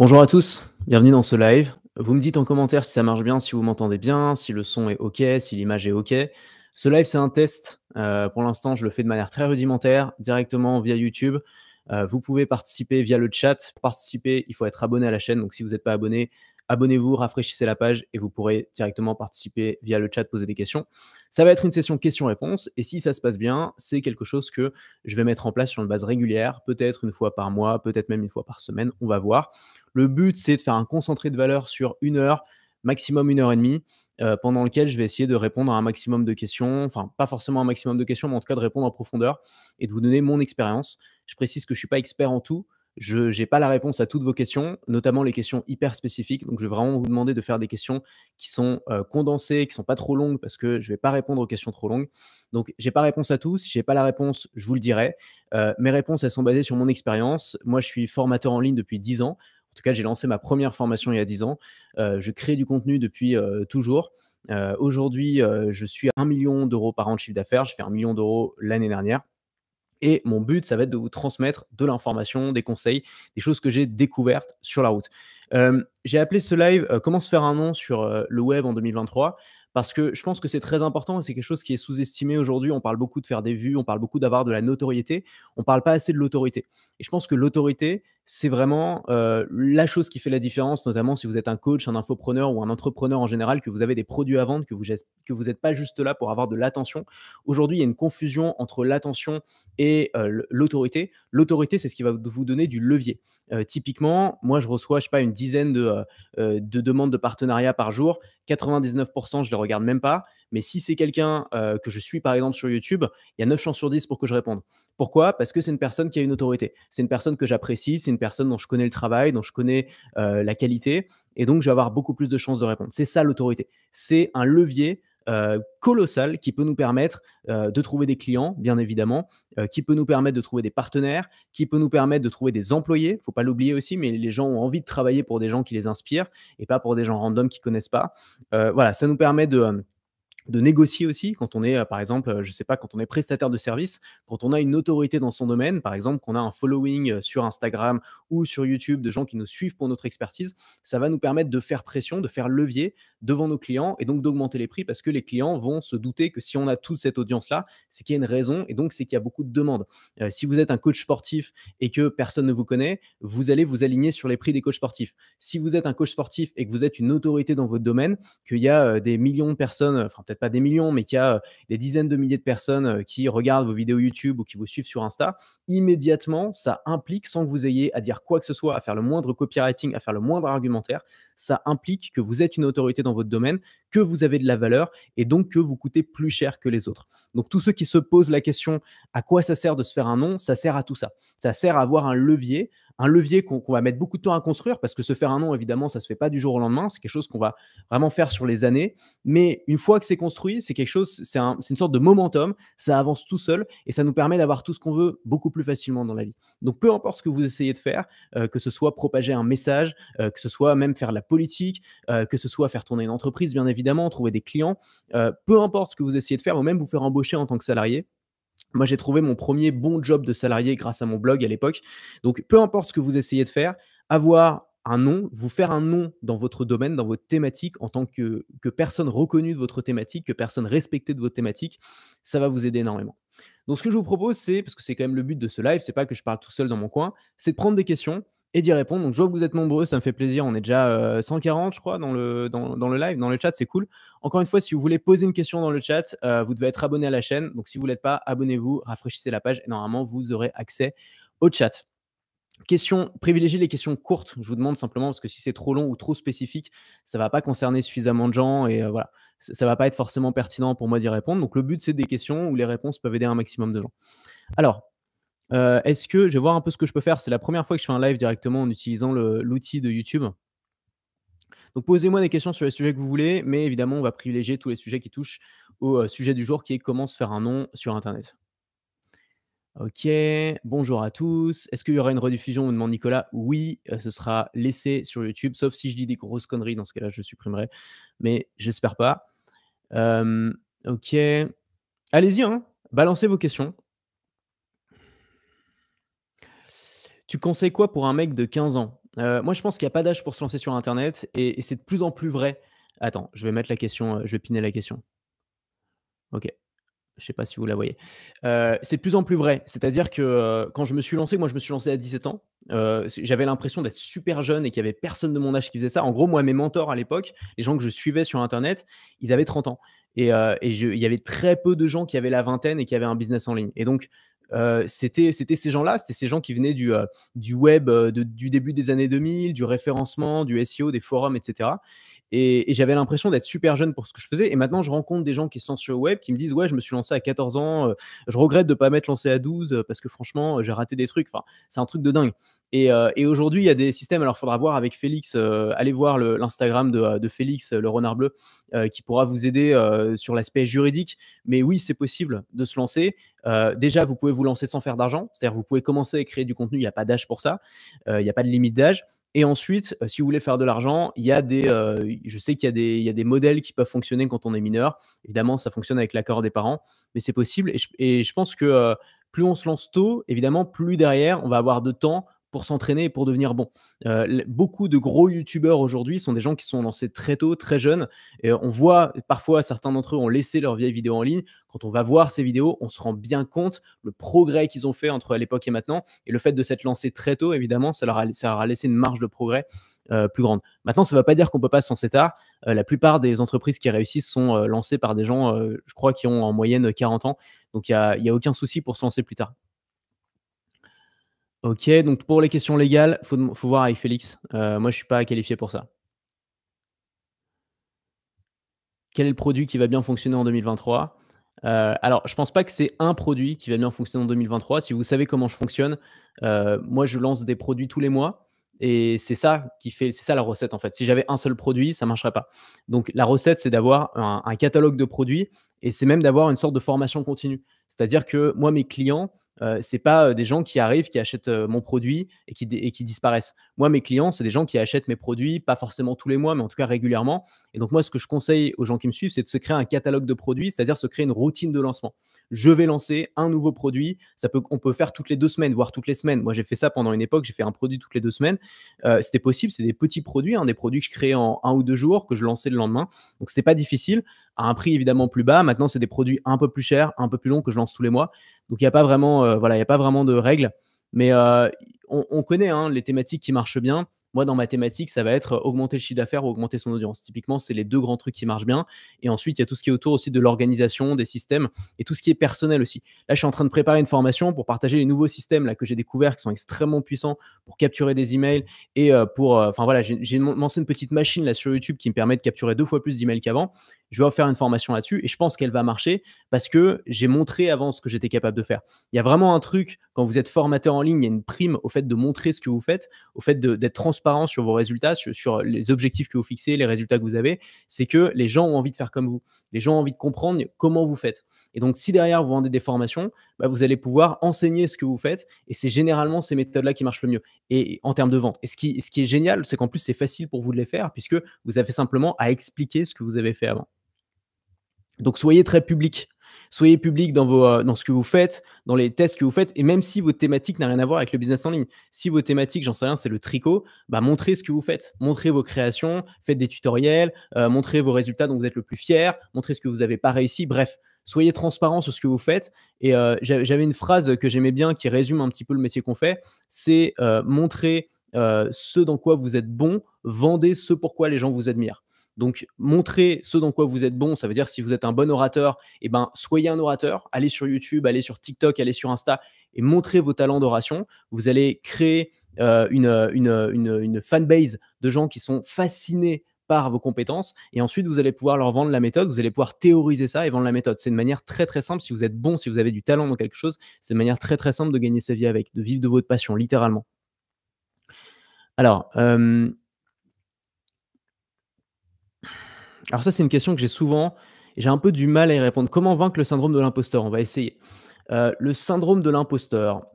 Bonjour à tous, bienvenue dans ce live. Vous me dites en commentaire si ça marche bien, si vous m'entendez bien, si le son est OK, si l'image est OK. Ce live, c'est un test. Euh, pour l'instant, je le fais de manière très rudimentaire, directement via YouTube. Euh, vous pouvez participer via le chat. Pour participer, il faut être abonné à la chaîne. Donc, si vous n'êtes pas abonné, Abonnez-vous, rafraîchissez la page et vous pourrez directement participer via le chat, poser des questions. Ça va être une session questions-réponses et si ça se passe bien, c'est quelque chose que je vais mettre en place sur une base régulière, peut-être une fois par mois, peut-être même une fois par semaine, on va voir. Le but, c'est de faire un concentré de valeur sur une heure, maximum une heure et demie euh, pendant lequel je vais essayer de répondre à un maximum de questions, enfin pas forcément un maximum de questions, mais en tout cas de répondre en profondeur et de vous donner mon expérience. Je précise que je ne suis pas expert en tout, je n'ai pas la réponse à toutes vos questions, notamment les questions hyper spécifiques. Donc, je vais vraiment vous demander de faire des questions qui sont euh, condensées, qui ne sont pas trop longues, parce que je ne vais pas répondre aux questions trop longues. Donc, je n'ai pas réponse à tout. Si je n'ai pas la réponse, je vous le dirai. Euh, mes réponses, elles sont basées sur mon expérience. Moi, je suis formateur en ligne depuis 10 ans. En tout cas, j'ai lancé ma première formation il y a 10 ans. Euh, je crée du contenu depuis toujours. Aujourd'hui, je suis à 1 million d'euros par an de chiffre d'affaires. Je fais 1 million d'euros l'année dernière. Et mon but, ça va être de vous transmettre de l'information, des conseils, des choses que j'ai découvertes sur la route. Euh, j'ai appelé ce live euh, Comment se faire un nom sur euh, le web en 2023 parce que je pense que c'est très important et c'est quelque chose qui est sous-estimé aujourd'hui. On parle beaucoup de faire des vues, on parle beaucoup d'avoir de la notoriété, on parle pas assez de l'autorité. Et je pense que l'autorité, c'est vraiment la chose qui fait la différence, notamment si vous êtes un coach, un infopreneur ou un entrepreneur en général, que vous avez des produits à vendre, que vous n'êtes pas juste là pour avoir de l'attention. Aujourd'hui, il y a une confusion entre l'attention et l'autorité. L'autorité, c'est ce qui va vous donner du levier. typiquement, moi, je reçois, je sais pas, une dizaine de, de demandes de partenariat par jour. 99%, je les regarde même pas. Mais si c'est quelqu'un que je suis par exemple sur YouTube, il y a 9 chances sur 10 pour que je réponde. Pourquoi Parce que c'est une personne qui a une autorité. C'est une personne que j'apprécie, c'est une personne dont je connais le travail, dont je connais la qualité. Et donc, je vais avoir beaucoup plus de chances de répondre. C'est ça l'autorité. C'est un levier colossal qui peut nous permettre de trouver des clients, bien évidemment, qui peut nous permettre de trouver des partenaires, qui peut nous permettre de trouver des employés. Il ne faut pas l'oublier aussi, mais les gens ont envie de travailler pour des gens qui les inspirent et pas pour des gens random qui ne connaissent pas. voilà, ça nous permet de de négocier aussi quand on est, euh, par exemple, euh, je ne sais pas, quand on est prestataire de service, quand on a une autorité dans son domaine, par exemple, qu'on a un following euh, sur Instagram ou sur YouTube de gens qui nous suivent pour notre expertise, ça va nous permettre de faire pression, de faire levier devant nos clients et donc d'augmenter les prix parce que les clients vont se douter que si on a toute cette audience-là, c'est qu'il y a une raison et donc c'est qu'il y a beaucoup de demandes. si vous êtes un coach sportif et que personne ne vous connaît, vous allez vous aligner sur les prix des coachs sportifs. Si vous êtes un coach sportif et que vous êtes une autorité dans votre domaine, qu'il y a des millions de personnes, enfin pas des millions, mais qu'il y a euh, des dizaines de milliers de personnes euh, qui regardent vos vidéos YouTube ou qui vous suivent sur Insta, immédiatement, ça implique, sans que vous ayez à dire quoi que ce soit, à faire le moindre copywriting, à faire le moindre argumentaire, ça implique que vous êtes une autorité dans votre domaine, que vous avez de la valeur et donc que vous coûtez plus cher que les autres. Donc tous ceux qui se posent la question à quoi ça sert de se faire un nom, ça sert à tout ça. Ça sert à avoir un levier un levier qu'on va mettre beaucoup de temps à construire parce que se faire un nom, évidemment, ça ne se fait pas du jour au lendemain. C'est quelque chose qu'on va vraiment faire sur les années. Mais une fois que c'est construit, c'est quelque chose, c'est une sorte de momentum. Ça avance tout seul et ça nous permet d'avoir tout ce qu'on veut beaucoup plus facilement dans la vie. Donc, peu importe ce que vous essayez de faire, euh, que ce soit propager un message, euh, que ce soit même faire de la politique, euh, que ce soit faire tourner une entreprise, bien évidemment, trouver des clients, peu importe ce que vous essayez de faire ou même vous faire embaucher en tant que salarié, moi, j'ai trouvé mon premier bon job de salarié grâce à mon blog à l'époque. Donc, peu importe ce que vous essayez de faire, avoir un nom, vous faire un nom dans votre domaine, dans votre thématique, en tant que, que personne reconnue de votre thématique, que personne respectée de votre thématique, ça va vous aider énormément. Donc, ce que je vous propose, c'est, parce que c'est quand même le but de ce live, c'est pas que je parle tout seul dans mon coin, c'est de prendre des questions, et d'y répondre. Donc je vois que vous êtes nombreux, ça me fait plaisir. On est déjà 140, euh, je crois, dans le, dans, le live, dans le chat, c'est cool. Encore une fois, si vous voulez poser une question dans le chat, euh, vous devez être abonné à la chaîne. Donc si vous ne l'êtes pas, abonnez-vous, rafraîchissez la page et normalement, vous aurez accès au chat. Question, privilégiez les questions courtes, je vous demande simplement, parce que si c'est trop long ou trop spécifique, ça ne va pas concerner suffisamment de gens et euh, voilà, ça ne va pas être forcément pertinent pour moi d'y répondre. Donc le but, c'est des questions où les réponses peuvent aider un maximum de gens. Alors, euh, est-ce que je vais voir un peu ce que je peux faire C'est la première fois que je fais un live directement en utilisant l'outil de YouTube. Donc posez-moi des questions sur les sujets que vous voulez, mais évidemment, on va privilégier tous les sujets qui touchent au euh, sujet du jour qui est comment se faire un nom sur Internet. Ok, bonjour à tous. Est-ce qu'il y aura une rediffusion me demande Nicolas. Oui, euh, ce sera laissé sur YouTube, sauf si je dis des grosses conneries, dans ce cas-là, je supprimerai, mais j'espère pas. ok, allez-y, hein. balancez vos questions. Tu conseilles quoi pour un mec de 15 ans euh, Moi, je pense qu'il n'y a pas d'âge pour se lancer sur Internet et, c'est de plus en plus vrai. Attends, je vais mettre la question, euh, je vais piner la question. Ok. Je ne sais pas si vous la voyez. Euh, c'est de plus en plus vrai. C'est-à-dire que quand je me suis lancé, moi je me suis lancé à 17 ans. J'avais l'impression d'être super jeune et qu'il n'y avait personne de mon âge qui faisait ça. En gros, moi, mes mentors à l'époque, les gens que je suivais sur Internet, ils avaient 30 ans. Et il y avait très peu de gens qui avaient la vingtaine et qui avaient un business en ligne. Et donc, euh, c'était c'était ces gens-là, c'était ces gens qui venaient du, euh, du web euh, du début des années 2000, du référencement, du SEO, des forums, etc. Et, j'avais l'impression d'être super jeune pour ce que je faisais. Et maintenant, je rencontre des gens qui sont sur le web, qui me disent ouais, je me suis lancé à 14 ans, je regrette de pas m'être lancé à 12 parce que franchement, j'ai raté des trucs. Enfin, c'est un truc de dingue. Euh, et, aujourd'hui, il y a des systèmes. Alors, il faudra voir avec Félix. Euh, allez voir l'Instagram de, Félix, euh, le renard bleu, qui pourra vous aider sur l'aspect juridique. Mais oui, c'est possible de se lancer. déjà, vous pouvez vous lancer sans faire d'argent. C'est-à-dire, vous pouvez commencer à créer du contenu. Il n'y a pas d'âge pour ça. il n'y a pas de limite d'âge. Et ensuite, si vous voulez faire de l'argent, il y a des, je sais qu'il y, y, a des modèles qui peuvent fonctionner quand on est mineur. Évidemment, ça fonctionne avec l'accord des parents, mais c'est possible. Et je, pense que plus on se lance tôt, évidemment, plus derrière, on va avoir de temps pour s'entraîner et pour devenir bon. Euh, beaucoup de gros youtubeurs aujourd'hui sont des gens qui sont lancés très tôt, très jeunes. Et on voit parfois certains d'entre eux ont laissé leurs vieilles vidéos en ligne. Quand on va voir ces vidéos, on se rend bien compte le progrès qu'ils ont fait entre l'époque et maintenant. Et le fait de s'être lancé très tôt, évidemment, ça leur a, laissé une marge de progrès euh, plus grande. Maintenant, ça ne veut pas dire qu'on ne peut pas s'en tard. Euh, la plupart des entreprises qui réussissent sont lancées par des gens, je crois, qui ont en moyenne 40 ans. Donc, il n'y a aucun souci pour se lancer plus tard. Ok, donc pour les questions légales, il faut, voir avec Félix. Euh, moi, je ne suis pas qualifié pour ça. Quel est le produit qui va bien fonctionner en 2023 euh, alors, je ne pense pas que c'est un produit qui va bien fonctionner en 2023. Si vous savez comment je fonctionne, euh, moi, je lance des produits tous les mois. Et c'est ça qui fait, c'est ça la recette en fait. Si j'avais un seul produit, ça ne marcherait pas. Donc la recette, c'est d'avoir un, catalogue de produits et c'est même d'avoir une sorte de formation continue. C'est-à-dire que moi, mes clients, ce euh, c'est pas euh, des gens qui arrivent, qui achètent euh, mon produit et qui, disparaissent. Moi, mes clients, c'est des gens qui achètent mes produits, pas forcément tous les mois, mais en tout cas régulièrement. Et donc, moi, ce que je conseille aux gens qui me suivent, c'est de se créer un catalogue de produits, c'est-à-dire se créer une routine de lancement. Je vais lancer un nouveau produit. Ça peut, on peut faire toutes les deux semaines, voire toutes les semaines. Moi, j'ai fait ça pendant une époque. J'ai fait un produit toutes les deux semaines. c'était possible. C'est des petits produits, hein, des produits que je créais en un ou deux jours, que je lançais le lendemain. Donc, c'était pas difficile. À un prix évidemment plus bas. Maintenant, c'est des produits un peu plus chers, un peu plus longs que je lance tous les mois. Donc il n'y a pas vraiment, euh, voilà, il a pas vraiment de règles, mais euh, on, connaît hein, les thématiques qui marchent bien. Moi, dans ma thématique, ça va être euh, augmenter le chiffre d'affaires ou augmenter son audience. Typiquement, c'est les deux grands trucs qui marchent bien. Et ensuite, il y a tout ce qui est autour aussi de l'organisation, des systèmes et tout ce qui est personnel aussi. Là, je suis en train de préparer une formation pour partager les nouveaux systèmes là, que j'ai découverts qui sont extrêmement puissants pour capturer des emails et euh, pour. Euh, enfin, voilà, j'ai lancé une petite machine là sur YouTube qui me permet de capturer deux fois plus d'emails qu'avant. Je vais faire une formation là-dessus et je pense qu'elle va marcher parce que j'ai montré avant ce que j'étais capable de faire. Il y a vraiment un truc, quand vous êtes formateur en ligne, il y a une prime au fait de montrer ce que vous faites, au fait d'être sur vos résultats, sur, les objectifs que vous fixez, les résultats que vous avez, c'est que les gens ont envie de faire comme vous. Les gens ont envie de comprendre comment vous faites. Et donc, si derrière vous vendez des formations, bah, vous allez pouvoir enseigner ce que vous faites. Et c'est généralement ces méthodes-là qui marchent le mieux. Et en termes de vente. Et ce qui, ce qui est génial, c'est qu'en plus, c'est facile pour vous de les faire puisque vous avez simplement à expliquer ce que vous avez fait avant. Donc, soyez très public Soyez public dans, vos, euh, dans ce que vous faites, dans les tests que vous faites, et même si votre thématique n'a rien à voir avec le business en ligne. Si votre thématique j'en sais rien, c'est le tricot, bah montrez ce que vous faites. Montrez vos créations, faites des tutoriels, euh, montrez vos résultats dont vous êtes le plus fier, montrez ce que vous n'avez pas réussi. Bref, soyez transparent sur ce que vous faites. Et euh, j'avais une phrase que j'aimais bien qui résume un petit peu le métier qu'on fait c'est montrer ce dans quoi vous êtes bon, vendez ce pourquoi les gens vous admirent. Donc, montrez ce dans quoi vous êtes bon. Ça veut dire si vous êtes un bon orateur, eh ben, soyez un orateur. Allez sur YouTube, allez sur TikTok, allez sur Insta et montrez vos talents d'oration. Vous allez créer euh, une, une, une, fanbase de gens qui sont fascinés par vos compétences et ensuite vous allez pouvoir leur vendre la méthode, vous allez pouvoir théoriser ça et vendre la méthode. C'est une manière très très simple si vous êtes bon, si vous avez du talent dans quelque chose, c'est une manière très très simple de gagner sa vie avec, de vivre de votre passion littéralement. Alors, euh, Alors ça, c'est une question que j'ai souvent, j'ai un peu du mal à y répondre. Comment vaincre le syndrome de l'imposteur On va essayer. Euh, le syndrome de l'imposteur,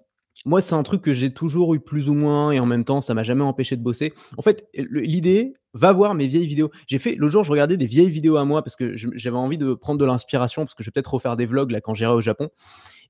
moi, c'est un truc que j'ai toujours eu plus ou moins et en même temps, ça m'a jamais empêché de bosser. En fait, l'idée, va voir mes vieilles vidéos. J'ai fait, le jour, je regardais des vieilles vidéos à moi parce que j'avais envie de prendre de l'inspiration parce que je vais peut-être refaire des vlogs là quand j'irai au Japon.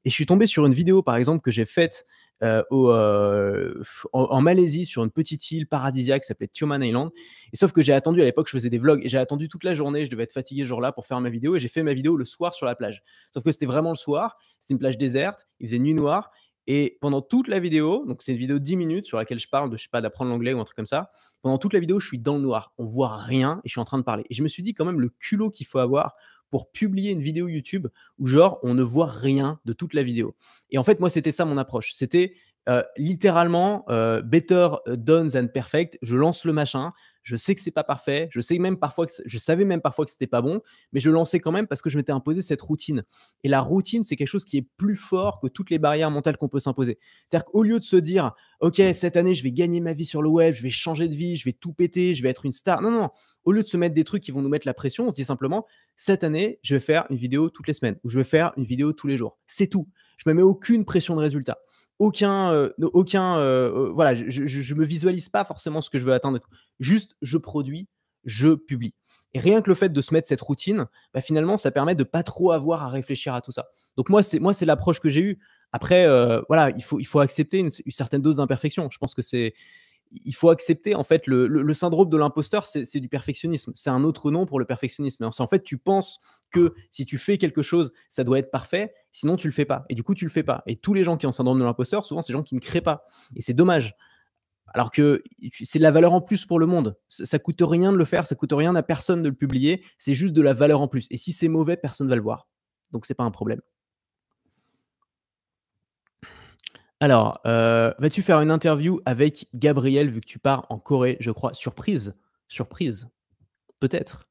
Et je suis tombé sur une vidéo, par exemple, que j'ai faite euh, euh, en, Malaisie sur une petite île paradisiaque qui s'appelait Tioman Island. Et sauf que j'ai attendu, à l'époque, je faisais des vlogs et j'ai attendu toute la journée. Je devais être fatigué ce jour-là pour faire ma vidéo et j'ai fait ma vidéo le soir sur la plage. Sauf que c'était vraiment le soir, c'était une plage déserte, il faisait nuit noire. Et pendant toute la vidéo, donc c'est une vidéo de 10 minutes sur laquelle je parle de, je sais pas, d'apprendre l'anglais ou un truc comme ça. Pendant toute la vidéo, je suis dans le noir, on voit rien et je suis en train de parler. Et je me suis dit quand même le culot qu'il faut avoir pour publier une vidéo YouTube où genre on ne voit rien de toute la vidéo. Et en fait, moi, c'était ça mon approche. C'était euh, littéralement euh, better done than perfect. Je lance le machin. Je sais que c'est pas parfait. Je sais même parfois que je savais même parfois que c'était pas bon, mais je lançais quand même parce que je m'étais imposé cette routine. Et la routine, c'est quelque chose qui est plus fort que toutes les barrières mentales qu'on peut s'imposer. C'est-à-dire qu'au lieu de se dire, ok, cette année, je vais gagner ma vie sur le web, je vais changer de vie, je vais tout péter, je vais être une star. Non, non. non. Au lieu de se mettre des trucs qui vont nous mettre la pression, on se dit simplement, cette année, je vais faire une vidéo toutes les semaines ou je vais faire une vidéo tous les jours. C'est tout. Je ne me mets aucune pression de résultat. Aucun, euh, aucun, euh, euh, voilà, je, ne me visualise pas forcément ce que je veux atteindre. Juste, je produis, je publie. Et rien que le fait de se mettre cette routine, bah, finalement, ça permet de pas trop avoir à réfléchir à tout ça. Donc moi, c'est moi, c'est l'approche que j'ai eue. Après, voilà, il faut, il faut accepter une certaine dose d'imperfection. Je pense que c'est il faut accepter en fait le, syndrome de l'imposteur, c'est du perfectionnisme. C'est un autre nom pour le perfectionnisme. en fait tu penses que ah. si tu fais quelque chose, ça doit être parfait, sinon tu le fais pas. Et du coup tu le fais pas. Et tous les gens qui ont le syndrome de l'imposteur, souvent c'est des gens qui ne créent pas. Et c'est dommage. Alors que c'est de la valeur en plus pour le monde. Ça, ça coûte rien de le faire, ça coûte rien à personne de le publier. C'est juste de la valeur en plus. Et si c'est mauvais, personne va le voir. Donc c'est pas un problème. Alors, euh, vas-tu faire une interview avec Gabriel vu que tu pars en Corée, je crois Surprise, surprise, peut-être.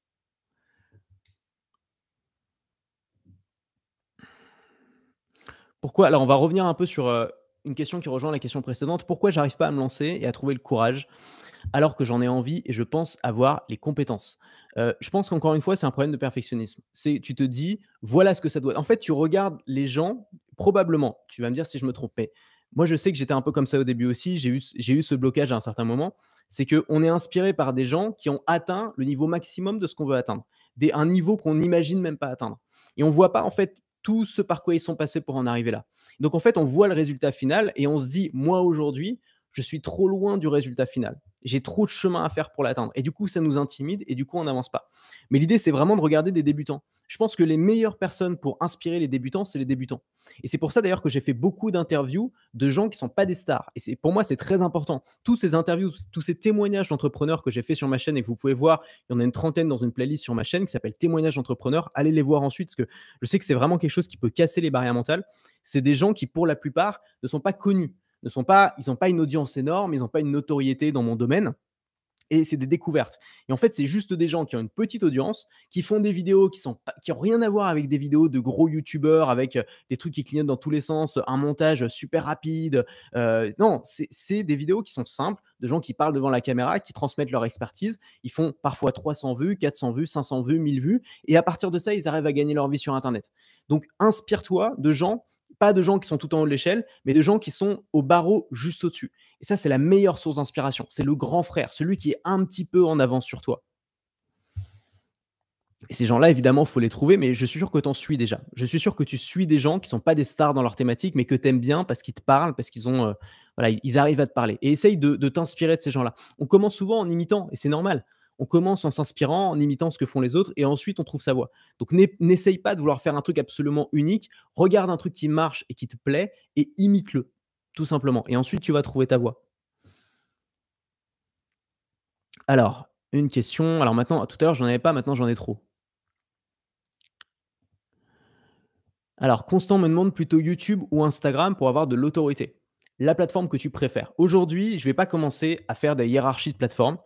Pourquoi Alors, on va revenir un peu sur euh, une question qui rejoint la question précédente. Pourquoi j'arrive pas à me lancer et à trouver le courage alors que j'en ai envie et je pense avoir les compétences. Euh, je pense qu'encore une fois, c'est un problème de perfectionnisme. C'est tu te dis, voilà ce que ça doit. être. En fait, tu regardes les gens, probablement, tu vas me dire si je me trompe, mais moi, je sais que j'étais un peu comme ça au début aussi. J'ai eu, eu ce blocage à un certain moment. C'est qu'on est inspiré par des gens qui ont atteint le niveau maximum de ce qu'on veut atteindre. un niveau qu'on n'imagine même pas atteindre. Et on ne voit pas, en fait, tout ce par quoi ils sont passés pour en arriver là. Donc, en fait, on voit le résultat final et on se dit, moi, aujourd'hui, je suis trop loin du résultat final. J'ai trop de chemin à faire pour l'atteindre. Et du coup, ça nous intimide et du coup, on n'avance pas. Mais l'idée, c'est vraiment de regarder des débutants je pense que les meilleures personnes pour inspirer les débutants, c'est les débutants. Et c'est pour ça d'ailleurs que j'ai fait beaucoup d'interviews de gens qui ne sont pas des stars. Et c'est, pour moi, c'est très important. Tous ces interviews, tous ces témoignages d'entrepreneurs que j'ai fait sur ma chaîne et que vous pouvez voir, il y en a une trentaine dans une playlist sur ma chaîne qui s'appelle Témoignages d'entrepreneurs. Allez les voir ensuite parce que je sais que c'est vraiment quelque chose qui peut casser les barrières mentales. C'est des gens qui, pour la plupart, ne sont pas connus, ne sont pas, ils n'ont pas une audience énorme, ils n'ont pas une notoriété dans mon domaine et c'est des découvertes. Et en fait, c'est juste des gens qui ont une petite audience, qui font des vidéos qui sont qui ont rien à voir avec des vidéos de gros youtubeurs avec euh, des trucs qui clignotent dans tous les sens, un montage super rapide. Euh, non, c'est des vidéos qui sont simples, de gens qui parlent devant la caméra, qui transmettent leur expertise. Ils font parfois 300 vues, 400 vues, 500 vues, 1000 vues, et à partir de ça, ils arrivent à gagner leur vie sur Internet. Donc, inspire-toi de gens pas de gens qui sont tout en haut de l'échelle, mais de gens qui sont au barreau juste au-dessus. Et ça, c'est la meilleure source d'inspiration. C'est le grand frère, celui qui est un petit peu en avance sur toi. Et ces gens-là, évidemment, faut les trouver, mais je suis sûr que tu en suis déjà. Je suis sûr que tu suis des gens qui sont pas des stars dans leur thématique, mais que tu aimes bien parce qu'ils te parlent, parce qu'ils ont, euh, voilà, ils arrivent à te parler. Et essaye de, de t'inspirer de ces gens-là. On commence souvent en imitant, et c'est normal. On commence en s'inspirant, en imitant ce que font les autres, et ensuite on trouve sa voix. Donc n'essaye pas de vouloir faire un truc absolument unique. Regarde un truc qui marche et qui te plaît, et imite-le tout simplement. Et ensuite, tu vas trouver ta voie. Alors, une question. Alors maintenant, tout à l'heure, j'en avais pas, maintenant j'en ai trop. Alors, Constant me demande plutôt YouTube ou Instagram pour avoir de l'autorité. La plateforme que tu préfères. Aujourd'hui, je ne vais pas commencer à faire des hiérarchies de plateformes.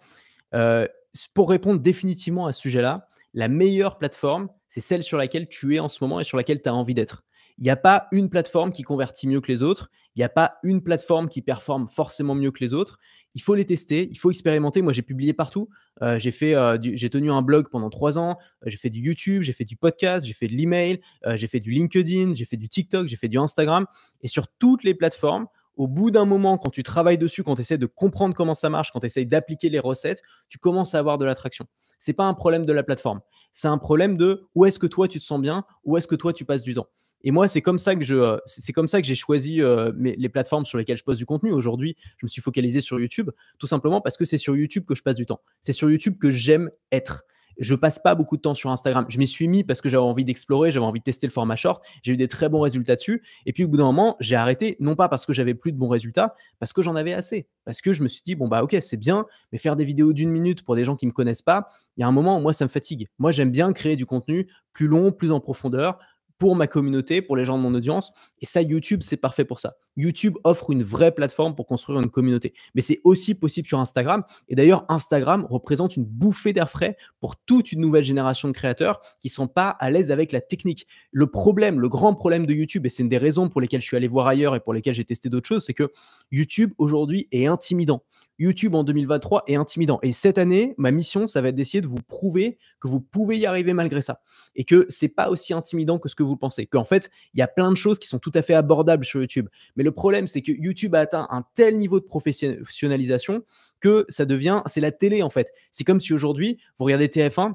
Euh, pour répondre définitivement à ce sujet-là, la meilleure plateforme, c'est celle sur laquelle tu es en ce moment et sur laquelle tu as envie d'être. Il n'y a pas une plateforme qui convertit mieux que les autres. Il n'y a pas une plateforme qui performe forcément mieux que les autres. Il faut les tester, il faut expérimenter. Moi, j'ai publié partout. Euh, euh, j'ai tenu un blog pendant trois ans. Euh, j'ai fait du YouTube, j'ai fait du podcast, j'ai fait de l'email, j'ai fait du LinkedIn, j'ai fait du TikTok, j'ai fait du Instagram. Et sur toutes les plateformes, au bout d'un moment, quand tu travailles dessus, quand tu essaies de comprendre comment ça marche, quand tu essaies d'appliquer les recettes, tu commences à avoir de l'attraction. C'est pas un problème de la plateforme. C'est un problème de où est-ce que toi tu te sens bien, où est-ce que toi tu passes du temps. Et moi, c'est comme ça que je, euh, c'est comme ça que j'ai choisi euh, les plateformes sur lesquelles je poste du contenu. Aujourd'hui, je me suis focalisé sur YouTube, tout simplement parce que c'est sur YouTube que je passe du temps. C'est sur YouTube que j'aime être. Je passe pas beaucoup de temps sur Instagram. Je m'y suis mis parce que j'avais envie d'explorer, j'avais envie de tester le format short. J'ai eu des très bons résultats dessus. Et puis au bout d'un moment, j'ai arrêté, non pas parce que j'avais plus de bons résultats, parce que j'en avais assez. Parce que je me suis dit, bon, bah ok, c'est bien, mais faire des vidéos d'une minute pour des gens qui me connaissent pas, il y a un moment où moi, ça me fatigue. Moi, j'aime bien créer du contenu plus long, plus en profondeur, pour ma communauté, pour les gens de mon audience. Et ça, YouTube, c'est parfait pour ça. YouTube offre une vraie plateforme pour construire une communauté. Mais c'est aussi possible sur Instagram. Et d'ailleurs, Instagram représente une bouffée d'air frais pour toute une nouvelle génération de créateurs qui ne sont pas à l'aise avec la technique. Le problème, le grand problème de YouTube, et c'est une des raisons pour lesquelles je suis allé voir ailleurs et pour lesquelles j'ai testé d'autres choses, c'est que YouTube aujourd'hui est intimidant. YouTube en 2023 est intimidant. Et cette année, ma mission, ça va être d'essayer de vous prouver que vous pouvez y arriver malgré ça. Et que c'est pas aussi intimidant que ce que vous pensez. Qu'en fait, il y a plein de choses qui sont tout à fait abordables sur YouTube. Mais le problème, c'est que YouTube a atteint un tel niveau de professionnalisation que ça devient, c'est la télé en fait. C'est comme si aujourd'hui, vous regardez TF1,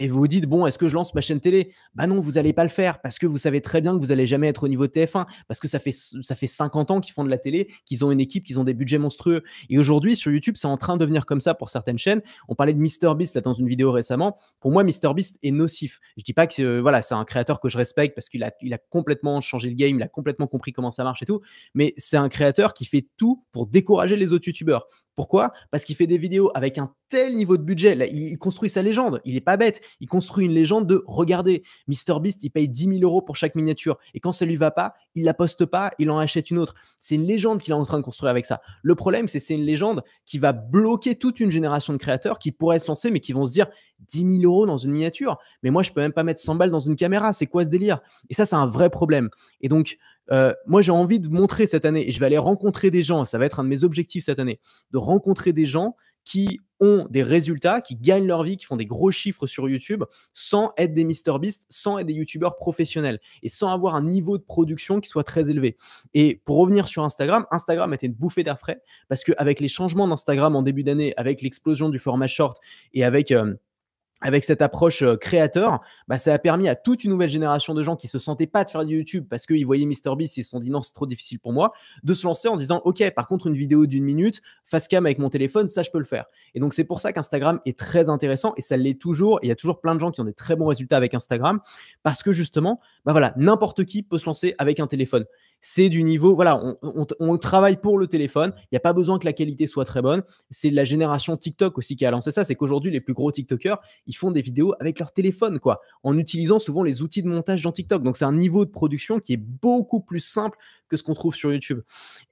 et vous vous dites, bon, est-ce que je lance ma chaîne télé Bah non, vous n'allez pas le faire parce que vous savez très bien que vous n'allez jamais être au niveau TF1 parce que ça fait, ça fait 50 ans qu'ils font de la télé, qu'ils ont une équipe, qu'ils ont des budgets monstrueux. Et aujourd'hui, sur YouTube, c'est en train de devenir comme ça pour certaines chaînes. On parlait de MrBeast là dans une vidéo récemment. Pour moi, MrBeast est nocif. Je dis pas que euh, voilà, c'est un créateur que je respecte parce qu'il a, il a complètement changé le game, il a complètement compris comment ça marche et tout. Mais c'est un créateur qui fait tout pour décourager les autres YouTubeurs pourquoi Parce qu'il fait des vidéos avec un tel niveau de budget. il construit sa légende. Il n'est pas bête. Il construit une légende de regardez, Beast. il paye 10 000 euros pour chaque miniature. Et quand ça lui va pas, il la poste pas, il en achète une autre. C'est une légende qu'il est en train de construire avec ça. Le problème, c'est c'est une légende qui va bloquer toute une génération de créateurs qui pourraient se lancer, mais qui vont se dire 10 000 euros dans une miniature. Mais moi, je peux même pas mettre 100 balles dans une caméra. C'est quoi ce délire Et ça, c'est un vrai problème. Et donc, euh, moi, j'ai envie de montrer cette année, et je vais aller rencontrer des gens, ça va être un de mes objectifs cette année, de rencontrer des gens qui ont des résultats, qui gagnent leur vie, qui font des gros chiffres sur YouTube sans être des MrBeast, sans être des YouTubeurs professionnels et sans avoir un niveau de production qui soit très élevé. Et pour revenir sur Instagram, Instagram était une bouffée d'air frais parce qu'avec les changements d'Instagram en début d'année, avec l'explosion du format short et avec... Euh, avec cette approche euh, créateur, bah, ça a permis à toute une nouvelle génération de gens qui se sentaient pas de faire du YouTube parce qu'ils voyaient MrBeast et se sont dit non, c'est trop difficile pour moi, de se lancer en disant ok, par contre, une vidéo d'une minute, face cam avec mon téléphone, ça je peux le faire. Et donc, c'est pour ça qu'Instagram est très intéressant et ça l'est toujours. il y a toujours plein de gens qui ont des très bons résultats avec Instagram parce que justement, bah voilà, n'importe qui peut se lancer avec un téléphone. C'est du niveau, voilà, on, on travaille pour le téléphone. Il n'y a pas besoin que la qualité soit très bonne. C'est la génération TikTok aussi qui a lancé ça. C'est qu'aujourd'hui, les plus gros TikTokers, ils font des vidéos avec leur téléphone, quoi, en utilisant souvent les outils de montage dans TikTok. Donc c'est un niveau de production qui est beaucoup plus simple que ce qu'on trouve sur YouTube.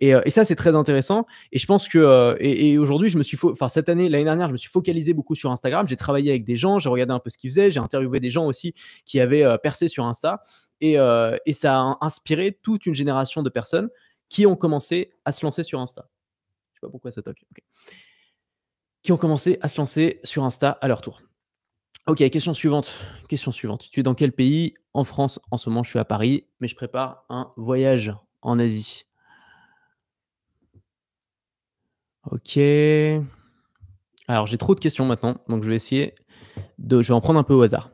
Et, euh, ça, c'est très intéressant. Et je pense que, euh, et, aujourd'hui, je me suis, enfin cette année, l'année dernière, je me suis focalisé beaucoup sur Instagram. J'ai travaillé avec des gens, j'ai regardé un peu ce qu'ils faisaient, j'ai interviewé des gens aussi qui avaient euh, percé sur Insta. Et, et, ça a inspiré toute une génération de personnes qui ont commencé à se lancer sur Insta. Je sais pas pourquoi ça toque. Qui ont commencé à se lancer sur Insta à leur tour. Ok, question suivante. Question suivante. Tu es dans quel pays En France, en ce moment, je suis à Paris, mais je prépare un voyage en Asie. Ok. Alors, j'ai trop de questions maintenant, donc je vais essayer de. Je vais en prendre un peu au hasard.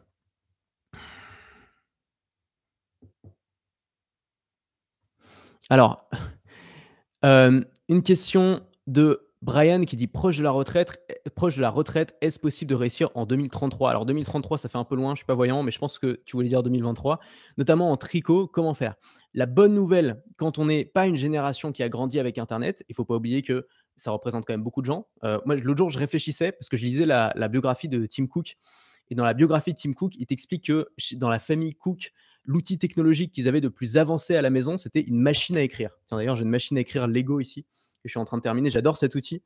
Alors, euh, une question de Brian qui dit proche de la retraite, eh, proche de la retraite, est-ce possible de réussir en 2033 Alors 2033, ça fait un peu loin, je suis pas voyant, mais je pense que tu voulais dire 2023, notamment en tricot, comment faire La bonne nouvelle, quand on n'est pas une génération qui a grandi avec Internet, il faut pas oublier que ça représente quand même beaucoup de gens. Euh, moi, l'autre jour, je réfléchissais parce que je lisais la, la biographie de Tim Cook, et dans la biographie de Tim Cook, il t'explique que dans la famille Cook, l'outil technologique qu'ils avaient de plus avancé à la maison, c'était une machine à écrire. Tiens, d'ailleurs, j'ai une machine à écrire Lego ici je suis en train de terminer. J'adore cet outil.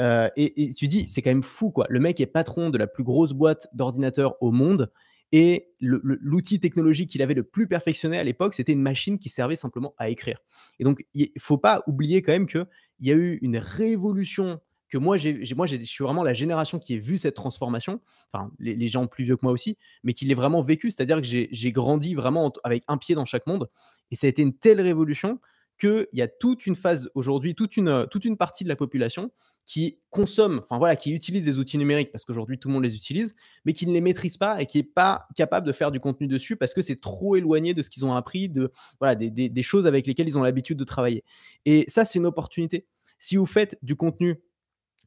Euh, et, tu dis, c'est quand même fou, quoi. Le mec est patron de la plus grosse boîte d'ordinateurs au monde. Et l'outil technologique qu'il avait le plus perfectionné à l'époque, c'était une machine qui servait simplement à écrire. Et donc, il faut pas oublier quand même qu'il y a eu une révolution que moi, j'ai, moi je suis vraiment la génération qui a vu cette transformation, enfin les, gens plus vieux que moi aussi, mais qui l'ai vraiment vécu, c'est-à-dire que j'ai, grandi vraiment avec un pied dans chaque monde, et ça a été une telle révolution qu'il y a toute une phase aujourd'hui, toute une, euh, toute une partie de la population qui consomme, enfin voilà, qui utilise des outils numériques parce qu'aujourd'hui tout le monde les utilise, mais qui ne les maîtrise pas et qui n'est pas capable de faire du contenu dessus parce que c'est trop éloigné de ce qu'ils ont appris, de voilà des choses avec lesquelles ils ont l'habitude de travailler. Et ça, c'est une opportunité. Si vous faites du contenu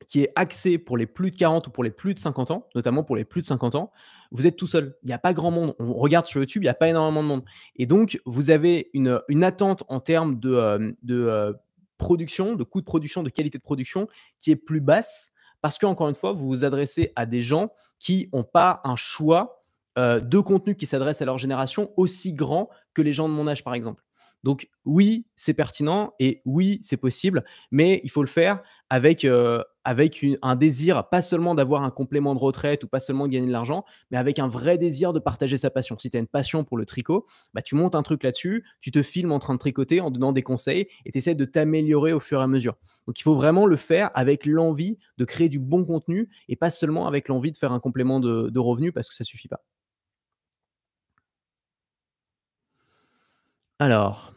qui est axé pour les plus de 40 ou pour les plus de 50 ans, notamment pour les plus de 50 ans, vous êtes tout seul. Il n'y a pas grand monde. On regarde sur YouTube, il n'y a pas énormément de monde. Et donc, vous avez une, attente en termes de, euh, euh, production, de coût de production, de qualité de production qui est plus basse parce qu'encore une fois, vous vous adressez à des gens qui n'ont pas un choix euh, de contenu qui s'adresse à leur génération aussi grand que les gens de mon âge, par exemple. Donc oui, c'est pertinent et oui, c'est possible, mais il faut le faire avec, euh, avec un désir, pas seulement d'avoir un complément de retraite ou pas seulement de gagner de l'argent, mais avec un vrai désir de partager sa passion. Si tu as une passion pour le tricot, bah, tu montes un truc là-dessus, tu te filmes en train de tricoter en donnant des conseils et tu essaies de t'améliorer au fur et à mesure. Donc il faut vraiment le faire avec l'envie de créer du bon contenu et pas seulement avec l'envie de faire un complément de, revenus revenu parce que ça suffit pas. Alors,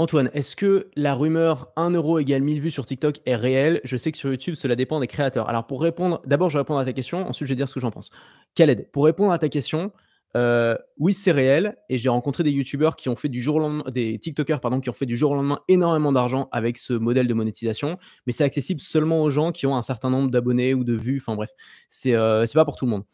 Antoine, est-ce que la rumeur 1 euro égale 1000 vues sur TikTok est réelle Je sais que sur YouTube, cela dépend des créateurs. Alors, pour répondre, d'abord, je vais répondre à ta question, ensuite, je vais dire ce que j'en pense. Khaled, pour répondre à ta question, euh, oui, c'est réel. Et j'ai rencontré des YouTubeurs qui ont fait du jour au lendemain, des TikTokers, pardon, qui ont fait du jour au lendemain énormément d'argent avec ce modèle de monétisation. Mais c'est accessible seulement aux gens qui ont un certain nombre d'abonnés ou de vues. Enfin, bref, c'est n'est euh, pas pour tout le monde.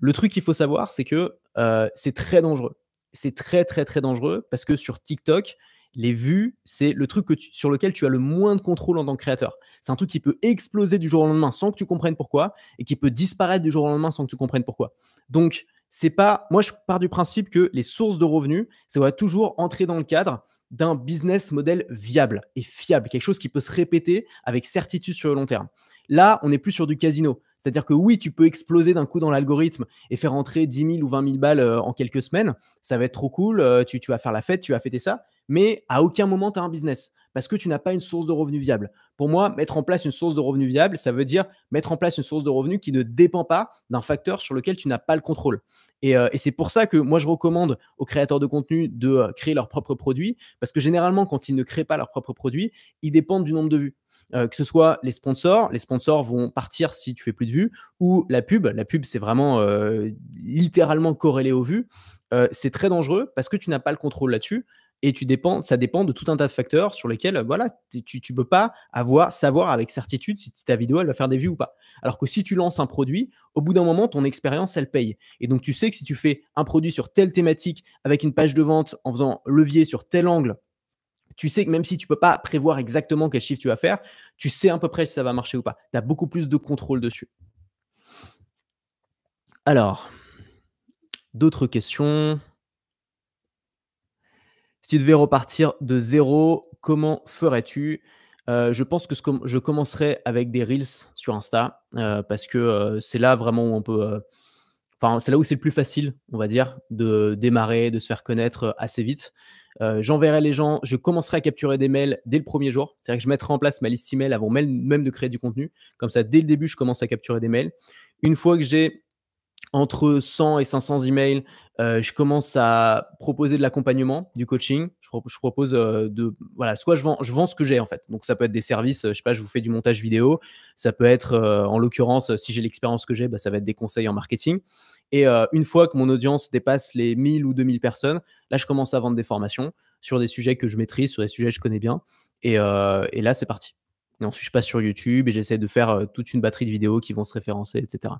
Le truc qu'il faut savoir, c'est que euh, c'est très dangereux. C'est très, très, très dangereux parce que sur TikTok, les vues, c'est le truc sur lequel tu as le moins de contrôle en tant que créateur. C'est un truc qui peut exploser du jour au lendemain sans que tu comprennes pourquoi et qui peut disparaître du jour au lendemain sans que tu comprennes pourquoi. Donc, c'est pas. Moi, je pars du principe que les sources de revenus, ça va toujours entrer dans le cadre d'un business model viable et fiable, quelque chose qui peut se répéter avec certitude sur le long terme. Là, on n'est plus sur du casino. C'est-à-dire que oui, tu peux exploser d'un coup dans l'algorithme et faire entrer 10 000 ou 20 000 balles euh, en quelques semaines. Ça va être trop cool. Euh, tu, tu vas faire la fête, tu vas fêter ça mais à aucun moment tu as un business parce que tu n'as pas une source de revenus viable. Pour moi, mettre en place une source de revenus viable, ça veut dire mettre en place une source de revenus qui ne dépend pas d'un facteur sur lequel tu n'as pas le contrôle. Et, euh, c'est pour ça que moi, je recommande aux créateurs de contenu de euh, créer leurs propres produits, parce que généralement, quand ils ne créent pas leurs propres produits, ils dépendent du nombre de vues. Euh, que ce soit les sponsors, les sponsors vont partir si tu fais plus de vues, ou la pub, la pub c'est vraiment littéralement corrélé aux vues. c'est très dangereux parce que tu n'as pas le contrôle là-dessus et tu ça dépend de tout un tas de facteurs sur lesquels euh, voilà, tu ne peux pas avoir, savoir avec certitude si ta vidéo elle va faire des vues ou pas. Alors que si tu lances un produit, au bout d'un moment, ton expérience, elle paye. Et donc tu sais que si tu fais un produit sur telle thématique, avec une page de vente, en faisant levier sur tel angle, tu sais que même si tu ne peux pas prévoir exactement quel chiffre tu vas faire, tu sais à peu près si ça va marcher ou pas. Tu as beaucoup plus de contrôle dessus. Alors, d'autres questions tu devais repartir de zéro, comment ferais-tu euh, je pense que ce je commencerai avec des reels sur Insta euh, parce que euh, c'est là vraiment où on peut, enfin c'est là où c'est le plus facile, on va dire, de démarrer, de se faire connaître assez vite. J'enverrai les gens, je commencerai à capturer des mails dès le premier jour, c'est-à-dire que je mettrai en place ma liste email avant même de créer du contenu. Comme ça, dès le début, je commence à capturer des mails. Une fois que j'ai entre 100 et 500 emails, euh, je commence à proposer de l'accompagnement, du coaching. Je, propose euh, de voilà, soit je vends, je vends ce que j'ai en fait. Donc ça peut être des services, euh, je sais pas, je vous fais du montage vidéo. Ça peut être, en l'occurrence, si j'ai l'expérience que j'ai, bah, ça va être des conseils en marketing. Et une fois que mon audience dépasse les 1000 ou 2000 personnes, là je commence à vendre des formations sur des sujets que je maîtrise, sur des sujets que je connais bien. Et, et là c'est parti. Et ensuite je passe sur YouTube et j'essaie de faire toute une batterie de vidéos qui vont se référencer, etc.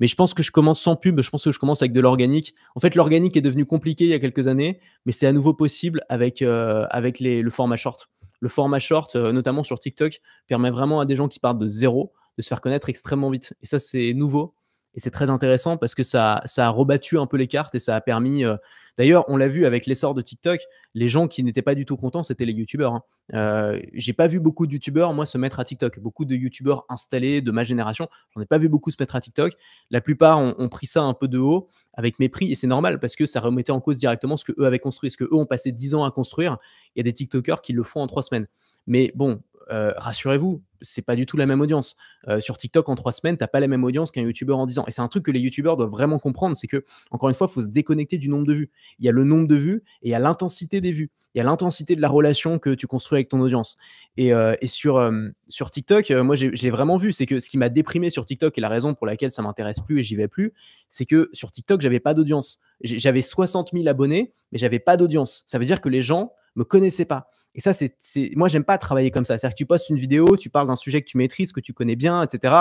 Mais je pense que je commence sans pub, je pense que je commence avec de l'organique. En fait, l'organique est devenu compliqué il y a quelques années, mais c'est à nouveau possible avec, euh, avec le format short. Le format short, euh, notamment sur TikTok, permet vraiment à des gens qui partent de zéro de se faire connaître extrêmement vite. Et ça, c'est nouveau. Et c'est très intéressant parce que ça, ça a rebattu un peu les cartes et ça a permis. Euh, d'ailleurs, on l'a vu avec l'essor de TikTok, les gens qui n'étaient pas du tout contents, c'était les youtubeurs. Hein. Euh, j'ai pas vu beaucoup de youtubeurs, moi, se mettre à TikTok. Beaucoup de youtubeurs installés de ma génération, j'en ai pas vu beaucoup se mettre à TikTok. La plupart ont, pris ça un peu de haut avec mépris et c'est normal parce que ça remettait en cause directement ce que avaient construit, ce qu'eux ont passé 10 ans à construire. Il y a des TikTokers qui le font en 3 semaines. Mais bon, euh, rassurez-vous, c'est pas du tout la même audience. Euh, sur TikTok, en trois semaines, t'as pas la même audience qu'un YouTuber en dix ans. Et c'est un truc que les YouTubers doivent vraiment comprendre, c'est que, encore une fois, il faut se déconnecter du nombre de vues. Il y a le nombre de vues et il y a l'intensité des vues. Il y a l'intensité de la relation que tu construis avec ton audience. Et, euh, sur, sur TikTok, moi, j'ai vraiment vu, c'est que ce qui m'a déprimé sur TikTok et la raison pour laquelle ça m'intéresse plus et j'y vais plus, c'est que sur TikTok, j'avais pas d'audience. J'avais 60 000 abonnés, mais j'avais pas d'audience. Ça veut dire que les gens me connaissaient pas. Et ça, c'est, moi, j'aime pas travailler comme ça. C'est-à-dire que tu postes une vidéo, tu parles d'un sujet que tu maîtrises, que tu connais bien, etc.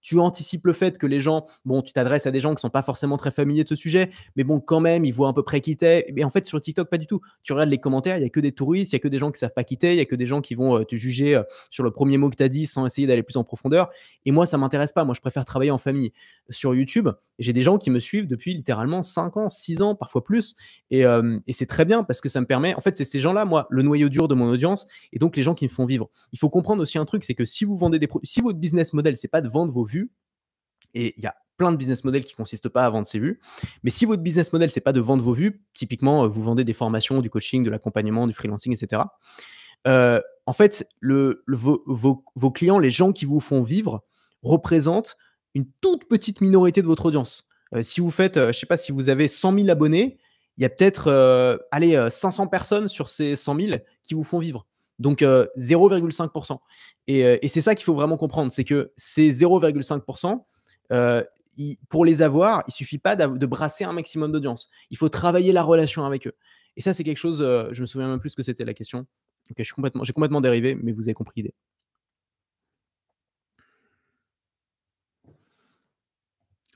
Tu anticipes le fait que les gens, bon, tu t'adresses à des gens qui ne sont pas forcément très familiers de ce sujet, mais bon, quand même, ils voient à peu près qui t'es. Mais en fait, sur TikTok, pas du tout. Tu regardes les commentaires, il y a que des touristes, il y a que des gens qui savent pas quitter, il y a que des gens qui vont euh, te juger euh, sur le premier mot que tu as dit sans essayer d'aller plus en profondeur. Et moi, ça ne m'intéresse pas. Moi, je préfère travailler en famille. Sur YouTube, j'ai des gens qui me suivent depuis littéralement 5 ans, 6 ans, parfois plus. Euh, et, c'est très bien parce que ça me permet, en fait, c'est ces gens-là, moi, le noyau dur de mon audience et donc les gens qui me font vivre. Il faut comprendre aussi un truc, c'est que si vous vendez des si votre business model, c'est pas de vendre vos vues, et il y a plein de business models qui consistent pas à vendre ses vues. Mais si votre business model, c'est pas de vendre vos vues, typiquement, euh, vous vendez des formations, du coaching, de l'accompagnement, du freelancing, etc. Euh, en fait, le, vos, clients, les gens qui vous font vivre, représentent une toute petite minorité de votre audience. Euh, si vous faites, euh, je sais pas, si vous avez 100 000 abonnés, il y a peut-être, euh, allez, 500 personnes sur ces 100 000 qui vous font vivre. Donc 0,5%. Et, c'est ça qu'il faut vraiment comprendre, c'est que ces 0,5%, pour les avoir, il suffit pas de brasser un maximum d'audience. Il faut travailler la relation avec eux. Et ça, c'est quelque chose, je me souviens même plus que c'était la question. j'ai complètement, complètement dérivé, mais vous avez compris l'idée.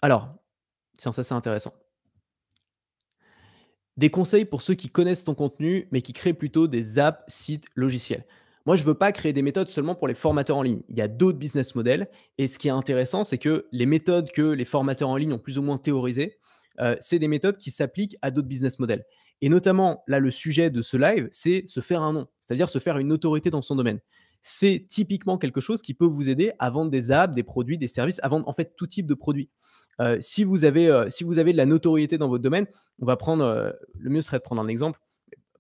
Alors, ça c'est intéressant. Des conseils pour ceux qui connaissent ton contenu, mais qui créent plutôt des apps, sites, logiciels. Moi, je ne veux pas créer des méthodes seulement pour les formateurs en ligne. Il y a d'autres business models. Et ce qui est intéressant, c'est que les méthodes que les formateurs en ligne ont plus ou moins théorisées, euh, c'est des méthodes qui s'appliquent à d'autres business models. Et notamment, là, le sujet de ce live, c'est se faire un nom, c'est-à-dire se faire une autorité dans son domaine. C'est typiquement quelque chose qui peut vous aider à vendre des apps, des produits, des services, à vendre en fait tout type de produits. Euh, si, vous avez, euh, si vous avez de la notoriété dans votre domaine, on va prendre, euh, le mieux serait de prendre un exemple.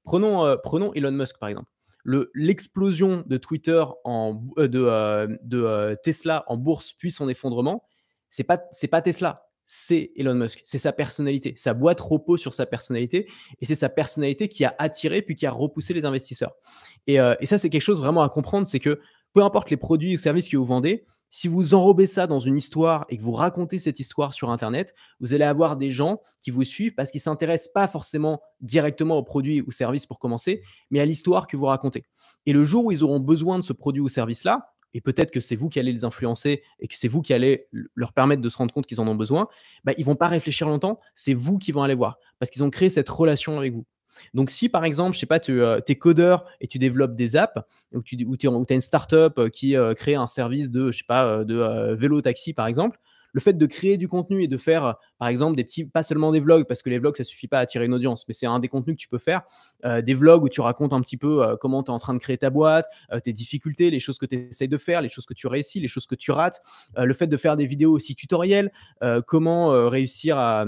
Prenons, Elon Musk, par exemple l'explosion de Twitter de, Tesla en bourse puis son effondrement, c'est pas c'est pas Tesla, c'est Elon Musk, c'est sa personnalité, sa boîte repos sur sa personnalité et c'est sa personnalité qui a attiré puis qui a repoussé les investisseurs. Et, et ça c'est quelque chose vraiment à comprendre, c'est que peu importe les produits ou services que vous vendez, si vous enrobez ça dans une histoire et que vous racontez cette histoire sur Internet, vous allez avoir des gens qui vous suivent parce qu'ils ne s'intéressent pas forcément directement au produit ou service pour commencer, mais à l'histoire que vous racontez. Et le jour où ils auront besoin de ce produit ou service-là, et peut-être que c'est vous qui allez les influencer et que c'est vous qui allez leur permettre de se rendre compte qu'ils en ont besoin, bah, ils ne vont pas réfléchir longtemps, c'est vous qui vont aller voir parce qu'ils ont créé cette relation avec vous. Donc, si par exemple, je sais pas, tu euh, es codeur et tu développes des apps, ou tu ou as une startup euh, qui euh, crée un service de, je sais pas, de vélo-taxi par exemple, le fait de créer du contenu et de faire, par exemple, des petits, pas seulement des vlogs, parce que les vlogs, ça suffit pas à attirer une audience, mais c'est un des contenus que tu peux faire, des vlogs où tu racontes un petit peu comment tu es en train de créer ta boîte, tes difficultés, les choses que tu essayes de faire, les choses que tu réussis, les choses que tu rates, le fait de faire des vidéos aussi tutoriels, comment réussir à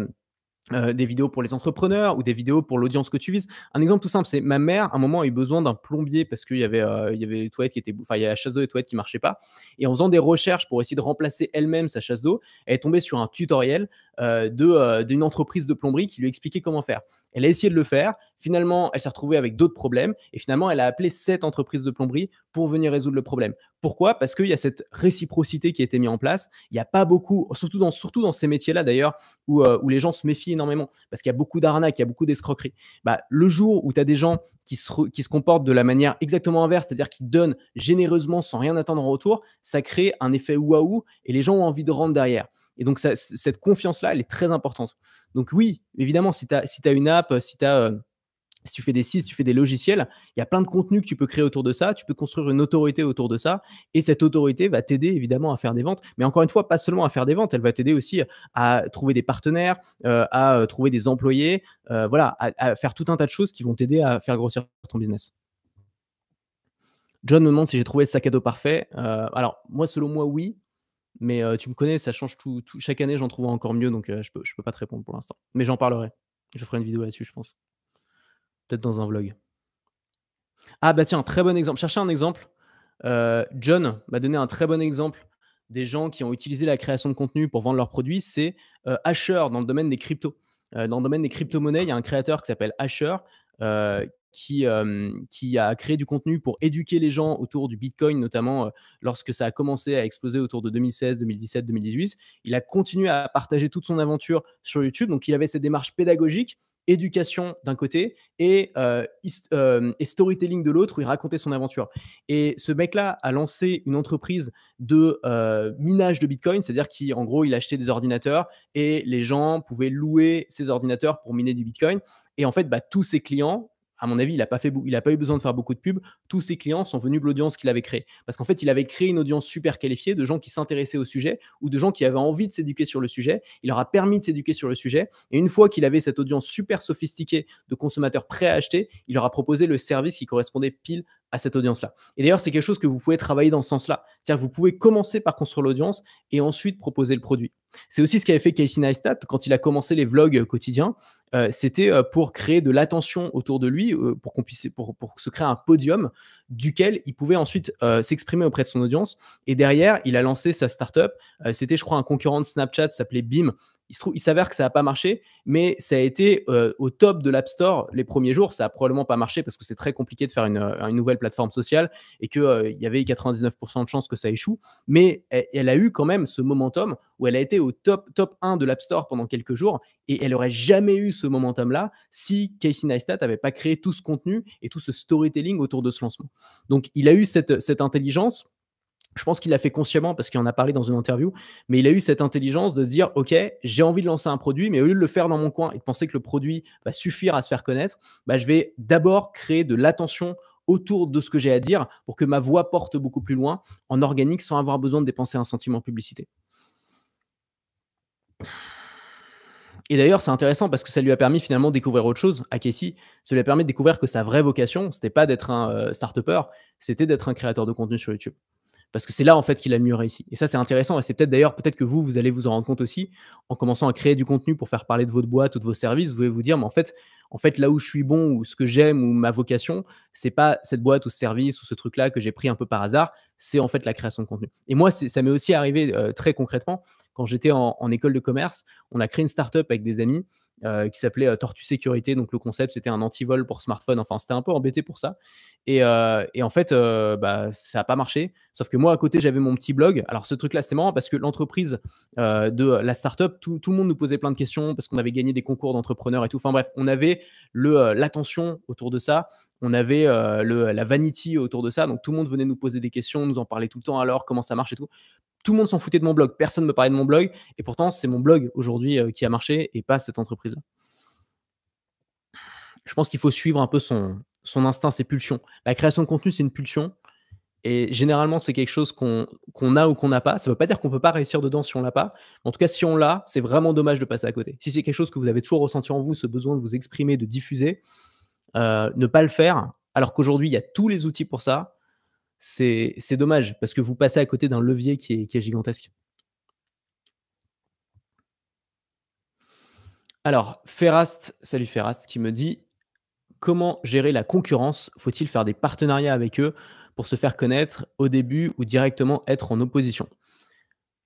euh, des vidéos pour les entrepreneurs ou des vidéos pour l'audience que tu vises. Un exemple tout simple, c'est ma mère, à un moment, a eu besoin d'un plombier parce qu'il y avait, euh, il y avait les toilettes qui étaient, enfin, il y la chasse d'eau et toilettes qui marchait pas. Et en faisant des recherches pour essayer de remplacer elle-même sa chasse d'eau, elle est tombée sur un tutoriel euh, euh, d'une entreprise de plomberie qui lui expliquait comment faire. Elle a essayé de le faire. Finalement, elle s'est retrouvée avec d'autres problèmes. Et finalement, elle a appelé cette entreprise de plomberie pour venir résoudre le problème. Pourquoi Parce qu'il y a cette réciprocité qui a été mise en place. Il n'y a pas beaucoup, surtout dans, ces métiers-là d'ailleurs, euh, où, les gens se méfient énormément. Parce qu'il y a beaucoup d'arnaques, il y a beaucoup d'escroqueries. Bah, le jour où tu as des gens qui se, qui se comportent de la manière exactement inverse, c'est-à-dire qui donnent généreusement sans rien attendre en retour, ça crée un effet waouh et les gens ont envie de rentrer derrière. Et donc, cette confiance-là, elle est très importante. Donc, oui, évidemment, si tu as, une app, si tu euh, tu fais des sites, si tu fais des logiciels, il y a plein de contenus que tu peux créer autour de ça, tu peux construire une autorité autour de ça, et cette autorité va t'aider évidemment à faire des ventes, mais encore une fois, pas seulement à faire des ventes, elle va t'aider aussi à trouver des partenaires, euh, à euh, trouver des employés, voilà, à, faire tout un tas de choses qui vont t'aider à faire grossir ton business. John me demande si j'ai trouvé le sac à dos parfait. alors, moi, selon moi, oui. Mais tu me connais, ça change tout. chaque année, j'en trouve encore mieux, donc je peux, peux pas te répondre pour l'instant. Mais j'en parlerai. Je ferai une vidéo là-dessus, je pense. Peut-être dans un vlog. Ah bah tiens, très bon exemple. Cherchez un exemple. John m'a donné un très bon exemple des gens qui ont utilisé la création de contenu pour vendre leurs produits. C'est Asher dans le domaine des cryptos. dans le domaine des crypto-monnaies, il y a un créateur qui s'appelle Asher qui, qui a créé du contenu pour éduquer les gens autour du Bitcoin, notamment lorsque ça a commencé à exploser autour de 2016, 2017, 2018. Il a continué à partager toute son aventure sur YouTube. Donc, il avait cette démarche pédagogique, éducation d'un côté et, storytelling de l'autre, où il racontait son aventure. Et ce mec-là a lancé une entreprise de minage de Bitcoin, c'est-à-dire qu'en gros, il achetait des ordinateurs et les gens pouvaient louer ces ordinateurs pour miner du Bitcoin. Et en fait, bah, tous ses clients, à mon avis, il n'a pas, pas eu besoin de faire beaucoup de pubs. Tous ses clients sont venus de l'audience qu'il avait créée. Parce qu'en fait, il avait créé une audience super qualifiée de gens qui s'intéressaient au sujet ou de gens qui avaient envie de s'éduquer sur le sujet. Il leur a permis de s'éduquer sur le sujet. Et une fois qu'il avait cette audience super sophistiquée de consommateurs prêts à acheter, il leur a proposé le service qui correspondait pile à cette audience-là. Et d'ailleurs, c'est quelque chose que vous pouvez travailler dans ce sens-là. C'est-à-dire que vous pouvez commencer par construire l'audience et ensuite proposer le produit. C'est aussi ce qu'avait fait Casey Neistat quand il a commencé les vlogs euh, quotidiens. Euh, c'était euh, pour créer de l'attention autour de lui, pour qu'on puisse, pour, se créer un podium duquel il pouvait ensuite s'exprimer auprès de son audience. Et derrière, il a lancé sa startup. C'était, je crois, un concurrent de Snapchat, s'appelait Beam. Il, s'avère que ça n'a pas marché, mais ça a été au top de l'App Store les premiers jours. Ça n'a probablement pas marché parce que c'est très compliqué de faire une, nouvelle plateforme sociale et qu'il il y avait 99% de chances que ça échoue. Mais eh, elle a eu quand même ce momentum où elle a été au top, top 1 de l'App Store pendant quelques jours, et elle aurait jamais eu ce momentum-là si Casey Neistat n'avait pas créé tout ce contenu et tout ce storytelling autour de ce lancement. Donc il a eu cette, intelligence, je pense qu'il l'a fait consciemment parce qu'il en a parlé dans une interview, mais il a eu cette intelligence de se dire Ok, j'ai envie de lancer un produit, mais au lieu de le faire dans mon coin et de penser que le produit va suffire à se faire connaître, bah, je vais d'abord créer de l'attention autour de ce que j'ai à dire pour que ma voix porte beaucoup plus loin en organique sans avoir besoin de dépenser un sentiment publicité. Et d'ailleurs, c'est intéressant parce que ça lui a permis finalement de découvrir autre chose à Casey. Ça lui a permis de découvrir que sa vraie vocation, c'était pas d'être un euh, startupper start c'était d'être un créateur de contenu sur YouTube. Parce que c'est là en fait qu'il a le mieux réussi. Et ça, c'est intéressant. Et c'est peut-être d'ailleurs, peut-être que vous, vous allez vous en rendre compte aussi en commençant à créer du contenu pour faire parler de votre boîte ou de vos services. Vous allez vous dire, mais en fait, en fait, là où je suis bon ou ce que j'aime ou ma vocation, c'est pas cette boîte ou ce service ou ce truc-là que j'ai pris un peu par hasard. C'est en fait la création de contenu. Et moi, ça m'est aussi arrivé euh, très concrètement quand j'étais en, école de commerce, on a créé une start-up avec des amis euh, qui s'appelait euh, Tortue Sécurité. Donc le concept, c'était un antivol pour smartphone. Enfin, c'était un peu embêté pour ça. Et, euh, en fait, bah, ça n'a pas marché. Sauf que moi, à côté, j'avais mon petit blog. Alors ce truc-là, c'était marrant parce que l'entreprise de la startup, tout, tout le monde nous posait plein de questions parce qu'on avait gagné des concours d'entrepreneurs et tout. Enfin bref, on avait l'attention autour de ça on avait le, la vanity autour de ça. Donc tout le monde venait nous poser des questions, nous en parlait tout le temps alors, comment ça marche et tout. Tout le monde s'en foutait de mon blog, personne ne me parlait de mon blog. Et pourtant, c'est mon blog aujourd'hui qui a marché et pas cette entreprise. Je pense qu'il faut suivre un peu son, instinct, ses pulsions. La création de contenu, c'est une pulsion. Et généralement, c'est quelque chose qu'on a ou qu'on n'a pas. Ça ne veut pas dire qu'on ne peut pas réussir dedans si on l'a pas. En tout cas, si on l'a, c'est vraiment dommage de passer à côté. Si c'est quelque chose que vous avez toujours ressenti en vous, ce besoin de vous exprimer, de diffuser, euh, ne pas le faire, alors qu'aujourd'hui, il y a tous les outils pour ça, c'est dommage parce que vous passez à côté d'un levier qui est gigantesque. Alors, Ferrast, salut Ferrast, qui me dit comment gérer la concurrence Faut-il faire des partenariats avec eux pour se faire connaître au début ou directement être en opposition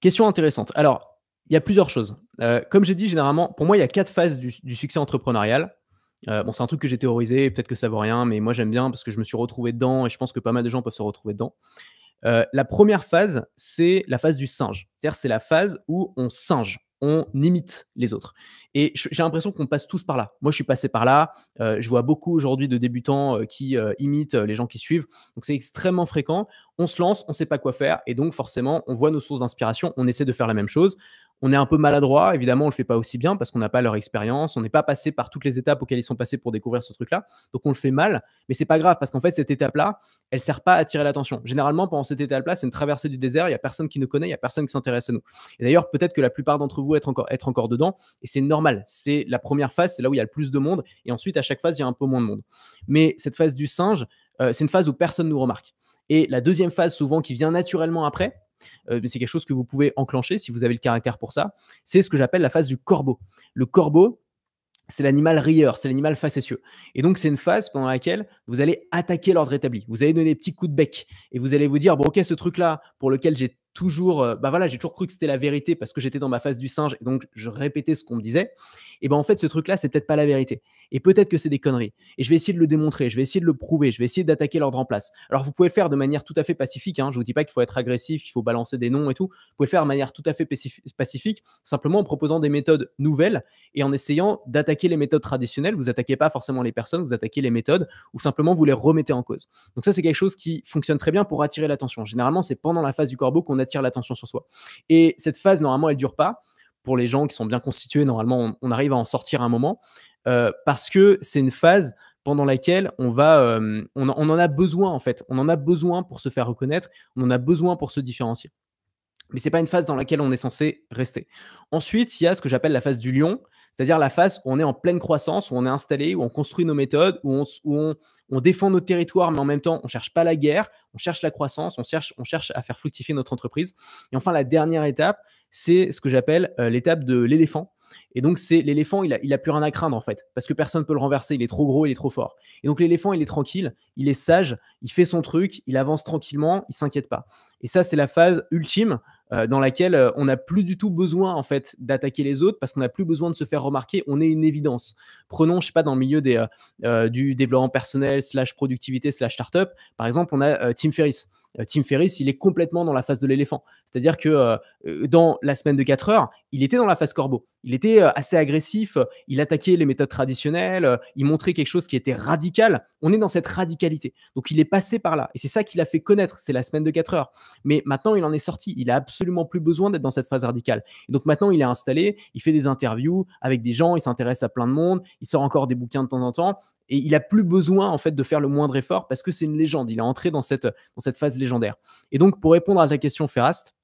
Question intéressante. Alors, il y a plusieurs choses. Euh, comme j'ai dit, généralement, pour moi, il y a quatre phases du, succès entrepreneurial. Euh, bon, c'est un truc que j'ai théorisé, peut-être que ça vaut rien, mais moi j'aime bien parce que je me suis retrouvé dedans et je pense que pas mal de gens peuvent se retrouver dedans. Euh, la première phase, c'est la phase du singe. C'est-à-dire, c'est la phase où on singe on imite les autres. Et j'ai l'impression qu'on passe tous par là. Moi, je suis passé par là. Euh, je vois beaucoup aujourd'hui de débutants euh, qui euh, imitent les gens qui suivent. Donc, c'est extrêmement fréquent. On se lance, on ne sait pas quoi faire. Et donc, forcément, on voit nos sources d'inspiration, on essaie de faire la même chose. On est un peu maladroit, évidemment, on le fait pas aussi bien parce qu'on n'a pas leur expérience, on n'est pas passé par toutes les étapes auxquelles ils sont passés pour découvrir ce truc-là, donc on le fait mal, mais c'est pas grave parce qu'en fait cette étape-là, elle ne sert pas à attirer l'attention. Généralement, pendant cette étape-là, c'est une traversée du désert, il y a personne qui nous connaît, il y a personne qui s'intéresse à nous. Et d'ailleurs, peut-être que la plupart d'entre vous être encore, encore dedans, et c'est normal. C'est la première phase, c'est là où il y a le plus de monde, et ensuite à chaque phase, il y a un peu moins de monde. Mais cette phase du singe, euh, c'est une phase où personne nous remarque. Et la deuxième phase, souvent, qui vient naturellement après, euh, mais c'est quelque chose que vous pouvez enclencher si vous avez le caractère pour ça. C'est ce que j'appelle la phase du corbeau. Le corbeau, c'est l'animal rieur, c'est l'animal facétieux. Et donc, c'est une phase pendant laquelle vous allez attaquer l'ordre établi. Vous allez donner des petits coups de bec et vous allez vous dire, bon, ok, ce truc-là pour lequel j'ai toujours, euh, bah voilà, j'ai toujours cru que c'était la vérité parce que j'étais dans ma phase du singe et donc je répétais ce qu'on me disait. Et ben en fait, ce truc-là, c'est peut-être pas la vérité. Et peut-être que c'est des conneries. Et je vais essayer de le démontrer, je vais essayer de le prouver, je vais essayer d'attaquer l'ordre en place. Alors vous pouvez le faire de manière tout à fait pacifique. Hein. Je vous dis pas qu'il faut être agressif, qu'il faut balancer des noms et tout. Vous pouvez le faire de manière tout à fait pacifique, simplement en proposant des méthodes nouvelles et en essayant d'attaquer les méthodes traditionnelles. Vous attaquez pas forcément les personnes, vous attaquez les méthodes ou simplement vous les remettez en cause. Donc ça, c'est quelque chose qui fonctionne très bien pour attirer l'attention. Généralement, c'est pendant la phase du corbeau qu'on attire l'attention sur soi. Et cette phase, normalement, elle dure pas. Pour les gens qui sont bien constitués, normalement, on, arrive à en sortir un moment euh, parce que c'est une phase pendant laquelle on va, euh, on, en a besoin en fait. On en a besoin pour se faire reconnaître. On en a besoin pour se différencier. Mais ce n'est pas une phase dans laquelle on est censé rester. Ensuite, il y a ce que j'appelle la phase du lion. C'est-à-dire la phase où on est en pleine croissance, où on est installé, où on construit nos méthodes, où on, défend notre territoires, mais en même temps, on ne cherche pas la guerre, on cherche la croissance, on cherche, à faire fructifier notre entreprise. Et enfin, la dernière étape, c'est ce que j'appelle euh, l'étape de l'éléphant. Et donc, c'est l'éléphant, il a, il a plus rien à craindre en fait, parce que personne ne peut le renverser, il est trop gros, il est trop fort. Et donc, l'éléphant, il est tranquille, il est sage, il fait son truc, il avance tranquillement, il s'inquiète pas. Et ça, c'est la phase ultime euh, dans laquelle euh, on n'a plus du tout besoin en fait d'attaquer les autres parce qu'on n'a plus besoin de se faire remarquer, on est une évidence. Prenons, je sais pas, dans le milieu euh, du développement personnel slash productivité slash startup, par exemple, on a Tim Ferriss. Euh, Tim Ferriss, il est complètement dans la phase de l'éléphant. C'est-à-dire que euh, euh, dans la semaine de 4 heures, il était dans la phase corbeau. Il était assez agressif, il attaquait les méthodes traditionnelles, il montrait quelque chose qui était radical. On est dans cette radicalité. Donc il est passé par là. Et c'est ça qu'il l'a fait connaître, c'est la semaine de 4 heures. Mais maintenant, il en est sorti. Il a absolument plus besoin d'être dans cette phase radicale. donc maintenant, il est installé, il fait des interviews avec des gens, il s'intéresse à plein de monde, il sort encore des bouquins de temps en temps et il a plus besoin en fait de faire le moindre effort parce que c'est une légende. Il est entré dans cette, dans cette phase légendaire. Et donc pour répondre à ta question, Ferrast,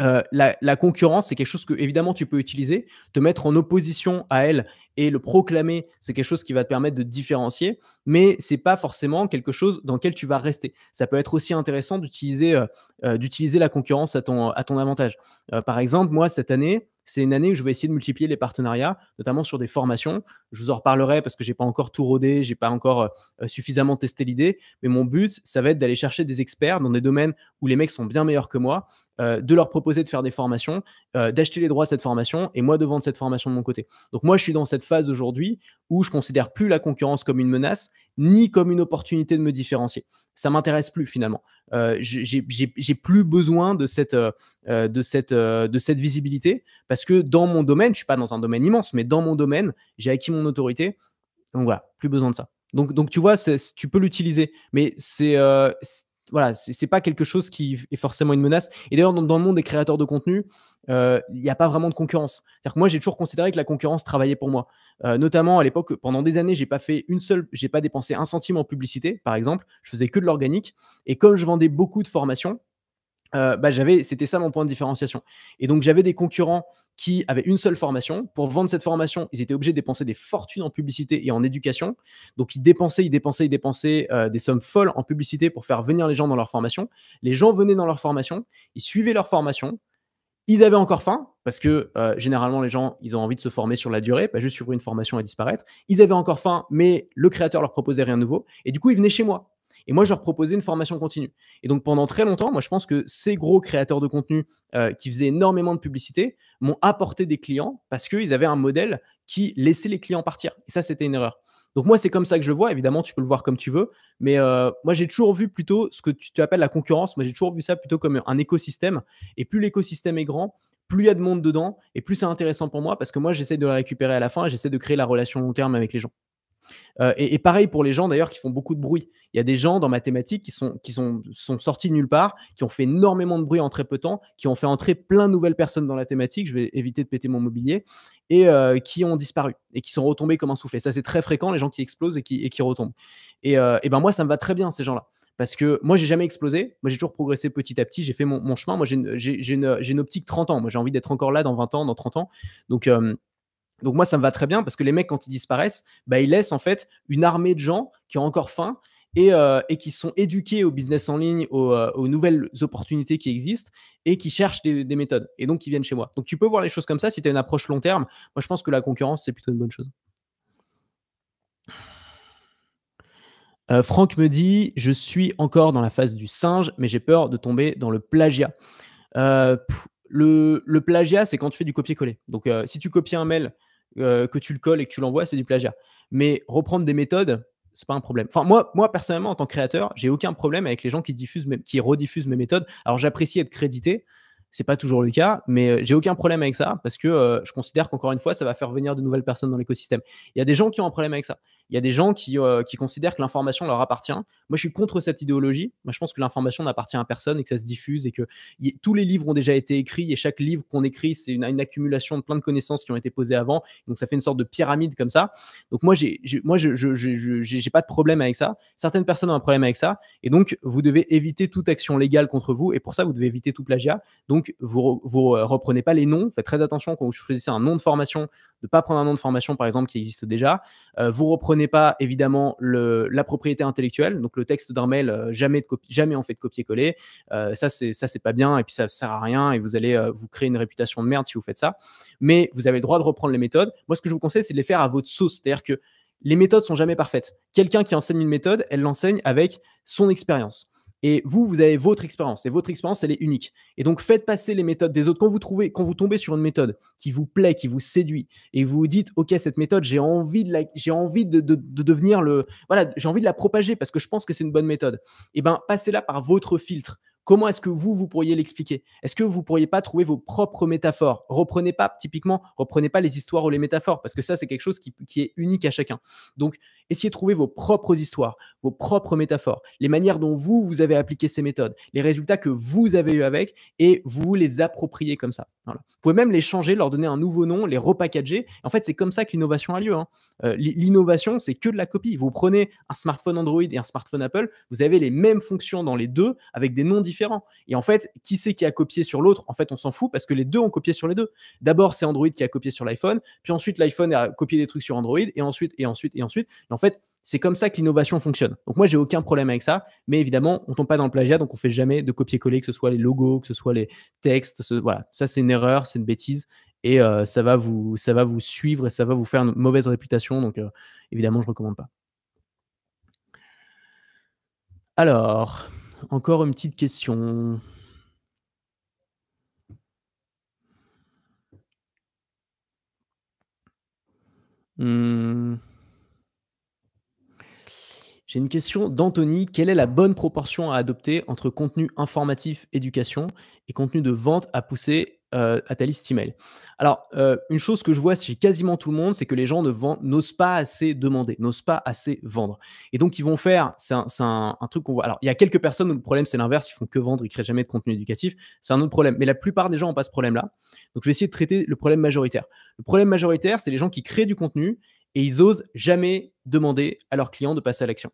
euh, la, concurrence, c'est quelque chose que évidemment tu peux utiliser, te mettre en opposition à elle et le proclamer, c'est quelque chose qui va te permettre de te différencier, mais c'est pas forcément quelque chose dans lequel tu vas rester. Ça peut être aussi intéressant d'utiliser euh, euh, d'utiliser la concurrence à ton, à ton avantage. par exemple, moi cette année, c'est une année où je vais essayer de multiplier les partenariats, notamment sur des formations. Je vous en reparlerai parce que j'ai pas encore tout rodé, j'ai pas encore euh, suffisamment testé l'idée, mais mon but, ça va être d'aller chercher des experts dans des domaines où les mecs sont bien meilleurs que moi euh, de leur proposer de faire des formations, euh, d'acheter les droits de cette formation et moi de vendre cette formation de mon côté. Donc moi, je suis dans cette phase aujourd'hui où je considère plus la concurrence comme une menace ni comme une opportunité de me différencier. Ça m'intéresse plus finalement. Euh, j'ai plus besoin euh, de cette, visibilité parce que dans mon domaine, je suis pas dans un domaine immense, mais dans mon domaine, j'ai acquis mon autorité. Donc voilà, plus besoin de ça. Donc, donc tu vois, tu peux l'utiliser, mais c'est voilà, c'est pas quelque chose qui est forcément une menace. Et d'ailleurs, dans, le monde des créateurs de contenu, euh, il n'y a pas vraiment de concurrence. C'est-à-dire que moi, j'ai toujours considéré que la concurrence travaillait pour moi. Euh, notamment à l'époque, pendant des années, j'ai pas fait une seule, j'ai pas dépensé un centime en publicité, par exemple. Je faisais que de l'organique. Et comme je vendais beaucoup de formations, euh, bah, j'avais, c'était ça mon point de différenciation. Et donc j'avais des concurrents qui avaient une seule formation. Pour vendre cette formation, ils étaient obligés de dépenser des fortunes en publicité et en éducation. Donc, ils dépensaient, ils dépensaient, ils dépensaient euh, des sommes folles en publicité pour faire venir les gens dans leur formation. Les gens venaient dans leur formation, ils suivaient leur formation. Ils avaient encore faim parce que euh, généralement les gens ils ont envie de se former sur la durée, pas juste suivre une formation et disparaître. Ils avaient encore faim, mais le créateur leur proposait rien de nouveau et du coup ils venaient chez moi et moi, je leur proposais une formation continue. Et donc, pendant très longtemps, moi, je pense que ces gros créateurs de contenu euh, qui faisaient énormément de publicité m'ont apporté des clients parce qu'ils avaient un modèle qui laissait les clients partir. Et ça, c'était une erreur. Donc moi, c'est comme ça que je le vois. Évidemment, tu peux le voir comme tu veux. Mais euh, moi, j'ai toujours vu plutôt ce que tu, appelles la concurrence. Moi, j'ai toujours vu ça plutôt comme un écosystème. Et plus l'écosystème est grand, plus il y a de monde dedans, et plus c'est intéressant pour moi parce que moi, j'essaie de la récupérer à la fin et j'essaie de créer la relation long terme avec les gens. Euh, et, pareil pour les gens d'ailleurs qui font beaucoup de bruit. Il y a des gens dans mathématiques qui sont, qui sont, sont sortis nulle part, qui ont fait énormément de bruit en très peu de temps, qui ont fait entrer plein de nouvelles personnes dans la thématique. Je vais éviter de péter mon mobilier et euh, qui ont disparu et qui sont retombés comme un soufflet, Ça, c'est très fréquent, les gens qui explosent et qui, retombent. Euh, et, ben moi, ça me va très bien, ces gens-là parce que moi j'ai jamais explosé, moi j'ai toujours progressé petit à petit, j'ai fait mon, chemin, moi j'ai une, une, optique 30 ans, moi j'ai envie d'être encore là dans 20 ans, dans 30 ans, donc donc moi, ça me va très bien parce que les mecs, quand ils disparaissent, bah, ils laissent en fait une armée de gens qui ont encore faim et, euh, qui sont éduqués au business en ligne, euh, aux, nouvelles opportunités qui existent et qui cherchent des, méthodes et donc qui viennent chez moi. Donc tu peux voir les choses comme ça si tu as une approche long terme. Moi, je pense que la concurrence, c'est plutôt une bonne chose. Euh, Franck me dit, je suis encore dans la phase du singe, mais j'ai peur de tomber dans le plagiat. le, plagiat, c'est quand tu fais du copier-coller. Donc, si tu copies un mail euh, que tu le colles et que tu l'envoies, c'est du plagiat. Mais reprendre des méthodes, c'est pas un problème. moi, moi personnellement, en tant que créateur, j'ai aucun problème avec les gens qui diffusent, qui rediffusent mes méthodes. Alors, j'apprécie être crédité, c'est pas toujours le cas, mais euh, j'ai aucun problème avec ça parce que euh, je considère qu'encore une fois, ça va faire venir de nouvelles personnes dans l'écosystème. Il y a des gens qui ont un problème avec ça. Il y a des gens qui, euh, qui considèrent que l'information leur appartient. Moi, je suis contre cette idéologie. Moi, je pense que l'information n'appartient à personne et que ça se diffuse et que tous les livres ont déjà été écrits et chaque livre qu'on écrit, c'est une, accumulation de plein de connaissances qui ont été posées avant. Donc, ça fait une sorte de pyramide comme ça. Donc, moi, j'ai, moi, je, j'ai pas de problème avec ça. Certaines personnes ont un problème avec ça. Et donc, vous devez éviter toute action légale contre vous. Et pour ça, vous devez éviter tout plagiat. Donc, vous ne euh, reprenez pas les noms. Faites très attention quand vous choisissez un nom de formation, de ne pas prendre un nom de formation, par exemple, qui existe déjà. Euh, vous reprenez pas, évidemment, la propriété intellectuelle. Donc, le texte d'un mail, euh, jamais, de jamais on fait de copier-coller. ça, c'est pas bien et puis ça ne sert à rien et vous allez vous créer une réputation de merde si vous faites ça. Mais vous avez le droit de reprendre les méthodes. Moi, ce que je vous conseille, c'est de les faire à votre sauce. C'est-à-dire que les méthodes sont jamais parfaites. Quelqu'un qui enseigne une méthode, elle l'enseigne avec son expérience. Et vous, vous avez votre expérience. Et votre expérience, elle est unique. Et donc, faites passer les méthodes des autres. Quand vous, trouvez, quand vous tombez sur une méthode qui vous plaît, qui vous séduit, et vous vous dites, OK, cette méthode, j'ai envie, de, j'ai envie de, devenir le. Voilà, j'ai envie de la propager parce que je pense que c'est une bonne méthode. Et eh bien, passez-la par votre filtre. Comment est-ce que vous, vous pourriez l'expliquer Est-ce que vous pourriez pas trouver vos propres métaphores Reprenez pas, typiquement, reprenez pas les histoires ou les métaphores, parce que ça, c'est quelque chose qui, est unique à chacun. Donc, essayez de trouver vos propres histoires, vos propres métaphores, les manières dont vous, vous avez appliqué ces méthodes, les résultats que vous avez eu avec, et vous les appropriez comme ça. Vous pouvez même les changer, leur donner un nouveau nom, les repackager. En fait, c'est comme ça que l'innovation a lieu. Hein. Euh, l'innovation, c'est que de la copie. Vous prenez un smartphone Android et un smartphone Apple, vous avez les mêmes fonctions dans les deux, avec des noms différents et en fait, qui c'est qui a copié sur l'autre En fait, on s'en fout parce que les deux ont copié sur les deux. D'abord, c'est Android qui a copié sur l'iPhone, puis ensuite l'iPhone a copié des trucs sur Android, et ensuite, et ensuite, et ensuite. Et en fait, c'est comme ça que l'innovation fonctionne. Donc moi, j'ai aucun problème avec ça, mais évidemment, on tombe pas dans le plagiat, donc on fait jamais de copier-coller, que ce soit les logos, que ce soit les textes. voilà, ça c'est une erreur, c'est une bêtise, et euh, ça va vous, ça va vous suivre et ça va vous faire une mauvaise réputation. Donc euh, évidemment, je recommande pas. Alors, encore une petite question. Hmm. J'ai une question d'Anthony. Quelle est la bonne proportion à adopter entre contenu informatif, éducation et contenu de vente à pousser euh, à ta liste email. Alors, euh, une chose que je vois chez quasiment tout le monde, c'est que les gens ne n'osent pas assez demander, n'osent pas assez vendre. Et donc, ils vont faire, c'est un, truc qu'on voit. Alors, il y a quelques personnes où le problème, c'est l'inverse, ils font que vendre, ils créent jamais de contenu éducatif. C'est un autre problème. Mais la plupart des gens n'ont pas ce problème-là. Donc, je vais essayer de traiter le problème majoritaire. Le problème majoritaire, c'est les gens qui créent du contenu et ils n'osent jamais demander à leurs clients de passer à l'action.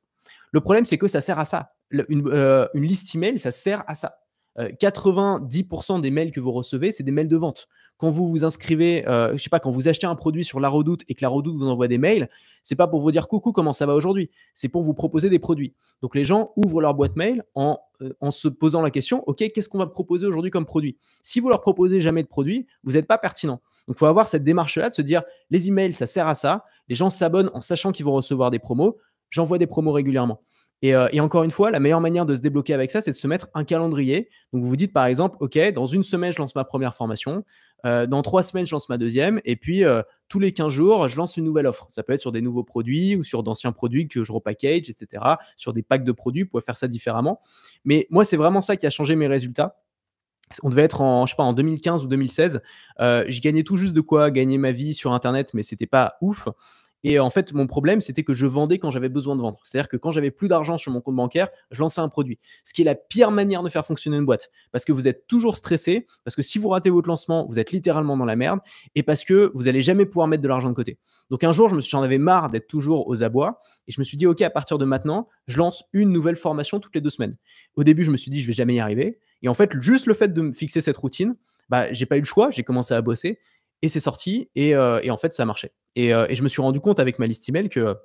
Le problème, c'est que ça sert à ça. Euh, une liste email, ça sert à ça 90% euh, des mails que vous recevez, c'est des mails de vente. Quand vous vous inscrivez, euh, je sais pas, quand vous achetez un produit sur La Redoute et que La Redoute vous envoie des mails, c'est pas pour vous dire coucou comment ça va aujourd'hui, c'est pour vous proposer des produits. Donc les gens ouvrent leur boîte mail en, euh, se posant la question, ok, qu'est-ce qu'on va proposer aujourd'hui comme produit Si vous leur proposez jamais de produit, vous n'êtes pas pertinent. Donc, il faut avoir cette démarche-là de se dire les emails, ça sert à ça. Les gens s'abonnent en sachant qu'ils vont recevoir des promos. J'envoie des promos régulièrement. Euh, et, encore une fois, la meilleure manière de se débloquer avec ça, c'est de se mettre un calendrier. Donc, vous vous dites par exemple, OK, dans une semaine, je lance ma première formation. Euh, dans trois semaines, je lance ma deuxième. Et puis, euh, tous les 15 jours, je lance une nouvelle offre. Ça peut être sur des nouveaux produits ou sur d'anciens produits que je repackage, etc. Sur des packs de produits, vous pouvez faire ça différemment. Mais moi, c'est vraiment ça qui a changé mes résultats on devait être en, je sais pas, en 2015 ou 2016. Euh, je gagnais tout juste de quoi gagner ma vie sur Internet, mais c'était pas ouf. Et en fait, mon problème, c'était que je vendais quand j'avais besoin de vendre. C'est-à-dire que quand j'avais plus d'argent sur mon compte bancaire, je lançais un produit. Ce qui est la pire manière de faire fonctionner une boîte. Parce que vous êtes toujours stressé, parce que si vous ratez votre lancement, vous êtes littéralement dans la merde, et parce que vous n'allez jamais pouvoir mettre de l'argent de côté. Donc un jour, je me suis, j'en avais marre d'être toujours aux abois, et je me suis dit, OK, à partir de maintenant, je lance une nouvelle formation toutes les deux semaines. Au début, je me suis dit, je vais jamais y arriver. Et en fait, juste le fait de me fixer cette routine, bah, j'ai pas eu le choix, j'ai commencé à bosser, et c'est sorti, et, euh, et en fait, ça a marché. Euh, et, je me suis rendu compte avec ma liste email que bah,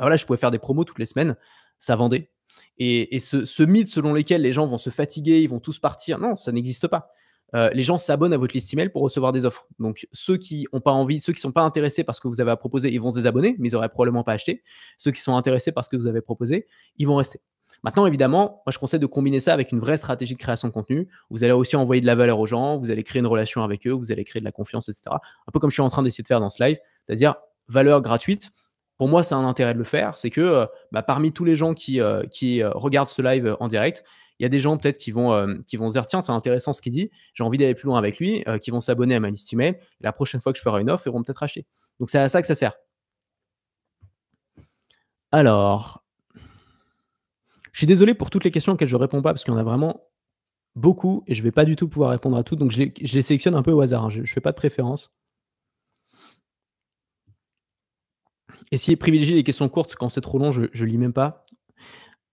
voilà, je pouvais faire des promos toutes les semaines, ça vendait. Et, ce, mythe selon lequel les gens vont se fatiguer, ils vont tous partir, non, ça n'existe pas. Euh, les gens s'abonnent à votre liste email pour recevoir des offres. Donc ceux qui n'ont pas envie, ceux qui ne sont pas intéressés par ce que vous avez à proposer, ils vont se désabonner, mais ils n'auraient probablement pas acheté. Ceux qui sont intéressés par ce que vous avez proposé, ils vont rester. Maintenant, évidemment, moi je conseille de combiner ça avec une vraie stratégie de création de contenu. Vous allez aussi envoyer de la valeur aux gens, vous allez créer une relation avec eux, vous allez créer de la confiance, etc. Un peu comme je suis en train d'essayer de faire dans ce live, c'est-à-dire valeur gratuite. Pour moi, c'est un intérêt de le faire. C'est que euh, bah, parmi tous les gens qui, euh, qui euh, regardent ce live en direct, il y a des gens peut-être qui vont qui vont se dire tiens c'est intéressant ce qu'il dit, j'ai envie d'aller plus loin avec lui, qui vont s'abonner à ma liste email. La prochaine fois que je ferai une offre, ils vont peut-être acheter. Donc c'est à ça que ça sert. Alors, je suis désolé pour toutes les questions auxquelles je ne réponds pas, parce qu'il y en a vraiment beaucoup, et je ne vais pas du tout pouvoir répondre à toutes, donc je les, sélectionne un peu au hasard, hein. je ne fais pas de préférence. Essayez de privilégier les questions courtes, quand c'est trop long, je ne lis même pas.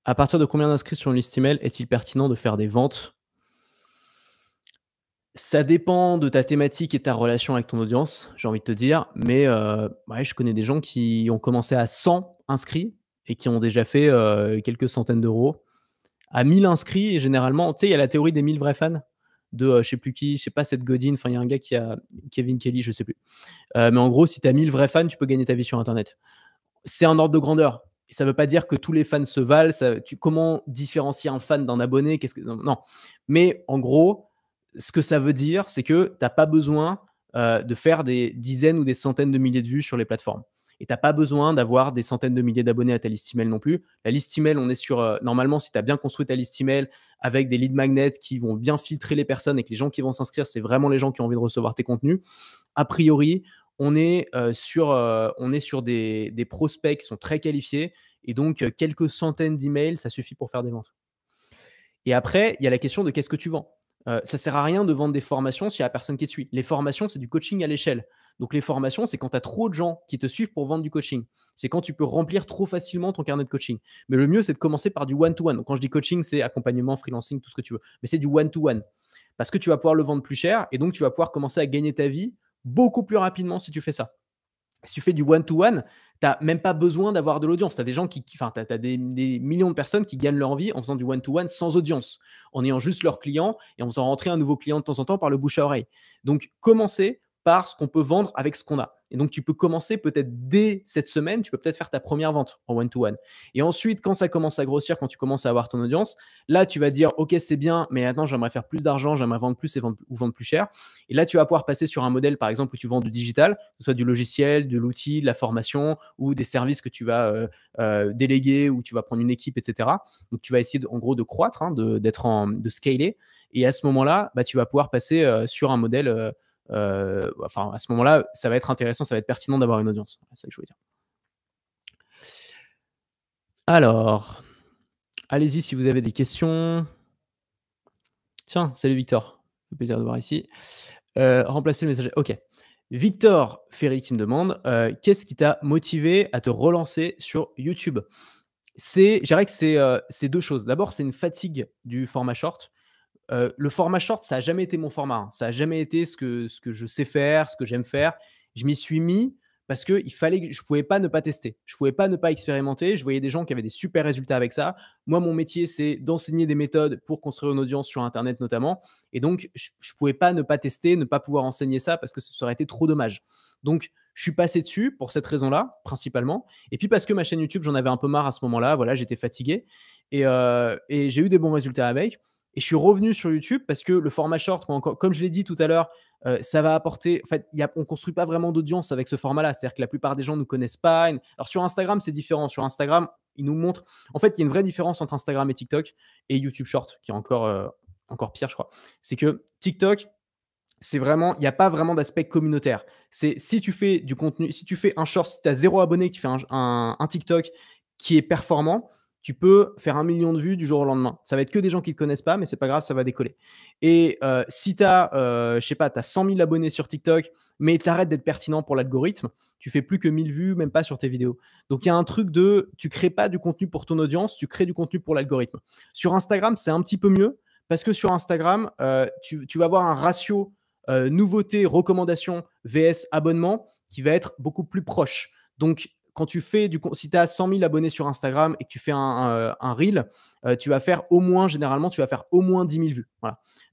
À partir de combien d'inscrits sur une liste email est-il pertinent de faire des ventes ça dépend de ta thématique et ta relation avec ton audience, j'ai envie de te dire. Mais euh, ouais, je connais des gens qui ont commencé à 100 inscrits et qui ont déjà fait euh, quelques centaines d'euros. À 1000 inscrits, et généralement, tu sais, il y a la théorie des 1000 vrais fans de je euh, je sais plus qui, je sais pas, cette Godin, enfin, il y a un gars qui a Kevin Kelly, je sais plus. Euh, mais en gros, si tu as 1000 vrais fans, tu peux gagner ta vie sur Internet. C'est un ordre de grandeur. ça ne veut pas dire que tous les fans se valent. tu, comment différencier un fan d'un abonné que, non, Mais en gros, ce que ça veut dire, c'est que tu n'as pas besoin de faire des dizaines ou des centaines de milliers de vues sur les plateformes. Et tu n'as pas besoin d'avoir des centaines de milliers d'abonnés à ta liste email non plus. La liste email, on est sur, euh, normalement, si tu as bien construit ta liste email avec des lead magnets qui vont bien filtrer les personnes et que les gens qui vont s'inscrire, c'est vraiment les gens qui ont envie de recevoir tes contenus. A priori, on est euh, sur, euh, on est sur des, prospects qui sont très qualifiés et donc quelques centaines d'emails, ça suffit pour faire des ventes. Et après, il y a la question de qu'est-ce que tu vends. ça ne sert à rien de vendre des formations s'il n'y a personne qui te suit. Les formations, c'est du coaching à l'échelle. Donc les formations, c'est quand tu as trop de gens qui te suivent pour vendre du coaching. C'est quand tu peux remplir trop facilement ton carnet de coaching. Mais le mieux, c'est de commencer par du one-to-one. Donc quand je dis coaching, c'est accompagnement, freelancing, tout ce que tu veux. Mais c'est du one-to-one. Parce que tu vas pouvoir le vendre plus cher et donc tu vas pouvoir commencer à gagner ta vie beaucoup plus rapidement si tu fais ça. Si tu fais du one-to-one, tu n'as même pas besoin d'avoir de l'audience. Tu as des gens qui, des, millions de personnes qui gagnent leur vie en faisant du one-to-one sans audience, en ayant juste leurs clients et en faisant rentrer un nouveau client de temps en temps par le bouche à oreille. Donc, commencer par ce qu'on peut vendre avec ce qu'on a. Et donc, tu peux commencer peut-être dès cette semaine, tu peux peut-être faire ta première vente en one-to-one. Et ensuite, quand ça commence à grossir, quand tu commences à avoir ton audience, là, tu vas dire, OK, c'est bien, mais attends, j'aimerais faire plus d'argent, j'aimerais vendre plus ou vendre plus cher. Et là, tu vas pouvoir passer sur un modèle, par exemple, où tu vends du digital, que ce soit du logiciel, de l'outil, de la formation ou des services que tu vas euh, euh, déléguer ou tu vas prendre une équipe, etc. Donc, tu vas essayer, en gros, de croître, hein, d'être en… de scaler. Et à ce moment-là, bah, tu vas pouvoir passer euh, sur un modèle euh, enfin, à ce moment-là, ça va être intéressant, ça va être pertinent d'avoir une audience. C'est que je voulais dire. Alors, allez-y si vous avez des questions. Tiens, salut Victor. Le plaisir de voir ici. Euh, remplacer le messager. Ok. Victor Ferry qui me demande euh, qu'est-ce qui t'a motivé à te relancer sur YouTube C'est, je que c'est deux choses. D'abord, c'est une fatigue du format short. Euh, le format short, ça n'a jamais été mon format. Hein. Ça n'a jamais été ce que, ce que je sais faire, ce que j'aime faire. Je m'y suis mis parce que il fallait je pouvais pas ne pas tester, je ne pouvais pas ne pas expérimenter. Je voyais des gens qui avaient des super résultats avec ça. Moi, mon métier, c'est d'enseigner des méthodes pour construire une audience sur Internet notamment, et donc je, ne pouvais pas ne pas tester, ne pas pouvoir enseigner ça parce que ce serait été trop dommage. Donc je suis passé dessus pour cette raison-là principalement, et puis parce que ma chaîne YouTube, j'en avais un peu marre à ce moment-là. Voilà, j'étais fatigué et euh, j'ai eu des bons résultats avec. Et je suis revenu sur YouTube parce que le format short, comme je l'ai dit tout à l'heure, euh, ça va apporter. En fait, on ne construit pas vraiment d'audience avec ce format-là. C'est-à-dire que la plupart des gens ne connaissent pas. Alors sur Instagram, c'est différent. Sur Instagram, ils nous montrent. En fait, il y a une vraie différence entre Instagram et TikTok et YouTube Short, qui est encore, euh, encore pire, je crois. C'est que TikTok, c'est vraiment, il n'y a pas vraiment d'aspect communautaire. C'est si tu fais du contenu, si tu fais un short, si tu as zéro abonné, que tu fais un TikTok qui est performant, tu peux faire un million de vues du jour au lendemain. Ça va être que des gens qui ne te connaissent pas, mais c'est pas grave, ça va décoller. Et euh, si tu as, euh, je sais pas, tu as 100 000 abonnés sur TikTok, mais tu arrêtes d'être pertinent pour l'algorithme, tu fais plus que 1000 vues, même pas sur tes vidéos. Donc il y a un truc de, tu crées pas du contenu pour ton audience, tu crées du contenu pour l'algorithme. Sur Instagram, c'est un petit peu mieux, parce que sur Instagram, euh, tu, tu, vas avoir un ratio euh, nouveauté, recommandation, VS, abonnement, qui va être beaucoup plus proche. Donc quand tu fais du si tu as 100 000 abonnés sur Instagram et que tu fais un, euh, reel, euh, tu vas faire au moins, généralement, tu vas faire au moins 10 000 vues.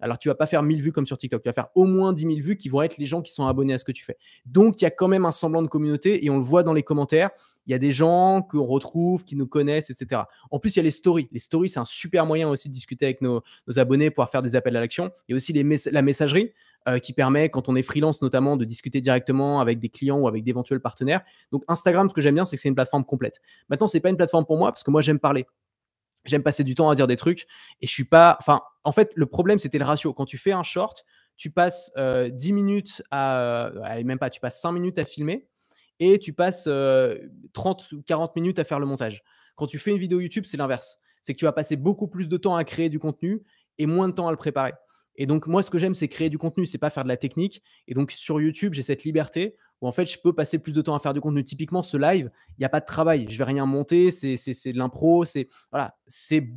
Alors, tu vas pas faire 1000 vues comme sur TikTok, tu vas faire au moins 10 000 vues qui vont être les gens qui sont abonnés à ce que tu fais. Donc, il y a quand même un semblant de communauté et on le voit dans les commentaires. Il y a des gens qu'on retrouve, qui nous connaissent, etc. En plus, il y a les stories. Les stories, c'est un super moyen aussi de discuter avec nos, abonnés, pour faire des appels à l'action. Il y a aussi la messagerie. Euh, qui permet, quand on est freelance notamment, de discuter directement avec des clients ou avec d'éventuels partenaires. Donc Instagram, ce que j'aime bien, c'est que c'est une plateforme complète. Maintenant, c'est pas une plateforme pour moi parce que moi j'aime parler. J'aime passer du temps à dire des trucs et je suis pas. Enfin, en fait, le problème c'était le ratio. Quand tu fais un short, tu passes 10 euh, minutes à. Euh, même pas, tu passes 5 minutes à filmer et tu passes 30 ou 40 minutes à faire le montage. Quand tu fais une vidéo YouTube, c'est l'inverse. C'est que tu vas passer beaucoup plus de temps à créer du contenu et moins de temps à le préparer. Et donc, moi, ce que j'aime, c'est créer du contenu, c'est pas faire de la technique. Et donc, sur YouTube, j'ai cette liberté où en fait, je peux passer plus de temps à faire du contenu. Typiquement, ce live, il n'y a pas de travail. Je vais rien monter, c'est de l'impro, c'est voilà,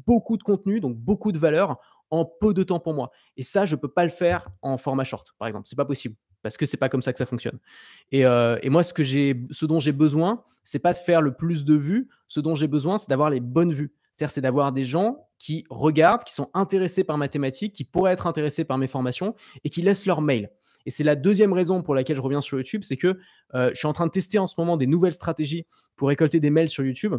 beaucoup de contenu, donc beaucoup de valeur en peu de temps pour moi. Et ça, je ne peux pas le faire en format short, par exemple. C'est pas possible parce que c'est pas comme ça que ça fonctionne. Et, euh, moi, ce, que ce dont j'ai besoin, c'est pas de faire le plus de vues. Ce dont j'ai besoin, c'est d'avoir les bonnes vues cest d'avoir des gens qui regardent, qui sont intéressés par ma thématique, qui pourraient être intéressés par mes formations et qui laissent leur mail. Et c'est la deuxième raison pour laquelle je reviens sur YouTube, c'est que euh, je suis en train de tester en ce moment des nouvelles stratégies pour récolter des mails sur YouTube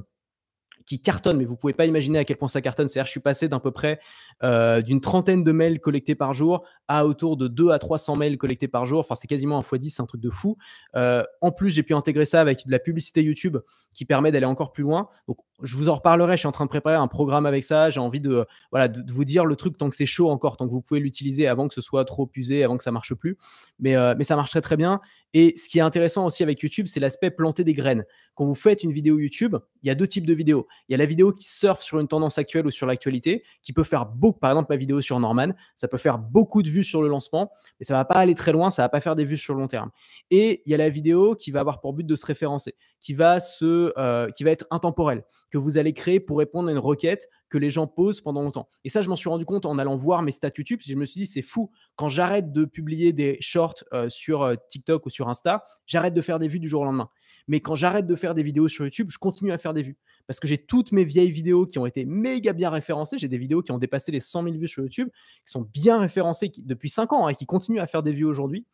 qui cartonnent, mais vous pouvez pas imaginer à quel point ça cartonne. C'est-à-dire, je suis passé d'un peu près euh, d'une trentaine de mails collectés par jour à autour de 2 à 300 mails collectés par jour. Enfin, c'est quasiment un fois 10, c'est un truc de fou. Euh, en plus, j'ai pu intégrer ça avec de la publicité YouTube qui permet d'aller encore plus loin. Donc, je vous en reparlerai. Je suis en train de préparer un programme avec ça. J'ai envie de, euh, voilà, de, vous dire le truc tant que c'est chaud encore, tant que vous pouvez l'utiliser avant que ce soit trop usé, avant que ça marche plus. Mais, mais ça marche très très bien. Et ce qui est intéressant aussi avec YouTube, c'est l'aspect planter des graines. Quand vous faites une vidéo YouTube, il y a deux types de vidéos. Il y a la vidéo qui surfe sur une tendance actuelle ou sur l'actualité, qui peut faire beaucoup par exemple, ma vidéo sur Norman, ça peut faire beaucoup de vues sur le lancement, mais ça va pas aller très loin, ça va pas faire des vues sur le long terme. Et il y a la vidéo qui va avoir pour but de se référencer, qui va se, euh, qui va être intemporelle, que vous allez créer pour répondre à une requête que les gens posent pendant longtemps. Et ça, je m'en suis rendu compte en allant voir mes stats YouTube. Je me suis dit, c'est fou. Quand j'arrête de publier des shorts euh, sur euh, TikTok ou sur Insta, j'arrête de faire des vues du jour au lendemain. Mais quand j'arrête de faire des vidéos sur YouTube, je continue à faire des vues. Parce que j'ai toutes mes vieilles vidéos qui ont été méga bien référencées. J'ai des vidéos qui ont dépassé les 100 000 vues sur YouTube, qui sont bien référencées depuis 5 ans hein, et qui continuent à faire des vues aujourd'hui.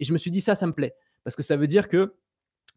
Et je me suis dit, ça, ça me plaît. Parce que ça veut dire que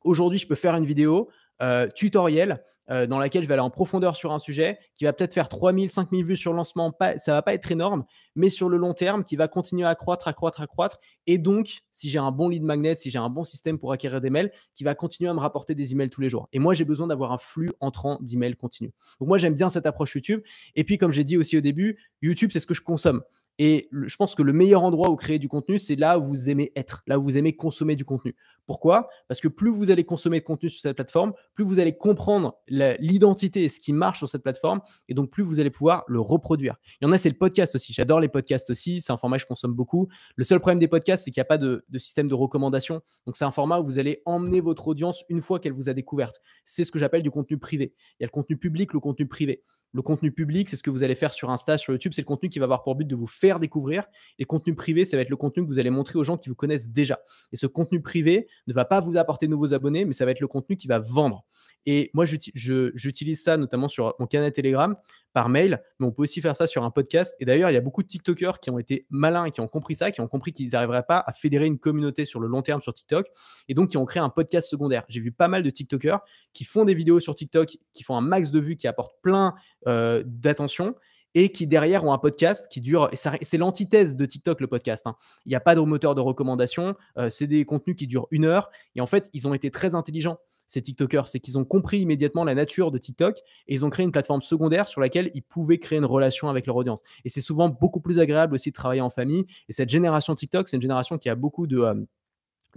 aujourd'hui, je peux faire une vidéo euh, tutoriel euh, dans laquelle je vais aller en profondeur sur un sujet qui va peut-être faire 3000, 5000 vues sur le lancement. ça va pas être énorme, mais sur le long terme, qui va continuer à croître, à croître, à croître. Et donc, si j'ai un bon lead magnet, si j'ai un bon système pour acquérir des mails, qui va continuer à me rapporter des emails tous les jours. Et moi, j'ai besoin d'avoir un flux entrant d'emails continu. Donc, moi, j'aime bien cette approche YouTube. Et puis, comme j'ai dit aussi au début, YouTube, c'est ce que je consomme. Et je pense que le meilleur endroit où créer du contenu, c'est là où vous aimez être, là où vous aimez consommer du contenu. Pourquoi Parce que plus vous allez consommer de contenu sur cette plateforme, plus vous allez comprendre l'identité et ce qui marche sur cette plateforme, et donc plus vous allez pouvoir le reproduire. Il y en a, c'est le podcast aussi. J'adore les podcasts aussi. C'est un format que je consomme beaucoup. Le seul problème des podcasts, c'est qu'il n'y a pas de, de, système de recommandation. Donc c'est un format où vous allez emmener votre audience une fois qu'elle vous a découverte. C'est ce que j'appelle du contenu privé. Il y a le contenu public, le contenu privé. Le contenu public, c'est ce que vous allez faire sur Insta, sur YouTube. C'est le contenu qui va avoir pour but de vous faire découvrir. Et contenus privés, ça va être le contenu que vous allez montrer aux gens qui vous connaissent déjà. Et ce contenu privé ne va pas vous apporter de nouveaux abonnés, mais ça va être le contenu qui va vendre. Et moi, j'utilise ça notamment sur mon canal Telegram, par mail, mais on peut aussi faire ça sur un podcast. Et d'ailleurs, il y a beaucoup de TikTokers qui ont été malins et qui ont compris ça, qui ont compris qu'ils n'arriveraient pas à fédérer une communauté sur le long terme sur TikTok, et donc qui ont créé un podcast secondaire. J'ai vu pas mal de TikTokers qui font des vidéos sur TikTok, qui font un max de vues, qui apportent plein euh, d'attention, et qui derrière ont un podcast qui dure. C'est l'antithèse de TikTok, le podcast. Hein. Il n'y a pas de moteur de recommandation. Euh, c'est des contenus qui durent une heure. Et en fait, ils ont été très intelligents, ces TikTokers. C'est qu'ils ont compris immédiatement la nature de TikTok et ils ont créé une plateforme secondaire sur laquelle ils pouvaient créer une relation avec leur audience. Et c'est souvent beaucoup plus agréable aussi de travailler en famille. Et cette génération TikTok, c'est une génération qui a beaucoup de. Euh,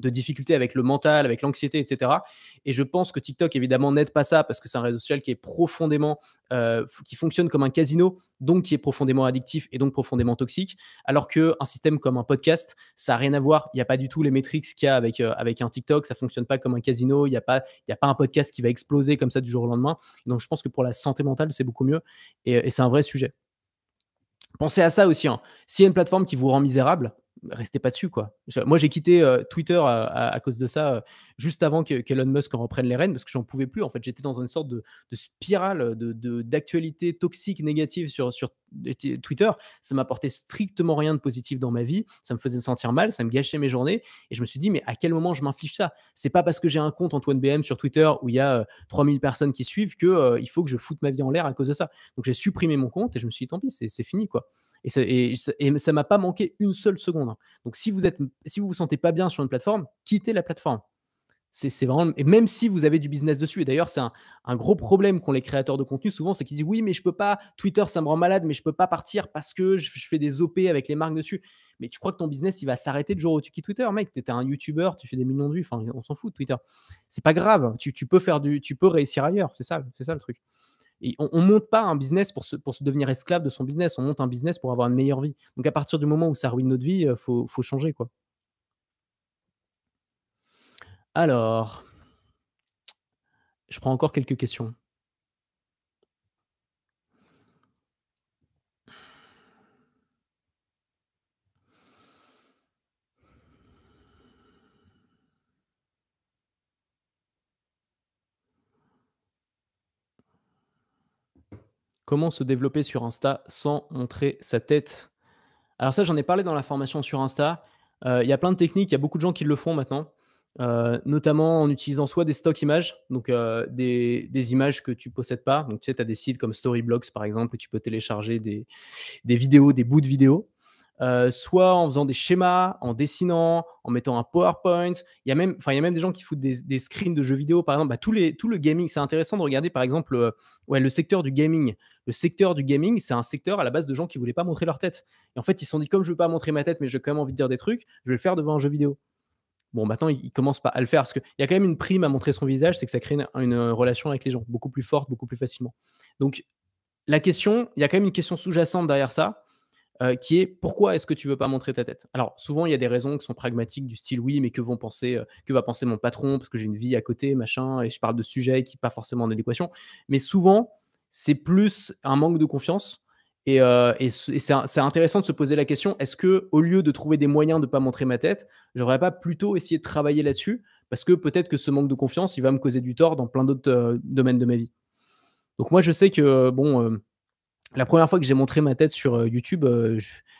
de difficultés avec le mental, avec l'anxiété, etc. Et je pense que TikTok, évidemment, n'aide pas ça parce que c'est un réseau social qui est profondément, euh, qui fonctionne comme un casino, donc qui est profondément addictif et donc profondément toxique. Alors qu'un système comme un podcast, ça n'a rien à voir. Il n'y a pas du tout les métriques qu'il y a avec, euh, un TikTok. Ça ne fonctionne pas comme un casino. Il n'y a, pas, a pas un podcast qui va exploser comme ça du jour au lendemain. Donc je pense que pour la santé mentale, c'est beaucoup mieux. et, c'est un vrai sujet. Pensez à ça aussi. Hein. S'il y a une plateforme qui vous rend misérable, restez pas dessus quoi. Moi j'ai quitté euh, Twitter à, à, cause de ça euh, juste avant que, qu'Elon Musk en reprenne les rênes parce que j'en pouvais plus. En fait j'étais dans une sorte de, spirale de, d'actualité toxique négative sur, sur Twitter. Ça m'apportait strictement rien de positif dans ma vie. Ça me faisait sentir mal, ça me gâchait mes journées et je me suis dit mais à quel moment je m'inflige ça C'est pas parce que j'ai un compte Antoine BM sur Twitter où il y a 3000 euh, personnes qui suivent que il faut que je foute ma vie en l'air à cause de ça. Donc j'ai supprimé mon compte et je me suis dit tant pis c'est, c'est fini quoi. Et, ça, m'a pas manqué une seule seconde. Hein. Donc si vous ne si vous vous sentez pas bien sur une plateforme, quittez la plateforme. C'est vraiment et même si vous avez du business dessus. Et d'ailleurs, c'est un, gros problème qu'ont les créateurs de contenu souvent, c'est qu'ils disent oui, mais je peux pas. Twitter, ça me rend malade, mais je peux pas partir parce que je, fais des OP avec les marques dessus. Mais tu crois que ton business il va s'arrêter le jour où tu quittes Twitter, mec tu étais un YouTuber, tu fais des millions de vues. Enfin, on s'en fout de Twitter. C'est pas grave. Tu, tu, peux faire du, tu peux réussir ailleurs. C'est ça, c'est ça le truc on, ne monte pas un business pour se, pour se devenir esclave de son business. On monte un business pour avoir une meilleure vie. Donc à partir du moment où ça ruine notre vie, il euh, faut, faut, changer. quoi. Alors, je prends encore quelques questions. Comment se développer sur Insta sans montrer sa tête Alors ça, j'en ai parlé dans la formation sur Insta. Euh, il y a plein de techniques, il y a beaucoup de gens qui le font maintenant, euh, notamment en utilisant soit des stocks images, donc euh, des, images que tu possèdes pas. Donc tu sais, tu as des sites comme Storyblocks par exemple, où tu peux télécharger des vidéos, des bouts de vidéos. Euh, soit en faisant des schémas, en dessinant, en mettant un PowerPoint. Il y a même, il y a même des gens qui foutent des, screens de jeux vidéo, par exemple. Bah, tous les, tout le gaming, c'est intéressant de regarder, par exemple, euh, ouais, le secteur du gaming. Le secteur du gaming, c'est un secteur à la base de gens qui voulaient pas montrer leur tête. Et en fait, ils se sont dit, comme je veux pas montrer ma tête, mais j'ai quand même envie de dire des trucs, je vais le faire devant un jeu vidéo. Bon, maintenant, ils il commencent pas à le faire parce qu'il y a quand même une prime à montrer son visage, c'est que ça crée une, une euh, relation avec les gens beaucoup plus forte, beaucoup plus facilement. Donc, la question, il y a quand même une question sous-jacente derrière ça euh, qui est pourquoi est-ce que tu veux pas montrer ta tête Alors souvent il y a des raisons qui sont pragmatiques du style oui mais que vont penser euh, que va penser mon patron parce que j'ai une vie à côté machin et je parle de sujets qui pas forcément en adéquation mais souvent c'est plus un manque de confiance et, euh, c'est intéressant de se poser la question est-ce que au lieu de trouver des moyens de pas montrer ma tête j'aurais pas plutôt essayé de travailler là-dessus parce que peut-être que ce manque de confiance il va me causer du tort dans plein d'autres domaines de ma vie. Donc moi je sais que bon la première fois que j'ai montré ma tête sur euh, YouTube, euh,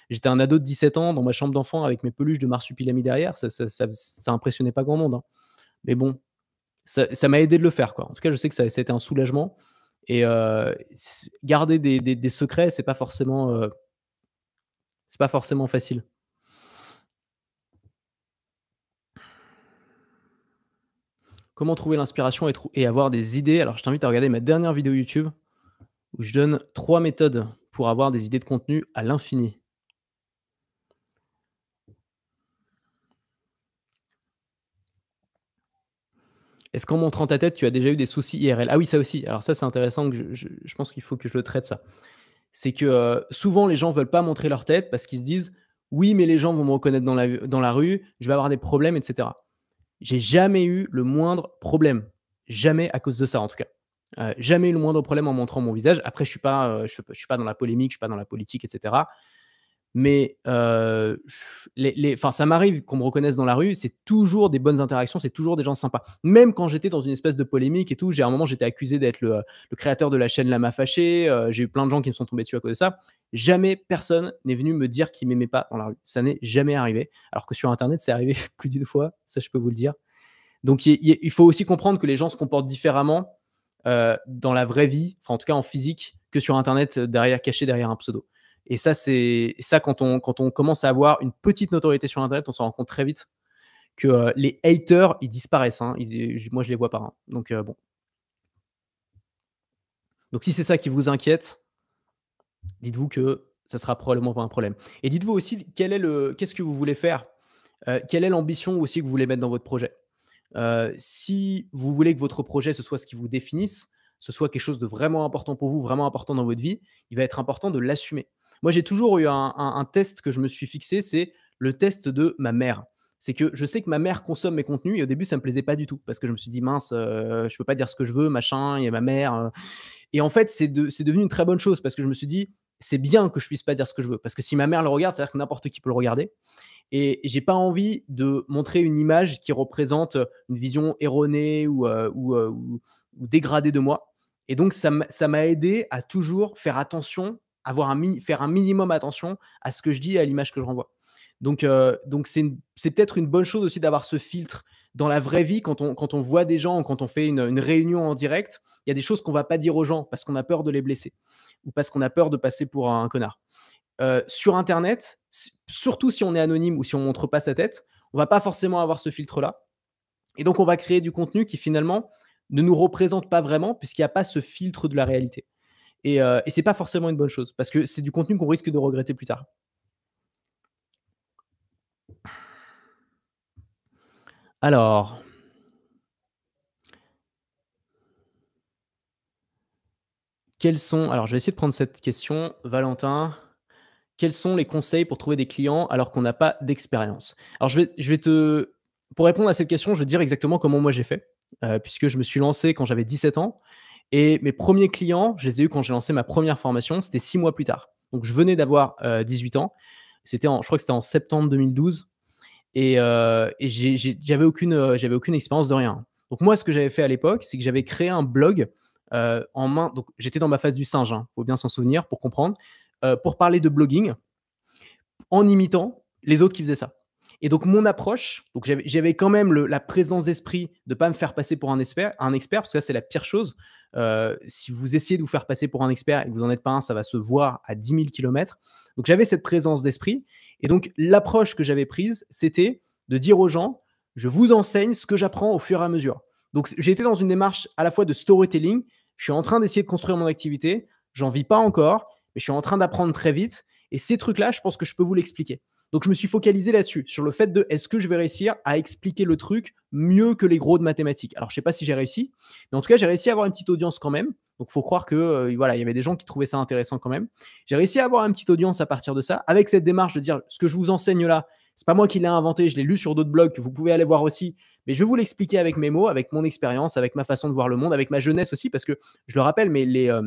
j'étais un ado de 17 ans dans ma chambre d'enfant avec mes peluches de marsupilami derrière. Ça, ça, impressionnait pas grand monde. Hein. Mais bon, ça m'a aidé de le faire. En tout cas, je sais que c'était un soulagement. Et euh, garder des, secrets, c'est pas forcément, c'est pas forcément facile. Comment trouver l'inspiration et, et avoir des idées Alors, je t'invite à regarder ma dernière vidéo YouTube où je donne trois méthodes pour avoir des idées de contenu à l'infini. Est-ce qu'en montrant ta tête, tu as déjà eu des soucis IRL Ah oui, ça aussi. Alors ça, c'est intéressant. je, pense qu'il faut que je le traite ça. C'est que euh, souvent, les gens ne veulent pas montrer leur tête parce qu'ils se disent oui, mais les gens vont me reconnaître dans la, dans la rue, je vais avoir des problèmes, etc. J'ai jamais eu le moindre problème. Jamais à cause de ça, en tout cas. Euh, jamais eu le moindre problème en montrant mon visage. Après, je suis pas, euh, je, suis pas dans la polémique, je suis pas dans la politique, etc. Mais euh, les, ça m'arrive qu'on me reconnaisse dans la rue. C'est toujours des bonnes interactions, c'est toujours des gens sympas. Même quand j'étais dans une espèce de polémique et tout, j'ai un moment j'étais accusé d'être le, créateur de la chaîne Lama Fâché. j'ai eu plein de gens qui me sont tombés dessus à cause de ça. Jamais personne n'est venu me dire qu'il m'aimait pas dans la rue. Ça n'est jamais arrivé. Alors que sur Internet, c'est arrivé plus d'une fois. Ça, je peux vous le dire. Donc il faut aussi comprendre que les gens se comportent différemment euh, dans la vraie vie, enfin en tout cas en physique, que sur Internet euh, derrière caché derrière un pseudo. Et ça, c'est ça quand on, quand on commence à avoir une petite notoriété sur Internet, on s'en rend compte très vite que euh, les haters, ils disparaissent. Hein. moi, je les vois pas. Hein. Donc bon. Donc si c'est ça qui vous inquiète, dites-vous que ça sera probablement pas un problème. Et dites-vous aussi qu'est-ce que vous voulez faire, quelle est l'ambition aussi que vous voulez mettre dans votre projet si vous voulez que votre projet, ce soit ce qui vous définisse, ce soit quelque chose de vraiment important pour vous, vraiment important dans votre vie, il va être important de l'assumer. Moi, j'ai toujours eu un, test que je me suis fixé, c'est le test de ma mère. C'est que je sais que ma mère consomme mes contenus et au début, ça me plaisait pas du tout parce que je me suis dit, mince, je peux pas dire ce que je veux, machin, il y a ma mère. Et en fait, c'est devenu une très bonne chose parce que je me suis dit, c'est bien que je puisse pas dire ce que je veux. Parce que si ma mère le regarde, c'est-à-dire que n'importe qui peut le regarder. Et j'ai pas envie de montrer une image qui représente une vision erronée ou, euh, euh, dégradée de moi. Et donc, ça m'a aidé à toujours faire attention, avoir un, faire un minimum attention à ce que je dis et à l'image que je renvoie. Donc, euh, donc c'est peut-être une bonne chose aussi d'avoir ce filtre dans la vraie vie, quand on, quand on voit des gens, quand on fait une, une réunion en direct, il y a des choses qu'on va pas dire aux gens parce qu'on a peur de les blesser ou parce qu'on a peur de passer pour un connard. Euh, sur Internet, surtout si on est anonyme ou si on montre pas sa tête, on va pas forcément avoir ce filtre-là. Et donc, on va créer du contenu qui finalement ne nous représente pas vraiment, puisqu'il n'y a pas ce filtre de la réalité. Et, euh, et ce n'est pas forcément une bonne chose, parce que c'est du contenu qu'on risque de regretter plus tard. Alors, Quels sont, alors je vais essayer de prendre cette question, Valentin. Quels sont les conseils pour trouver des clients alors qu'on n'a pas d'expérience Alors je vais, je vais te, pour répondre à cette question, je vais dire exactement comment moi j'ai fait, euh, puisque je me suis lancé quand j'avais 17 ans et mes premiers clients, je les ai eus quand j'ai lancé ma première formation, c'était six mois plus tard. Donc je venais d'avoir 18 euh, ans, c'était je crois que c'était en septembre 2012 et, euh, et j'avais aucune, euh, aucune expérience de rien. Donc moi, ce que j'avais fait à l'époque, c'est que j'avais créé un blog euh, en main. Donc, j'étais dans ma phase du singe, il hein, faut bien s'en souvenir pour comprendre, euh, pour parler de blogging en imitant les autres qui faisaient ça. Et donc, mon approche, donc j'avais quand même la présence d'esprit de ne pas me faire passer pour un expert, un expert parce que ça, c'est la pire chose. Euh, si vous essayez de vous faire passer pour un expert et que vous n'en êtes pas un, ça va se voir à 10 000 km. Donc, j'avais cette présence d'esprit. Et donc, l'approche que j'avais prise, c'était de dire aux gens, je vous enseigne ce que j'apprends au fur et à mesure. Donc, j'étais dans une démarche à la fois de storytelling, je suis en train d'essayer de construire mon activité. J'en vis pas encore, mais je suis en train d'apprendre très vite. Et ces trucs-là, je pense que je peux vous l'expliquer. Donc, je me suis focalisé là-dessus, sur le fait de est-ce que je vais réussir à expliquer le truc mieux que les gros de mathématiques. Alors, je sais pas si j'ai réussi, mais en tout cas, j'ai réussi à avoir une petite audience quand même. Donc, faut croire que euh, voilà, il y avait des gens qui trouvaient ça intéressant quand même. J'ai réussi à avoir une petite audience à partir de ça, avec cette démarche de dire ce que je vous enseigne là, c'est pas moi qui l'ai inventé, je l'ai lu sur d'autres blogs que vous pouvez aller voir aussi, mais je vais vous l'expliquer avec mes mots, avec mon expérience, avec ma façon de voir le monde, avec ma jeunesse aussi, parce que je le rappelle, mais les, euh,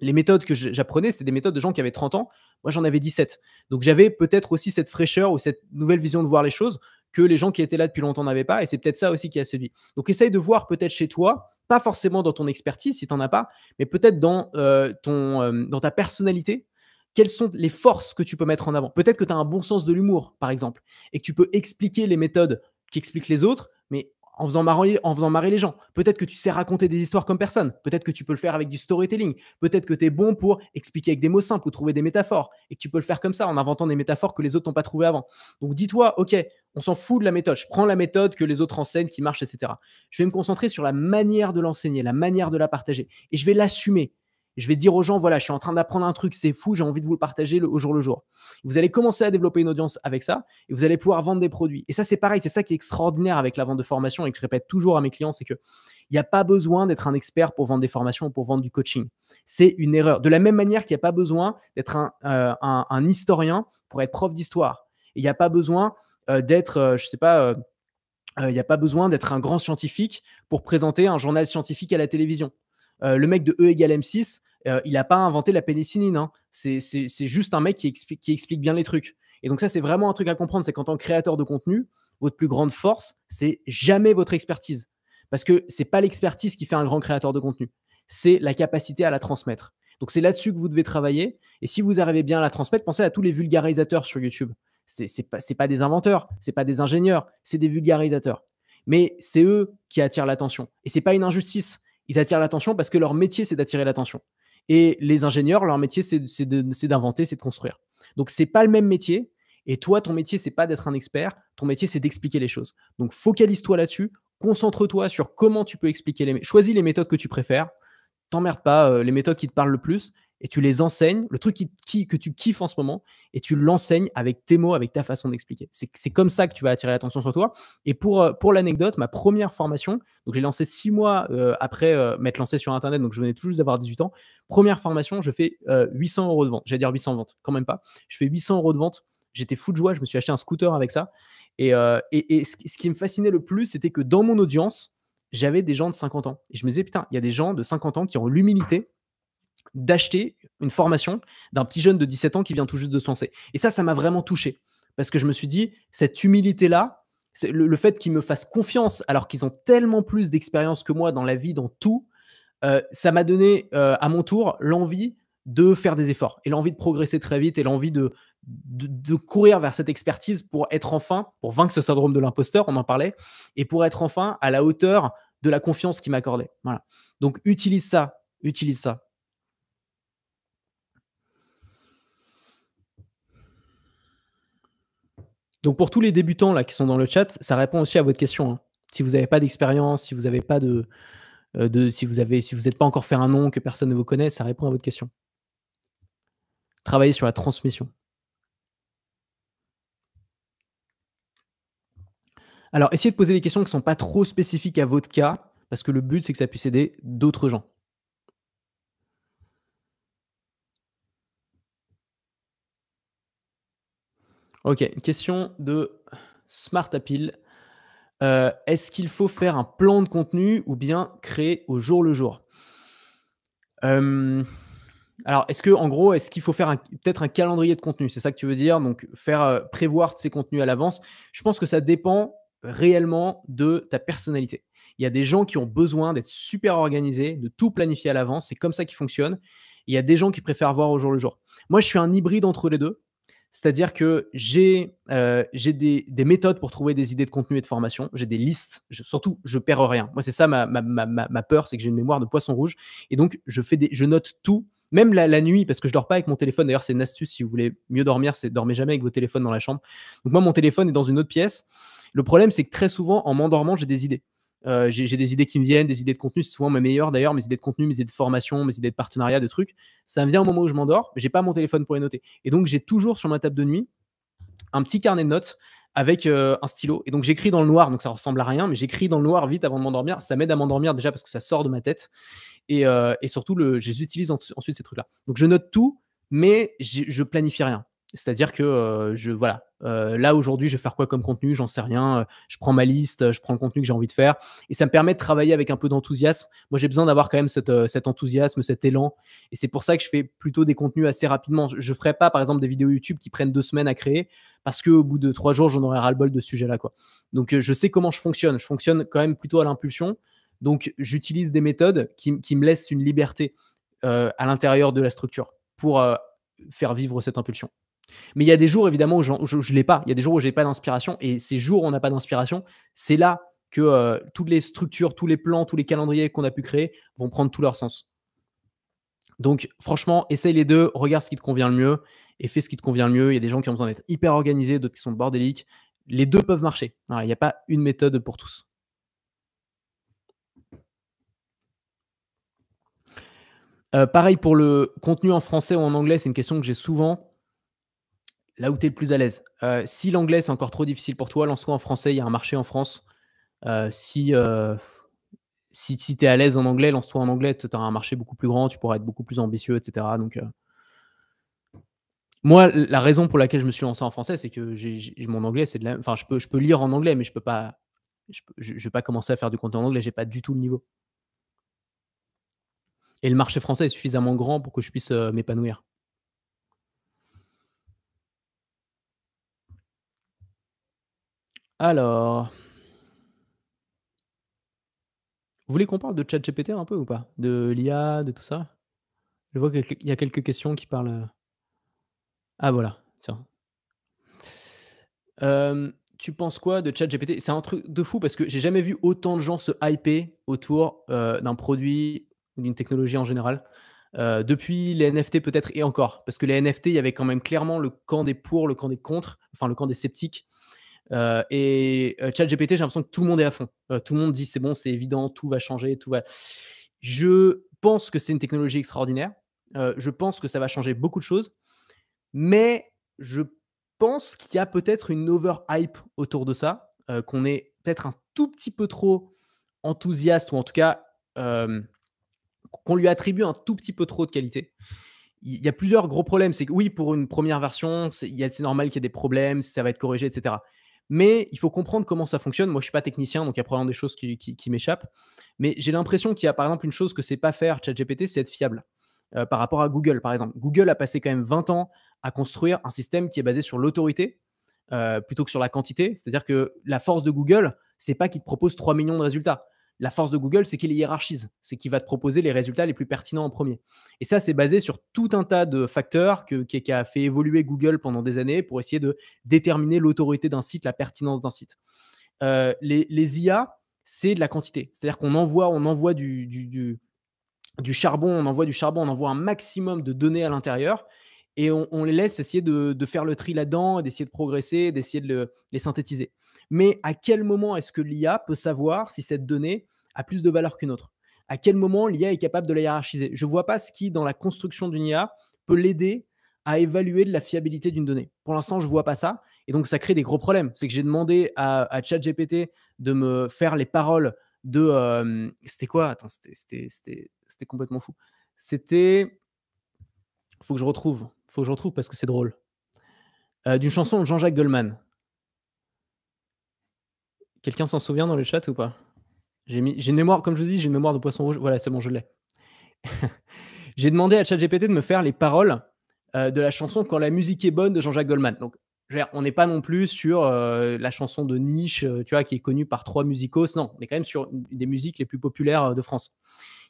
les méthodes que j'apprenais, c'était des méthodes de gens qui avaient 30 ans, moi j'en avais 17. Donc j'avais peut-être aussi cette fraîcheur ou cette nouvelle vision de voir les choses que les gens qui étaient là depuis longtemps n'avaient pas, et c'est peut-être ça aussi qui a séduit. Donc essaye de voir peut-être chez toi, pas forcément dans ton expertise si tu n'en as pas, mais peut-être dans, euh, ton, euh, dans ta personnalité, quelles sont les forces que tu peux mettre en avant. Peut-être que tu as un bon sens de l'humour, par exemple, et que tu peux expliquer les méthodes qui expliquent les autres, mais en faisant marrer, en faisant marrer les gens. Peut-être que tu sais raconter des histoires comme personne. Peut-être que tu peux le faire avec du storytelling. Peut-être que tu es bon pour expliquer avec des mots simples ou trouver des métaphores. Et que tu peux le faire comme ça, en inventant des métaphores que les autres n'ont pas trouvées avant. Donc dis-toi, OK, on s'en fout de la méthode. Je prends la méthode que les autres enseignent, qui marche, etc. Je vais me concentrer sur la manière de l'enseigner, la manière de la partager. Et je vais l'assumer. Je vais dire aux gens, voilà, je suis en train d'apprendre un truc, c'est fou, j'ai envie de vous le partager au jour le jour. Vous allez commencer à développer une audience avec ça et vous allez pouvoir vendre des produits. Et ça, c'est pareil, c'est ça qui est extraordinaire avec la vente de formation et que je répète toujours à mes clients, c'est que il n'y a pas besoin d'être un expert pour vendre des formations ou pour vendre du coaching. C'est une erreur. De la même manière qu'il n'y a pas besoin d'être euh, un, historien pour être prof d'histoire. Il n'y a pas besoin euh, d'être, euh, je ne sais pas, il n'y a pas besoin d'être un grand scientifique pour présenter un journal scientifique à la télévision. Euh, le mec de E égale M6, euh, il n'a pas inventé la pénicilline. Hein. C'est juste un mec qui explique, bien les trucs. Et donc ça, c'est vraiment un truc à comprendre, c'est qu'en tant que créateur de contenu, votre plus grande force, c'est jamais votre expertise. Parce que c'est pas l'expertise qui fait un grand créateur de contenu, c'est la capacité à la transmettre. Donc c'est là-dessus que vous devez travailler. Et si vous arrivez bien à la transmettre, pensez à tous les vulgarisateurs sur YouTube. C'est pas, pas des inventeurs, ce c'est pas des ingénieurs, c'est des vulgarisateurs. Mais c'est eux qui attirent l'attention. Et c'est pas une injustice. Ils attirent l'attention parce que leur métier, c'est d'attirer l'attention. Et les ingénieurs, leur métier, c'est d'inventer, c'est de construire. Donc, ce n'est pas le même métier. Et toi, ton métier, c'est pas d'être un expert. Ton métier, c'est d'expliquer les choses. Donc, focalise-toi là-dessus. Concentre-toi sur comment tu peux expliquer les. Choisis les méthodes que tu préfères. t'emmerde pas euh, les méthodes qui te parlent le plus et tu les enseignes, le truc qui, que tu kiffes en ce moment, et tu l'enseignes avec tes mots, avec ta façon d'expliquer. C'est comme ça que tu vas attirer l'attention sur toi. Et pour, euh, pour l'anecdote, ma première formation, donc j'ai lancé six mois euh, après euh, m'être lancé sur Internet, donc je venais toujours juste d'avoir 18 ans. Première formation, je fais 800 euros de vente. J'allais dire 800 ventes, quand même pas. Je fais 800 euros de vente. J'étais fou de joie, je me suis acheté un scooter avec ça. Et, ce, ce qui me fascinait le plus, c'était que dans mon audience, j'avais des gens de 50 ans. Et je me disais, putain, il y a des gens de 50 ans qui ont l'humilité d'acheter une formation d'un petit jeune de 17 ans qui vient tout juste de se lancer. Et ça, ça m'a vraiment touché parce que je me suis dit, cette humilité-là, le, le, fait qu'ils me fassent confiance alors qu'ils ont tellement plus d'expérience que moi dans la vie, dans tout, euh, ça m'a donné euh, à mon tour l'envie de faire des efforts et l'envie de progresser très vite et l'envie de, de, courir vers cette expertise pour être enfin, pour vaincre ce syndrome de l'imposteur, on en parlait, et pour être enfin à la hauteur de la confiance qui m'accordait Voilà. Donc utilise ça, utilise ça. Donc pour tous les débutants là qui sont dans le chat, ça répond aussi à votre question. Hein. Si vous n'avez pas d'expérience, si vous n'avez pas euh, de, si vous avez, si vous n'êtes pas encore fait un nom que personne ne vous connaît, ça répond à votre question. Travaillez sur la transmission. Alors essayez de poser des questions qui ne sont pas trop spécifiques à votre cas, parce que le but c'est que ça puisse aider d'autres gens. Ok, une question de Smart Appeal. Euh, est-ce qu'il faut faire un plan de contenu ou bien créer au jour le jour euh, alors, est-ce que, en gros, est-ce qu'il faut faire peut-être un calendrier de contenu C'est ça que tu veux dire Donc, faire euh, prévoir ces contenus à l'avance. Je pense que ça dépend réellement de ta personnalité. Il y a des gens qui ont besoin d'être super organisés, de tout planifier à l'avance. C'est comme ça qu'ils fonctionnent. Il y a des gens qui préfèrent voir au jour le jour. Moi, je suis un hybride entre les deux. C'est-à-dire que j'ai euh, des, méthodes pour trouver des idées de contenu et de formation, j'ai des listes, surtout je perds rien. Moi, c'est ça ma, peur, c'est que j'ai une mémoire de poisson rouge. Et donc, je, fais des, je note tout, même la, la, nuit, parce que je dors pas avec mon téléphone. D'ailleurs, c'est une astuce, si vous voulez mieux dormir, c'est dormez jamais avec vos téléphones dans la chambre. Donc moi, mon téléphone est dans une autre pièce. Le problème, c'est que très souvent, en m'endormant, j'ai des idées. Euh, j'ai des idées qui me viennent, des idées de contenu, c'est souvent mes meilleures d'ailleurs, mes idées de contenu, mes idées de formation, mes idées de partenariat, de trucs. Ça me vient au moment où je m'endors, mais j'ai pas mon téléphone pour les noter. Et donc j'ai toujours sur ma table de nuit un petit carnet de notes avec euh, un stylo. Et donc j'écris dans le noir, donc ça ressemble à rien, mais j'écris dans le noir vite avant de m'endormir. Ça m'aide à m'endormir déjà parce que ça sort de ma tête. Et, euh, et surtout, le, je utilise ensuite ces trucs-là. Donc je note tout, mais je planifie rien. C'est-à-dire que je voilà, là aujourd'hui, je vais faire quoi comme contenu J'en sais rien. Je prends ma liste, je prends le contenu que j'ai envie de faire, et ça me permet de travailler avec un peu d'enthousiasme. Moi, j'ai besoin d'avoir quand même cet enthousiasme, cet élan, et c'est pour ça que je fais plutôt des contenus assez rapidement. Je, ne ferai pas, par exemple, des vidéos YouTube qui prennent deux semaines à créer, parce qu'au bout de trois jours, j'en aurai ras-le-bol de ce sujet-là, quoi. Donc, je sais comment je fonctionne. Je fonctionne quand même plutôt à l'impulsion. Donc, j'utilise des méthodes qui, qui, me laissent une liberté à l'intérieur de la structure pour faire vivre cette impulsion. Mais il y a des jours, évidemment, où je ne l'ai pas. Il y a des jours où je n'ai pas d'inspiration. Et ces jours où on n'a pas d'inspiration, c'est là que euh, toutes les structures, tous les plans, tous les calendriers qu'on a pu créer vont prendre tout leur sens. Donc, franchement, essaye les deux, regarde ce qui te convient le mieux et fais ce qui te convient le mieux. Il y a des gens qui ont besoin d'être hyper organisés, d'autres qui sont bordéliques. Les deux peuvent marcher. il n'y a pas une méthode pour tous. Euh, pareil pour le contenu en français ou en anglais, c'est une question que j'ai souvent là où tu es le plus à l'aise. Euh, si l'anglais, c'est encore trop difficile pour toi, lance-toi en français, il y a un marché en France. Euh, euh, si si, tu es à l'aise en anglais, lance-toi en anglais, tu auras un marché beaucoup plus grand, tu pourras être beaucoup plus ambitieux, etc. Donc, moi, la raison pour laquelle je me suis lancé en français, c'est que mon anglais, c'est de je peux, je peux lire en anglais, mais je peux pas... Je ne vais pas commencer à faire du contenu en anglais, Je n'ai pas du tout le niveau. Et le marché français est suffisamment grand pour que je puisse m'épanouir. Alors. Vous voulez qu'on parle de ChatGPT un peu ou pas De l'IA, de tout ça Je vois qu'il y a quelques questions qui parlent. Euh. Ah voilà, tiens. Euh, tu penses quoi de ChatGPT C'est un truc de fou parce que j'ai jamais vu autant de gens se hyper autour euh, d'un produit ou d'une technologie en général. depuis les NFT peut-être et encore, parce que les NFT, il y avait quand même clairement le camp des pour, le camp des contre, enfin le camp des sceptiques euh, et euh, ChatGPT, j'ai l'impression que tout le monde est à fond. Euh, tout le monde dit c'est bon, c'est évident, tout va changer, tout va. Je pense que c'est une technologie extraordinaire. je pense que ça va changer beaucoup de choses. Mais je pense qu'il y a peut-être une overhype autour de ça, qu'on est peut-être un tout petit peu trop enthousiaste, ou en tout cas qu'on lui attribue un tout petit peu trop de qualité. Il y a plusieurs gros problèmes. C'est que oui, pour une première version, c'est normal qu'il y ait des problèmes, ça va être corrigé, etc. Mais il faut comprendre comment ça fonctionne. Moi, je suis pas technicien, donc il y a probablement des choses qui, m'échappent. Mais j'ai l'impression qu'il y a par exemple une chose que c'est pas faire ChatGPT, c'est être fiable. Euh, par rapport à Google, par exemple. Google a passé quand même 20 ans à construire un système qui est basé sur l'autorité euh, plutôt que sur la quantité. C'est-à-dire que la force de Google, c'est pas qu'il te propose 3 millions de résultats la force de Google, c'est qu'il hiérarchise, c'est qu'il va te proposer les résultats les plus pertinents en premier. Et ça, c'est basé sur tout un tas de facteurs que, qui, a fait évoluer Google pendant des années pour essayer de déterminer l'autorité d'un site, la pertinence d'un site. Euh, les, IA, c'est de la quantité. C'est-à-dire qu'on envoie, on envoie du, charbon, on envoie du charbon, on envoie un maximum de données à l'intérieur et on, les laisse essayer de, faire le tri là-dedans, d'essayer de progresser, d'essayer de les synthétiser. Mais à quel moment est-ce que l'IA peut savoir si cette donnée, a plus de valeur qu'une autre À quel moment l'IA est capable de la hiérarchiser Je ne vois pas ce qui, dans la construction d'une IA, peut l'aider à évaluer de la fiabilité d'une donnée. Pour l'instant, je ne vois pas ça. Et donc, ça crée des gros problèmes. C'est que j'ai demandé à, ChatGPT de me faire les paroles de. Euh, c'était quoi Attends, c'était complètement fou. C'était. Faut que je retrouve. Faut que je retrouve parce que c'est drôle. Euh, d'une chanson de Jean-Jacques Goldman. Quelqu'un s'en souvient dans le chat ou pas j'ai une mémoire, comme je vous dis, j'ai une mémoire de poisson rouge. Voilà, c'est bon, je l'ai. j'ai demandé à ChatGPT de me faire les paroles euh, de la chanson Quand la musique est bonne de Jean-Jacques Goldman. Donc, on n'est pas non plus sur euh, la chanson de niche, euh, tu vois, qui est connue par trois musicos. Non, on est quand même sur des musiques les plus populaires de France.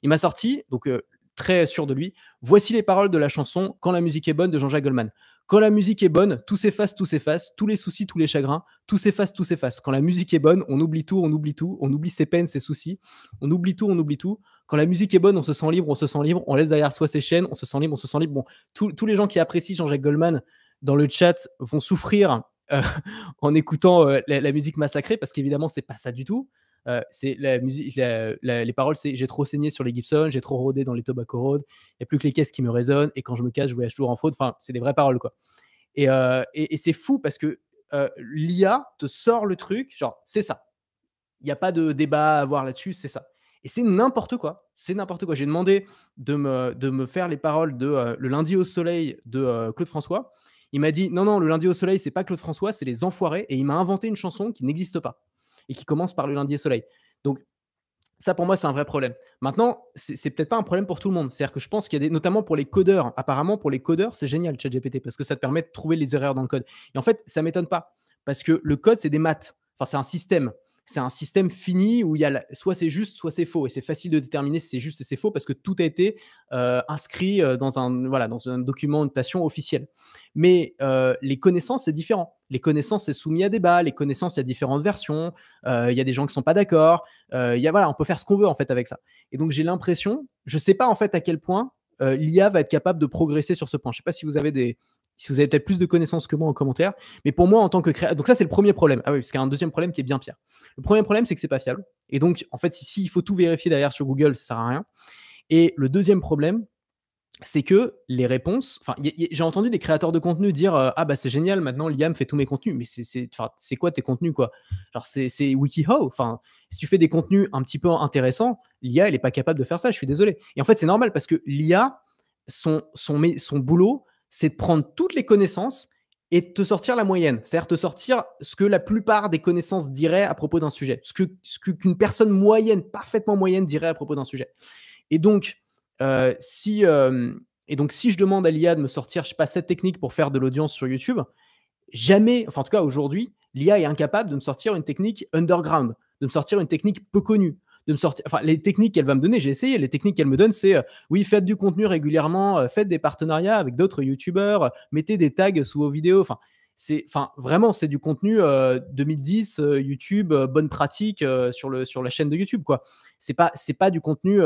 Il m'a sorti, donc très sûr de lui, voici les paroles de la chanson Quand la musique est bonne de Jean-Jacques Goldman. Quand la musique est bonne, tout s'efface, tout s'efface, tous les soucis, tous les chagrins, tout s'efface, tout s'efface. Quand la musique est bonne, on oublie tout, on oublie tout, on oublie ses peines, ses soucis, on oublie tout, on oublie tout. Quand la musique est bonne, on se sent libre, on se sent libre, on laisse derrière soi ses chaînes, on se sent libre, on se sent libre. Bon, tous les gens qui apprécient Jean-Jacques Goldman dans le chat vont souffrir euh, en écoutant euh, la, musique massacrée parce qu'évidemment, c'est pas ça du tout. Euh, c'est la musique, les paroles, c'est j'ai trop saigné sur les Gibson, j'ai trop rodé dans les Tobacco Road, il n'y a plus que les caisses qui me résonnent, et quand je me casse, je voyage toujours en faute, Enfin, c'est des vraies paroles, quoi. Et, euh, c'est fou parce que euh, l'IA te sort le truc, genre, c'est ça. Il n'y a pas de débat à avoir là-dessus, c'est ça. Et c'est n'importe quoi. C'est n'importe quoi. J'ai demandé de me, de me faire les paroles de Le lundi au soleil de Claude François. Il m'a dit non, non, le lundi au soleil, c'est pas Claude François, c'est les enfoirés. Et il m'a inventé une chanson qui n'existe pas et qui commence par le lundi et soleil. Donc, ça, pour moi, c'est un vrai problème. Maintenant, c'est peut-être pas un problème pour tout le monde. C'est-à-dire que je pense qu'il y a des, notamment pour les codeurs, apparemment pour les codeurs, c'est génial ChatGPT parce que ça te permet de trouver les erreurs dans le code. Et en fait, ça m'étonne pas parce que le code, c'est des maths. Enfin, c'est un système c'est un système fini où il y a soit c'est juste, soit c'est faux. Et c'est facile de déterminer si c'est juste et c'est faux parce que tout a été euh, inscrit euh, dans un, voilà, dans un document, une passion officielle. Mais euh, les connaissances, c'est différent. Les connaissances, c'est soumis à débat. Les connaissances, il y a différentes versions. il y a des gens qui ne sont pas d'accord. il y a, voilà, on peut faire ce qu'on veut en fait avec ça. Et donc j'ai l'impression, je ne sais pas en fait à quel point l'IA va être capable de progresser sur ce point. Je ne sais pas si vous avez des, si vous avez peut-être plus de connaissances que moi en commentaire. Mais pour moi, en tant que créateur, donc ça c'est le premier problème. Ah oui, parce qu'il y a un deuxième problème qui est bien pire. Le premier problème, c'est que c'est pas fiable. Et donc, en fait, si, il faut tout vérifier derrière sur Google, ça sert à rien. Et le deuxième problème, c'est que les réponses. Enfin, j'ai entendu des créateurs de contenu dire euh, ah bah c'est génial, maintenant l'IA me fait tous mes contenus. Mais c'est quoi tes contenus quoi Genre c'est WikiHow. Enfin, si tu fais des contenus un petit peu intéressants, l'IA elle est pas capable de faire ça. Je suis désolé. Et en fait, c'est normal parce que l'IA son, son, son boulot, c'est de prendre toutes les connaissances et de te sortir la moyenne, c'est-à-dire te sortir ce que la plupart des connaissances diraient à propos d'un sujet, ce qu'une ce qu'une personne moyenne, parfaitement moyenne, dirait à propos d'un sujet. Et donc, euh, si, euh, et donc, si je demande à l'IA de me sortir, je sais pas, cette technique pour faire de l'audience sur YouTube, jamais, enfin en tout cas aujourd'hui, l'IA est incapable de me sortir une technique underground, de me sortir une technique peu connue, Enfin, les techniques qu'elle va me donner, j'ai essayé. Les techniques qu'elle me donne, c'est euh, oui, faites du contenu régulièrement, euh, faites des partenariats avec d'autres YouTubeurs, euh, mettez des tags sous vos vidéos. Enfin, c'est, enfin, vraiment, c'est du contenu 2010, YouTube, bonne pratique sur le sur la chaîne de YouTube, quoi. C'est pas c'est pas du contenu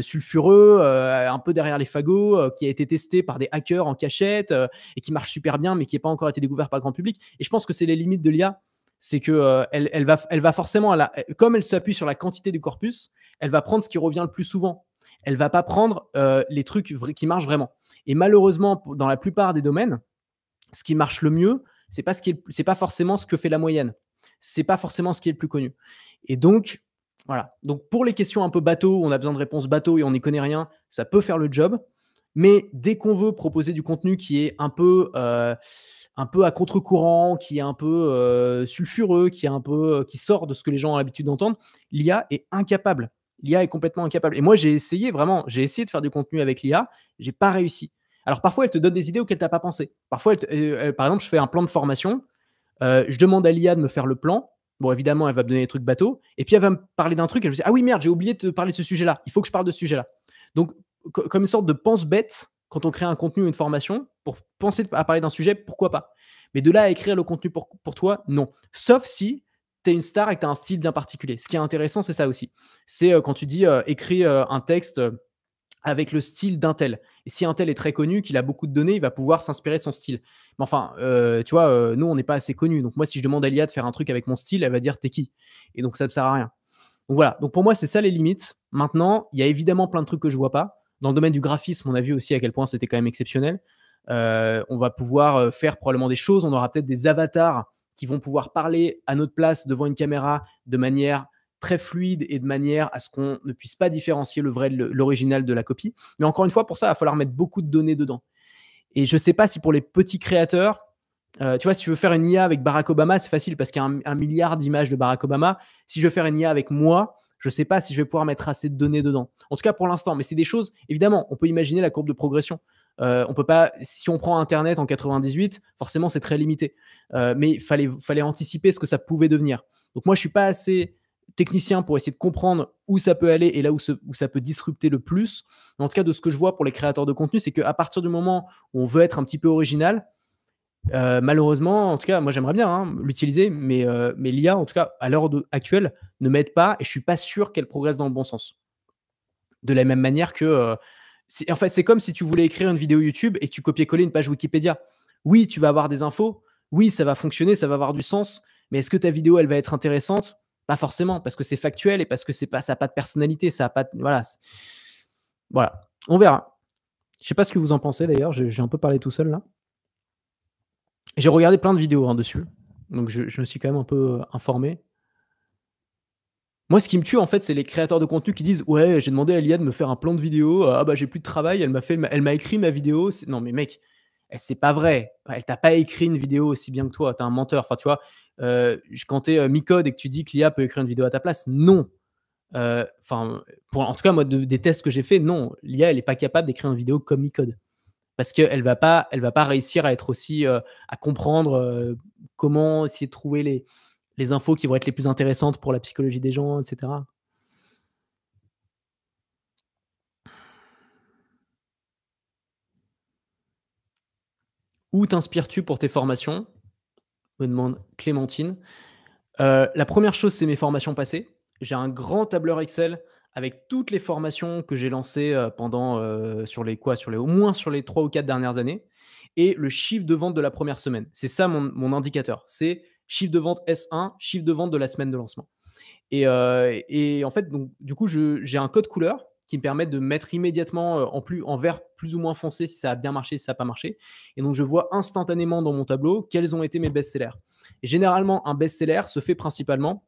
sulfureux, un peu derrière les fagots, qui a été testé par des hackers en cachette et qui marche super bien, mais qui n'a pas encore été découvert par le grand public. Et je pense que c'est les limites de l'IA c'est que euh, elle, va, forcément, comme elle s'appuie sur la quantité du corpus, elle va prendre ce qui revient le plus souvent. Elle va pas prendre euh, les trucs qui marchent vraiment. Et malheureusement, dans la plupart des domaines, ce qui marche le mieux, c'est pas ce n'est pas forcément ce que fait la moyenne. C'est pas forcément ce qui est le plus connu. Et donc voilà. Donc pour les questions un peu bateau, on a besoin de réponses bateau et on n'y connaît rien, ça peut faire le job. Mais dès qu'on veut proposer du contenu qui est un peu euh, un peu à contre-courant, qui est un peu euh, sulfureux, qui est un peu euh, qui sort de ce que les gens ont l'habitude d'entendre, l'IA est incapable. L'IA est complètement incapable. Et moi, j'ai essayé vraiment, j'ai essayé de faire du contenu avec l'IA, j'ai pas réussi. Alors parfois, elle te donne des idées auxquelles t'as pas pensé. Parfois, euh, par exemple, je fais un plan de formation, je demande à l'IA de me faire le plan. Bon, évidemment, elle va me donner des trucs bateaux, et puis elle va me parler d'un truc. Elle me dit ah oui merde, j'ai oublié de te parler de ce sujet-là. Il faut que je parle de ce sujet-là. Donc comme une sorte de pense bête quand on crée un contenu ou une formation, penser à parler d'un sujet, pourquoi pas. Mais de là à écrire le contenu pour, toi, non. Sauf si tu es une star et que tu as un style bien particulier. Ce qui est intéressant, c'est ça aussi. C'est euh, quand tu dis écrit euh, écris euh, un texte avec le style d'un tel. Et si un tel est très connu, qu'il a beaucoup de données, il va pouvoir s'inspirer de son style. Mais enfin, tu vois, nous, on n'est pas assez connus. Donc moi, si je demande à l'IA de faire un truc avec mon style, elle va dire t'es qui Et donc ça ne sert à rien. Donc voilà, donc pour moi, c'est ça les limites. Maintenant, il y a évidemment plein de trucs que je ne vois pas. Dans le domaine du graphisme, on a vu aussi à quel point c'était quand même exceptionnel. Euh, on va pouvoir euh, faire probablement des choses. On aura peut-être des avatars qui vont pouvoir parler à notre place devant une caméra de manière très fluide et de manière à ce qu'on ne puisse pas différencier le vrai de l'original de la copie. Mais encore une fois, pour ça, il va falloir mettre beaucoup de données dedans. Et je ne sais pas si pour les petits créateurs, euh, tu vois, si tu veux faire une IA avec Barack Obama, c'est facile parce qu'il y a un, un milliard d'images de Barack Obama. Si je veux faire une IA avec moi, je ne sais pas si je vais pouvoir mettre assez de données dedans. En tout cas, pour l'instant, mais c'est des choses, évidemment, on peut imaginer la courbe de progression. Euh, on peut pas, si on prend Internet en 98, forcément c'est très limité. Euh, mais il fallait, fallait anticiper ce que ça pouvait devenir. Donc moi, je suis pas assez technicien pour essayer de comprendre où ça peut aller et là où, ça peut disrupter le plus. en tout cas, de ce que je vois pour les créateurs de contenu, c'est qu'à partir du moment où on veut être un petit peu original, euh, malheureusement, en tout cas, moi j'aimerais bien hein, l'utiliser, mais, mais l'IA, en tout cas, à l'heure actuelle, ne m'aide pas et je suis pas sûr qu'elle progresse dans le bon sens. De la même manière que en fait, c'est comme si tu voulais écrire une vidéo YouTube et que tu copiais-coller une page Wikipédia. Oui, tu vas avoir des infos. Oui, ça va fonctionner, ça va avoir du sens. Mais est-ce que ta vidéo, elle va être intéressante Pas forcément, parce que c'est factuel et parce que c'est pas, ça n'a pas de personnalité, ça a pas, de, voilà, voilà. On verra. Je sais pas ce que vous en pensez d'ailleurs. J'ai un peu parlé tout seul là. J'ai regardé plein de vidéos hein, dessus, donc je, me suis quand même un peu euh, informé. Moi, ce qui me tue, en fait, c'est les créateurs de contenu qui disent Ouais, j'ai demandé à l'IA de me faire un plan de vidéo. Ah, bah, j'ai plus de travail. Elle m'a, fait, elle m'a écrit ma vidéo. Non, mais mec, eh, c'est pas vrai. Elle t'a pas écrit une vidéo aussi bien que toi. T'es un menteur. Enfin, tu vois, euh, quand t'es euh, mi-code et que tu dis que l'IA peut écrire une vidéo à ta place, non. Euh, enfin, en tout cas, moi, des tests que j'ai faits, non. L'IA, elle est pas capable d'écrire une vidéo comme mi-code. Parce qu'elle va, pas, elle va pas réussir à être aussi. Euh, à comprendre comment essayer de trouver les les infos qui vont être les plus intéressantes pour la psychologie des gens, etc. Où t'inspires-tu pour tes formations me demande Clémentine. Euh, la première chose, c'est mes formations passées. J'ai un grand tableur Excel avec toutes les formations que j'ai lancées euh, pendant euh, sur les quoi, sur les au moins sur les trois ou quatre dernières années, et le chiffre de vente de la première semaine. C'est ça mon, mon indicateur. C'est chiffre de vente S1, chiffre de vente de la semaine de lancement. Et, euh, en fait, donc, du coup, j'ai un code couleur qui me permet de mettre immédiatement euh, en, plus, en vert plus ou moins foncé si ça a bien marché, si ça n'a pas marché. Et donc, je vois instantanément dans mon tableau quels ont été mes best-sellers. généralement, un best-seller se fait principalement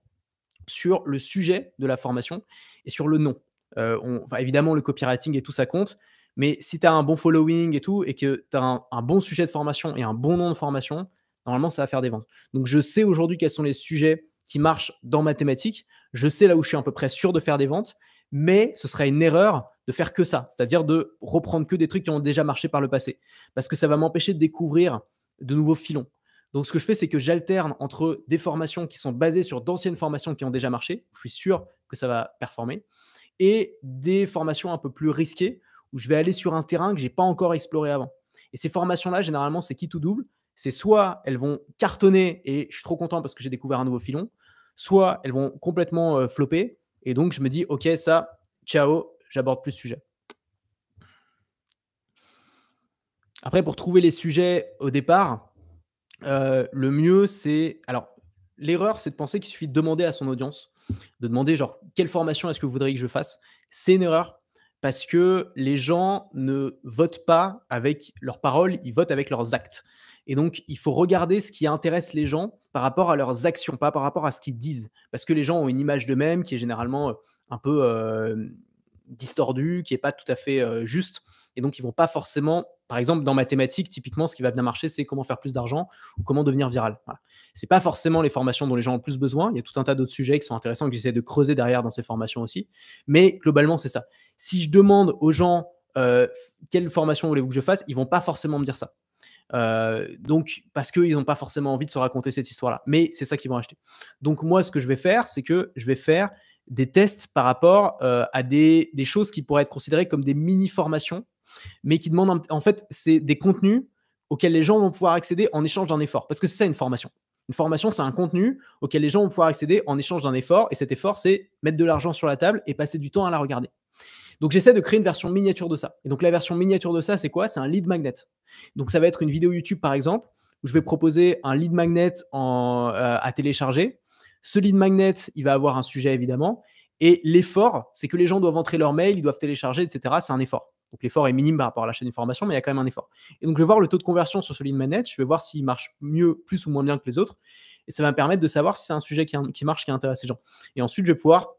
sur le sujet de la formation et sur le nom. Euh, on, évidemment, le copywriting et tout ça compte, mais si tu as un bon following et tout, et que tu as un, bon sujet de formation et un bon nom de formation, normalement, ça va faire des ventes. Donc, je sais aujourd'hui quels sont les sujets qui marchent dans ma thématique. Je sais là où je suis à peu près sûr de faire des ventes, mais ce serait une erreur de faire que ça, c'est-à-dire de reprendre que des trucs qui ont déjà marché par le passé, parce que ça va m'empêcher de découvrir de nouveaux filons. Donc, ce que je fais, c'est que j'alterne entre des formations qui sont basées sur d'anciennes formations qui ont déjà marché, je suis sûr que ça va performer, et des formations un peu plus risquées où je vais aller sur un terrain que je n'ai pas encore exploré avant. Et ces formations-là, généralement, c'est qui tout double c'est soit elles vont cartonner et je suis trop content parce que j'ai découvert un nouveau filon, soit elles vont complètement euh, flopper et donc je me dis ok ça, ciao, j'aborde plus ce sujet. Après pour trouver les sujets au départ, euh, le mieux c'est alors l'erreur c'est de penser qu'il suffit de demander à son audience, de demander genre quelle formation est-ce que vous voudriez que je fasse. C'est une erreur parce que les gens ne votent pas avec leurs paroles, ils votent avec leurs actes. Et donc, il faut regarder ce qui intéresse les gens par rapport à leurs actions, pas par rapport à ce qu'ils disent. Parce que les gens ont une image d'eux-mêmes qui est généralement euh, un peu euh, distordu, qui n'est pas tout à fait euh, juste. Et donc, ils vont pas forcément, par exemple, dans mathématiques, typiquement, ce qui va bien marcher, c'est comment faire plus d'argent ou comment devenir viral. Voilà. C'est pas forcément les formations dont les gens ont le plus besoin. Il y a tout un tas d'autres sujets qui sont intéressants que j'essaie de creuser derrière dans ces formations aussi. Mais globalement, c'est ça. Si je demande aux gens euh, quelle formation voulez-vous que je fasse, ils vont pas forcément me dire ça. Euh, donc, parce qu'ils n'ont pas forcément envie de se raconter cette histoire-là. Mais c'est ça qu'ils vont acheter. Donc, moi, ce que je vais faire, c'est que je vais faire des tests par rapport euh, à des, choses qui pourraient être considérées comme des mini-formations, mais qui demandent, en fait, c'est des contenus auxquels les gens vont pouvoir accéder en échange d'un effort. Parce que c'est ça une formation. Une formation, c'est un contenu auquel les gens vont pouvoir accéder en échange d'un effort. Et cet effort, c'est mettre de l'argent sur la table et passer du temps à la regarder. Donc j'essaie de créer une version miniature de ça. Et donc la version miniature de ça, c'est quoi C'est un lead magnet. Donc ça va être une vidéo YouTube, par exemple, où je vais proposer un lead magnet euh, à télécharger ce lead magnet, il va avoir un sujet évidemment. Et l'effort, c'est que les gens doivent entrer leur mail, ils doivent télécharger, etc. C'est un effort. Donc l'effort est minime par rapport à la chaîne d'information, mais il y a quand même un effort. Et donc je vais voir le taux de conversion sur ce lead magnet, je vais voir s'il marche mieux, plus ou moins bien que les autres. Et ça va me permettre de savoir si c'est un sujet qui, marche, qui intéresse les gens. Et ensuite, je vais pouvoir.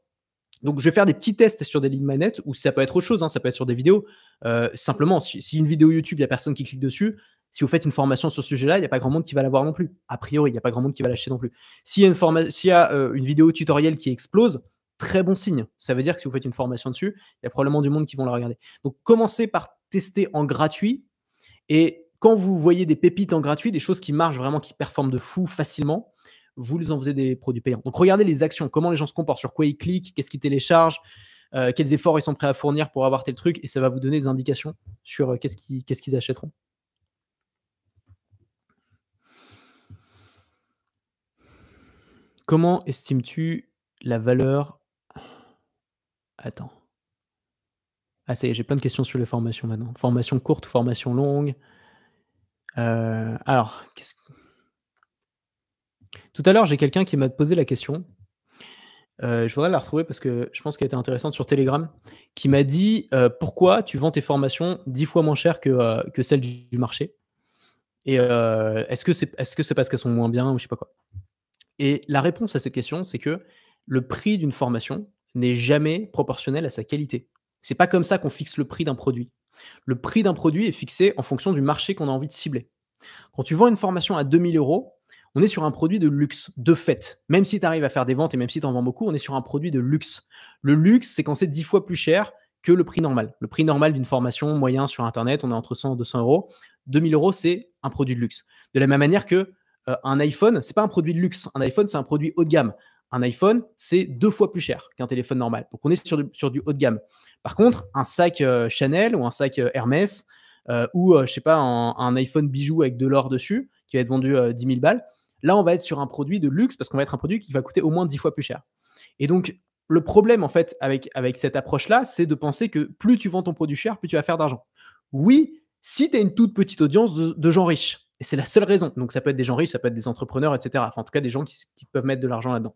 Donc je vais faire des petits tests sur des lead magnets, ou ça peut être autre chose, hein. ça peut être sur des vidéos. Euh, simplement, si, si, une vidéo YouTube, il n'y a personne qui clique dessus, si vous faites une formation sur ce sujet-là, il n'y a pas grand monde qui va l'avoir non plus. A priori, il n'y a pas grand monde qui va l'acheter non plus. S'il y a, une, euh, une vidéo tutoriel qui explose, très bon signe. Ça veut dire que si vous faites une formation dessus, il y a probablement du monde qui va la regarder. Donc commencez par tester en gratuit. Et quand vous voyez des pépites en gratuit, des choses qui marchent vraiment, qui performent de fou facilement, vous les en faisiez des produits payants. Donc regardez les actions, comment les gens se comportent, sur quoi ils cliquent, qu'est-ce qu'ils téléchargent, euh, quels efforts ils sont prêts à fournir pour avoir tel truc, et ça va vous donner des indications sur euh, qu'est-ce qu'ils achèteront. Comment estimes-tu la valeur Attends. Ah, ça y est, j'ai plein de questions sur les formations maintenant. Formation courte ou formation longue euh, Alors, qu'est-ce Tout à l'heure, j'ai quelqu'un qui m'a posé la question. Euh, je voudrais la retrouver parce que je pense qu'elle était intéressante sur Telegram, qui m'a dit euh, pourquoi tu vends tes formations dix fois moins chères que, celles du, marché Et est-ce que c'est est -ce c'est parce qu'elles sont moins bien ou je sais pas quoi et la réponse à cette question, c'est que le prix d'une formation n'est jamais proportionnel à sa qualité. C'est pas comme ça qu'on fixe le prix d'un produit. Le prix d'un produit est fixé en fonction du marché qu'on a envie de cibler. Quand tu vends une formation à 2000 euros, on est sur un produit de luxe, de fait. Même si tu arrives à faire des ventes et même si tu en vends beaucoup, on est sur un produit de luxe. Le luxe, c'est quand c'est 10 fois plus cher que le prix normal. Le prix normal d'une formation moyen sur Internet, on est entre 100 et 200 euros. 2000 euros, c'est un produit de luxe. De la même manière que euh, un iPhone, c'est pas un produit de luxe. Un iPhone, c'est un produit haut de gamme. Un iPhone, c'est deux fois plus cher qu'un téléphone normal. Donc, on est sur du, haut de gamme. Par contre, un sac euh, Chanel ou un sac euh, Hermès ou, je sais pas, un, iPhone bijou avec de l'or dessus qui va être vendu 10 000 balles, là, on va être sur un produit de luxe parce qu'on va être un produit qui va coûter au moins 10 fois plus cher. Et donc, le problème, en fait, avec, avec cette approche-là, c'est de penser que plus tu vends ton produit cher, plus tu vas faire d'argent. Oui, si tu as une toute petite audience de gens riches. Et c'est la seule raison. Donc ça peut être des gens riches, ça peut être des entrepreneurs, etc. Enfin, en tout cas, des gens qui, peuvent mettre de l'argent là-dedans.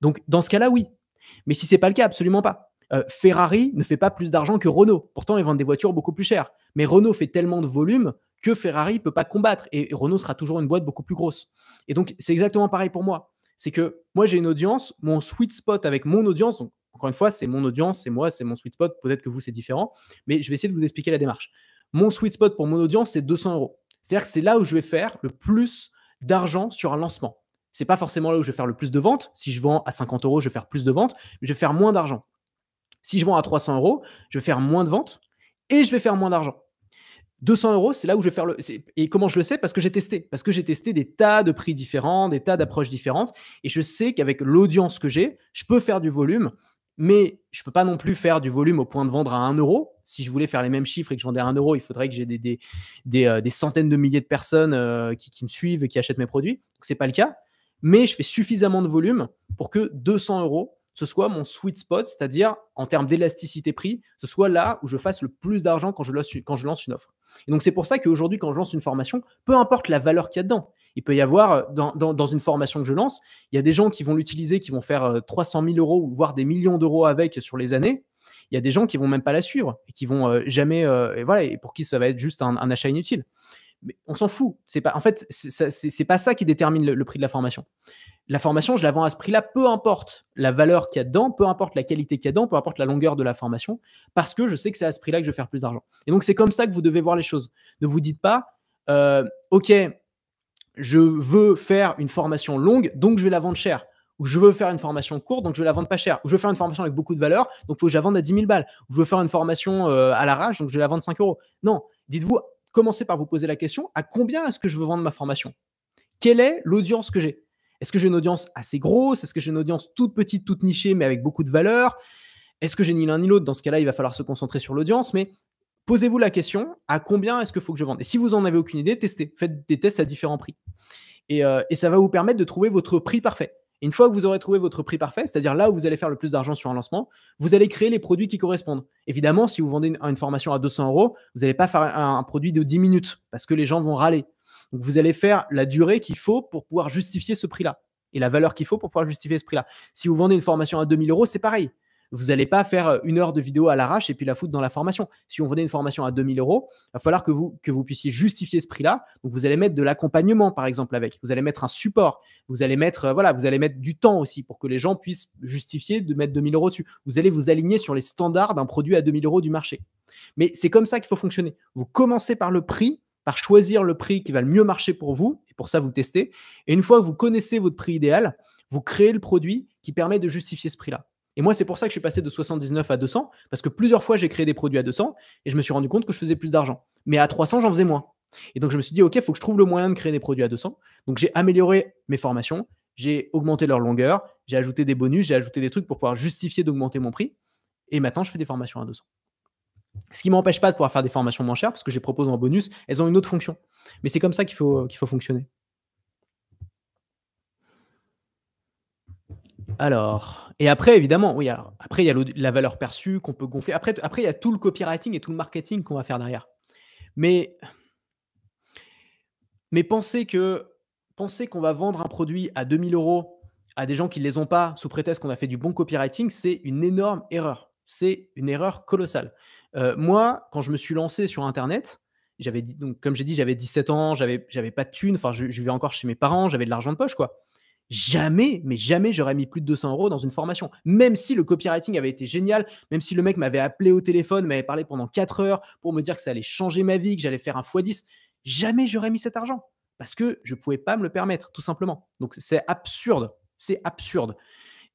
Donc dans ce cas-là, oui. Mais si ce n'est pas le cas, absolument pas. Euh, Ferrari ne fait pas plus d'argent que Renault. Pourtant, ils vendent des voitures beaucoup plus chères. Mais Renault fait tellement de volume que Ferrari ne peut pas combattre. Et Renault sera toujours une boîte beaucoup plus grosse. Et donc, c'est exactement pareil pour moi. C'est que moi, j'ai une audience, mon sweet spot avec mon audience, donc encore une fois, c'est mon audience, c'est moi, c'est mon sweet spot. Peut-être que vous, c'est différent, mais je vais essayer de vous expliquer la démarche. Mon sweet spot pour mon audience, c'est 200 euros. C'est-à-dire que c'est là où je vais faire le plus d'argent sur un lancement. Ce n'est pas forcément là où je vais faire le plus de ventes. Si je vends à 50 euros, je vais faire plus de ventes, mais je vais faire moins d'argent. Si je vends à 300 euros, je vais faire moins de ventes et je vais faire moins d'argent. 200 euros, c'est là où je vais faire le. Et comment je le sais Parce que j'ai testé. Parce que j'ai testé des tas de prix différents, des tas d'approches différentes. Et je sais qu'avec l'audience que j'ai, je peux faire du volume, mais je ne peux pas non plus faire du volume au point de vendre à 1 euro si je voulais faire les mêmes chiffres et que je vendais un euro, il faudrait que j'ai des, des, euh, centaines de milliers de personnes euh, qui, me suivent et qui achètent mes produits. ce n'est pas le cas. Mais je fais suffisamment de volume pour que 200 euros, ce soit mon sweet spot, c'est-à-dire en termes d'élasticité prix, ce soit là où je fasse le plus d'argent quand, je lance, quand je lance une offre. Et donc, c'est pour ça qu'aujourd'hui, quand je lance une formation, peu importe la valeur qu'il y a dedans, il peut y avoir euh, dans, dans, une formation que je lance, il y a des gens qui vont l'utiliser, qui vont faire 300 000 euros, voire des millions d'euros avec sur les années il y a des gens qui vont même pas la suivre et qui vont euh, jamais, euh, voilà, et pour qui ça va être juste un, achat inutile. Mais on s'en fout. C'est pas, en fait, c'est pas ça qui détermine le, prix de la formation. La formation, je la vends à ce prix-là, peu importe la valeur qu'il y a dedans, peu importe la qualité qu'il y a dedans, peu importe la longueur de la formation, parce que je sais que c'est à ce prix-là que je vais faire plus d'argent. Et donc, c'est comme ça que vous devez voir les choses. Ne vous dites pas, euh, OK, je veux faire une formation longue, donc je vais la vendre cher ou je veux faire une formation courte, donc je vais la vendre pas cher, ou je veux faire une formation avec beaucoup de valeur, donc il faut que je la vende à 10 000 balles, ou je veux faire une formation euh, à l'arrache, donc je vais la vendre 5 euros. Non, dites-vous, commencez par vous poser la question, à combien est-ce que je veux vendre ma formation Quelle est l'audience que j'ai Est-ce que j'ai une audience assez grosse Est-ce que j'ai une audience toute petite, toute nichée, mais avec beaucoup de valeur Est-ce que j'ai ni l'un ni l'autre Dans ce cas-là, il va falloir se concentrer sur l'audience, mais posez-vous la question, à combien est-ce que faut que je vende Et si vous n'en avez aucune idée, testez, faites des tests à différents prix. et euh, ça va vous permettre de trouver votre prix parfait une fois que vous aurez trouvé votre prix parfait, c'est-à-dire là où vous allez faire le plus d'argent sur un lancement, vous allez créer les produits qui correspondent. Évidemment, si vous vendez une, formation à 200 euros, vous n'allez pas faire un, produit de 10 minutes parce que les gens vont râler. Donc, vous allez faire la durée qu'il faut pour pouvoir justifier ce prix-là et la valeur qu'il faut pour pouvoir justifier ce prix-là. Si vous vendez une formation à 2000 euros, c'est pareil. Vous n'allez pas faire euh, une heure de vidéo à l'arrache et puis la foutre dans la formation. Si on vendait une formation à 2000 euros, il va falloir que vous, que vous puissiez justifier ce prix-là. Donc, vous allez mettre de l'accompagnement, par exemple, avec. Vous allez mettre un support. Vous allez mettre, euh, voilà, vous allez mettre du temps aussi pour que les gens puissent justifier de mettre 2000 euros dessus. Vous allez vous aligner sur les standards d'un produit à 2000 euros du marché. Mais c'est comme ça qu'il faut fonctionner. Vous commencez par le prix, par choisir le prix qui va le mieux marcher pour vous. Et pour ça, vous testez. Et une fois que vous connaissez votre prix idéal, vous créez le produit qui permet de justifier ce prix-là. Et moi, c'est pour ça que je suis passé de 79 à 200, parce que plusieurs fois, j'ai créé des produits à 200 et je me suis rendu compte que je faisais plus d'argent. Mais à 300, j'en faisais moins. Et donc, je me suis dit, OK, il faut que je trouve le moyen de créer des produits à 200. Donc, j'ai amélioré mes formations, j'ai augmenté leur longueur, j'ai ajouté des bonus, j'ai ajouté des trucs pour pouvoir justifier d'augmenter mon prix. Et maintenant, je fais des formations à 200. Ce qui ne m'empêche pas de pouvoir faire des formations moins chères, parce que je les propose en bonus, elles ont une autre fonction. Mais c'est comme ça qu'il faut, qu'il faut fonctionner. Alors, et après, évidemment, oui, alors, après, il y a la valeur perçue qu'on peut gonfler. Après, après, il y a tout le copywriting et tout le marketing qu'on va faire derrière. Mais, mais penser que penser qu'on va vendre un produit à 2000 euros à des gens qui ne les ont pas sous prétexte qu'on a fait du bon copywriting, c'est une énorme erreur. C'est une erreur colossale. Euh, moi, quand je me suis lancé sur Internet, j'avais donc comme j'ai dit, j'avais 17 ans, j'avais j'avais pas de thunes, enfin je, je vivais encore chez mes parents, j'avais de l'argent de poche quoi. Jamais, mais jamais j'aurais mis plus de 200 euros dans une formation. Même si le copywriting avait été génial, même si le mec m'avait appelé au téléphone, m'avait parlé pendant 4 heures pour me dire que ça allait changer ma vie, que j'allais faire un x10, jamais j'aurais mis cet argent. Parce que je ne pouvais pas me le permettre, tout simplement. Donc c'est absurde. C'est absurde.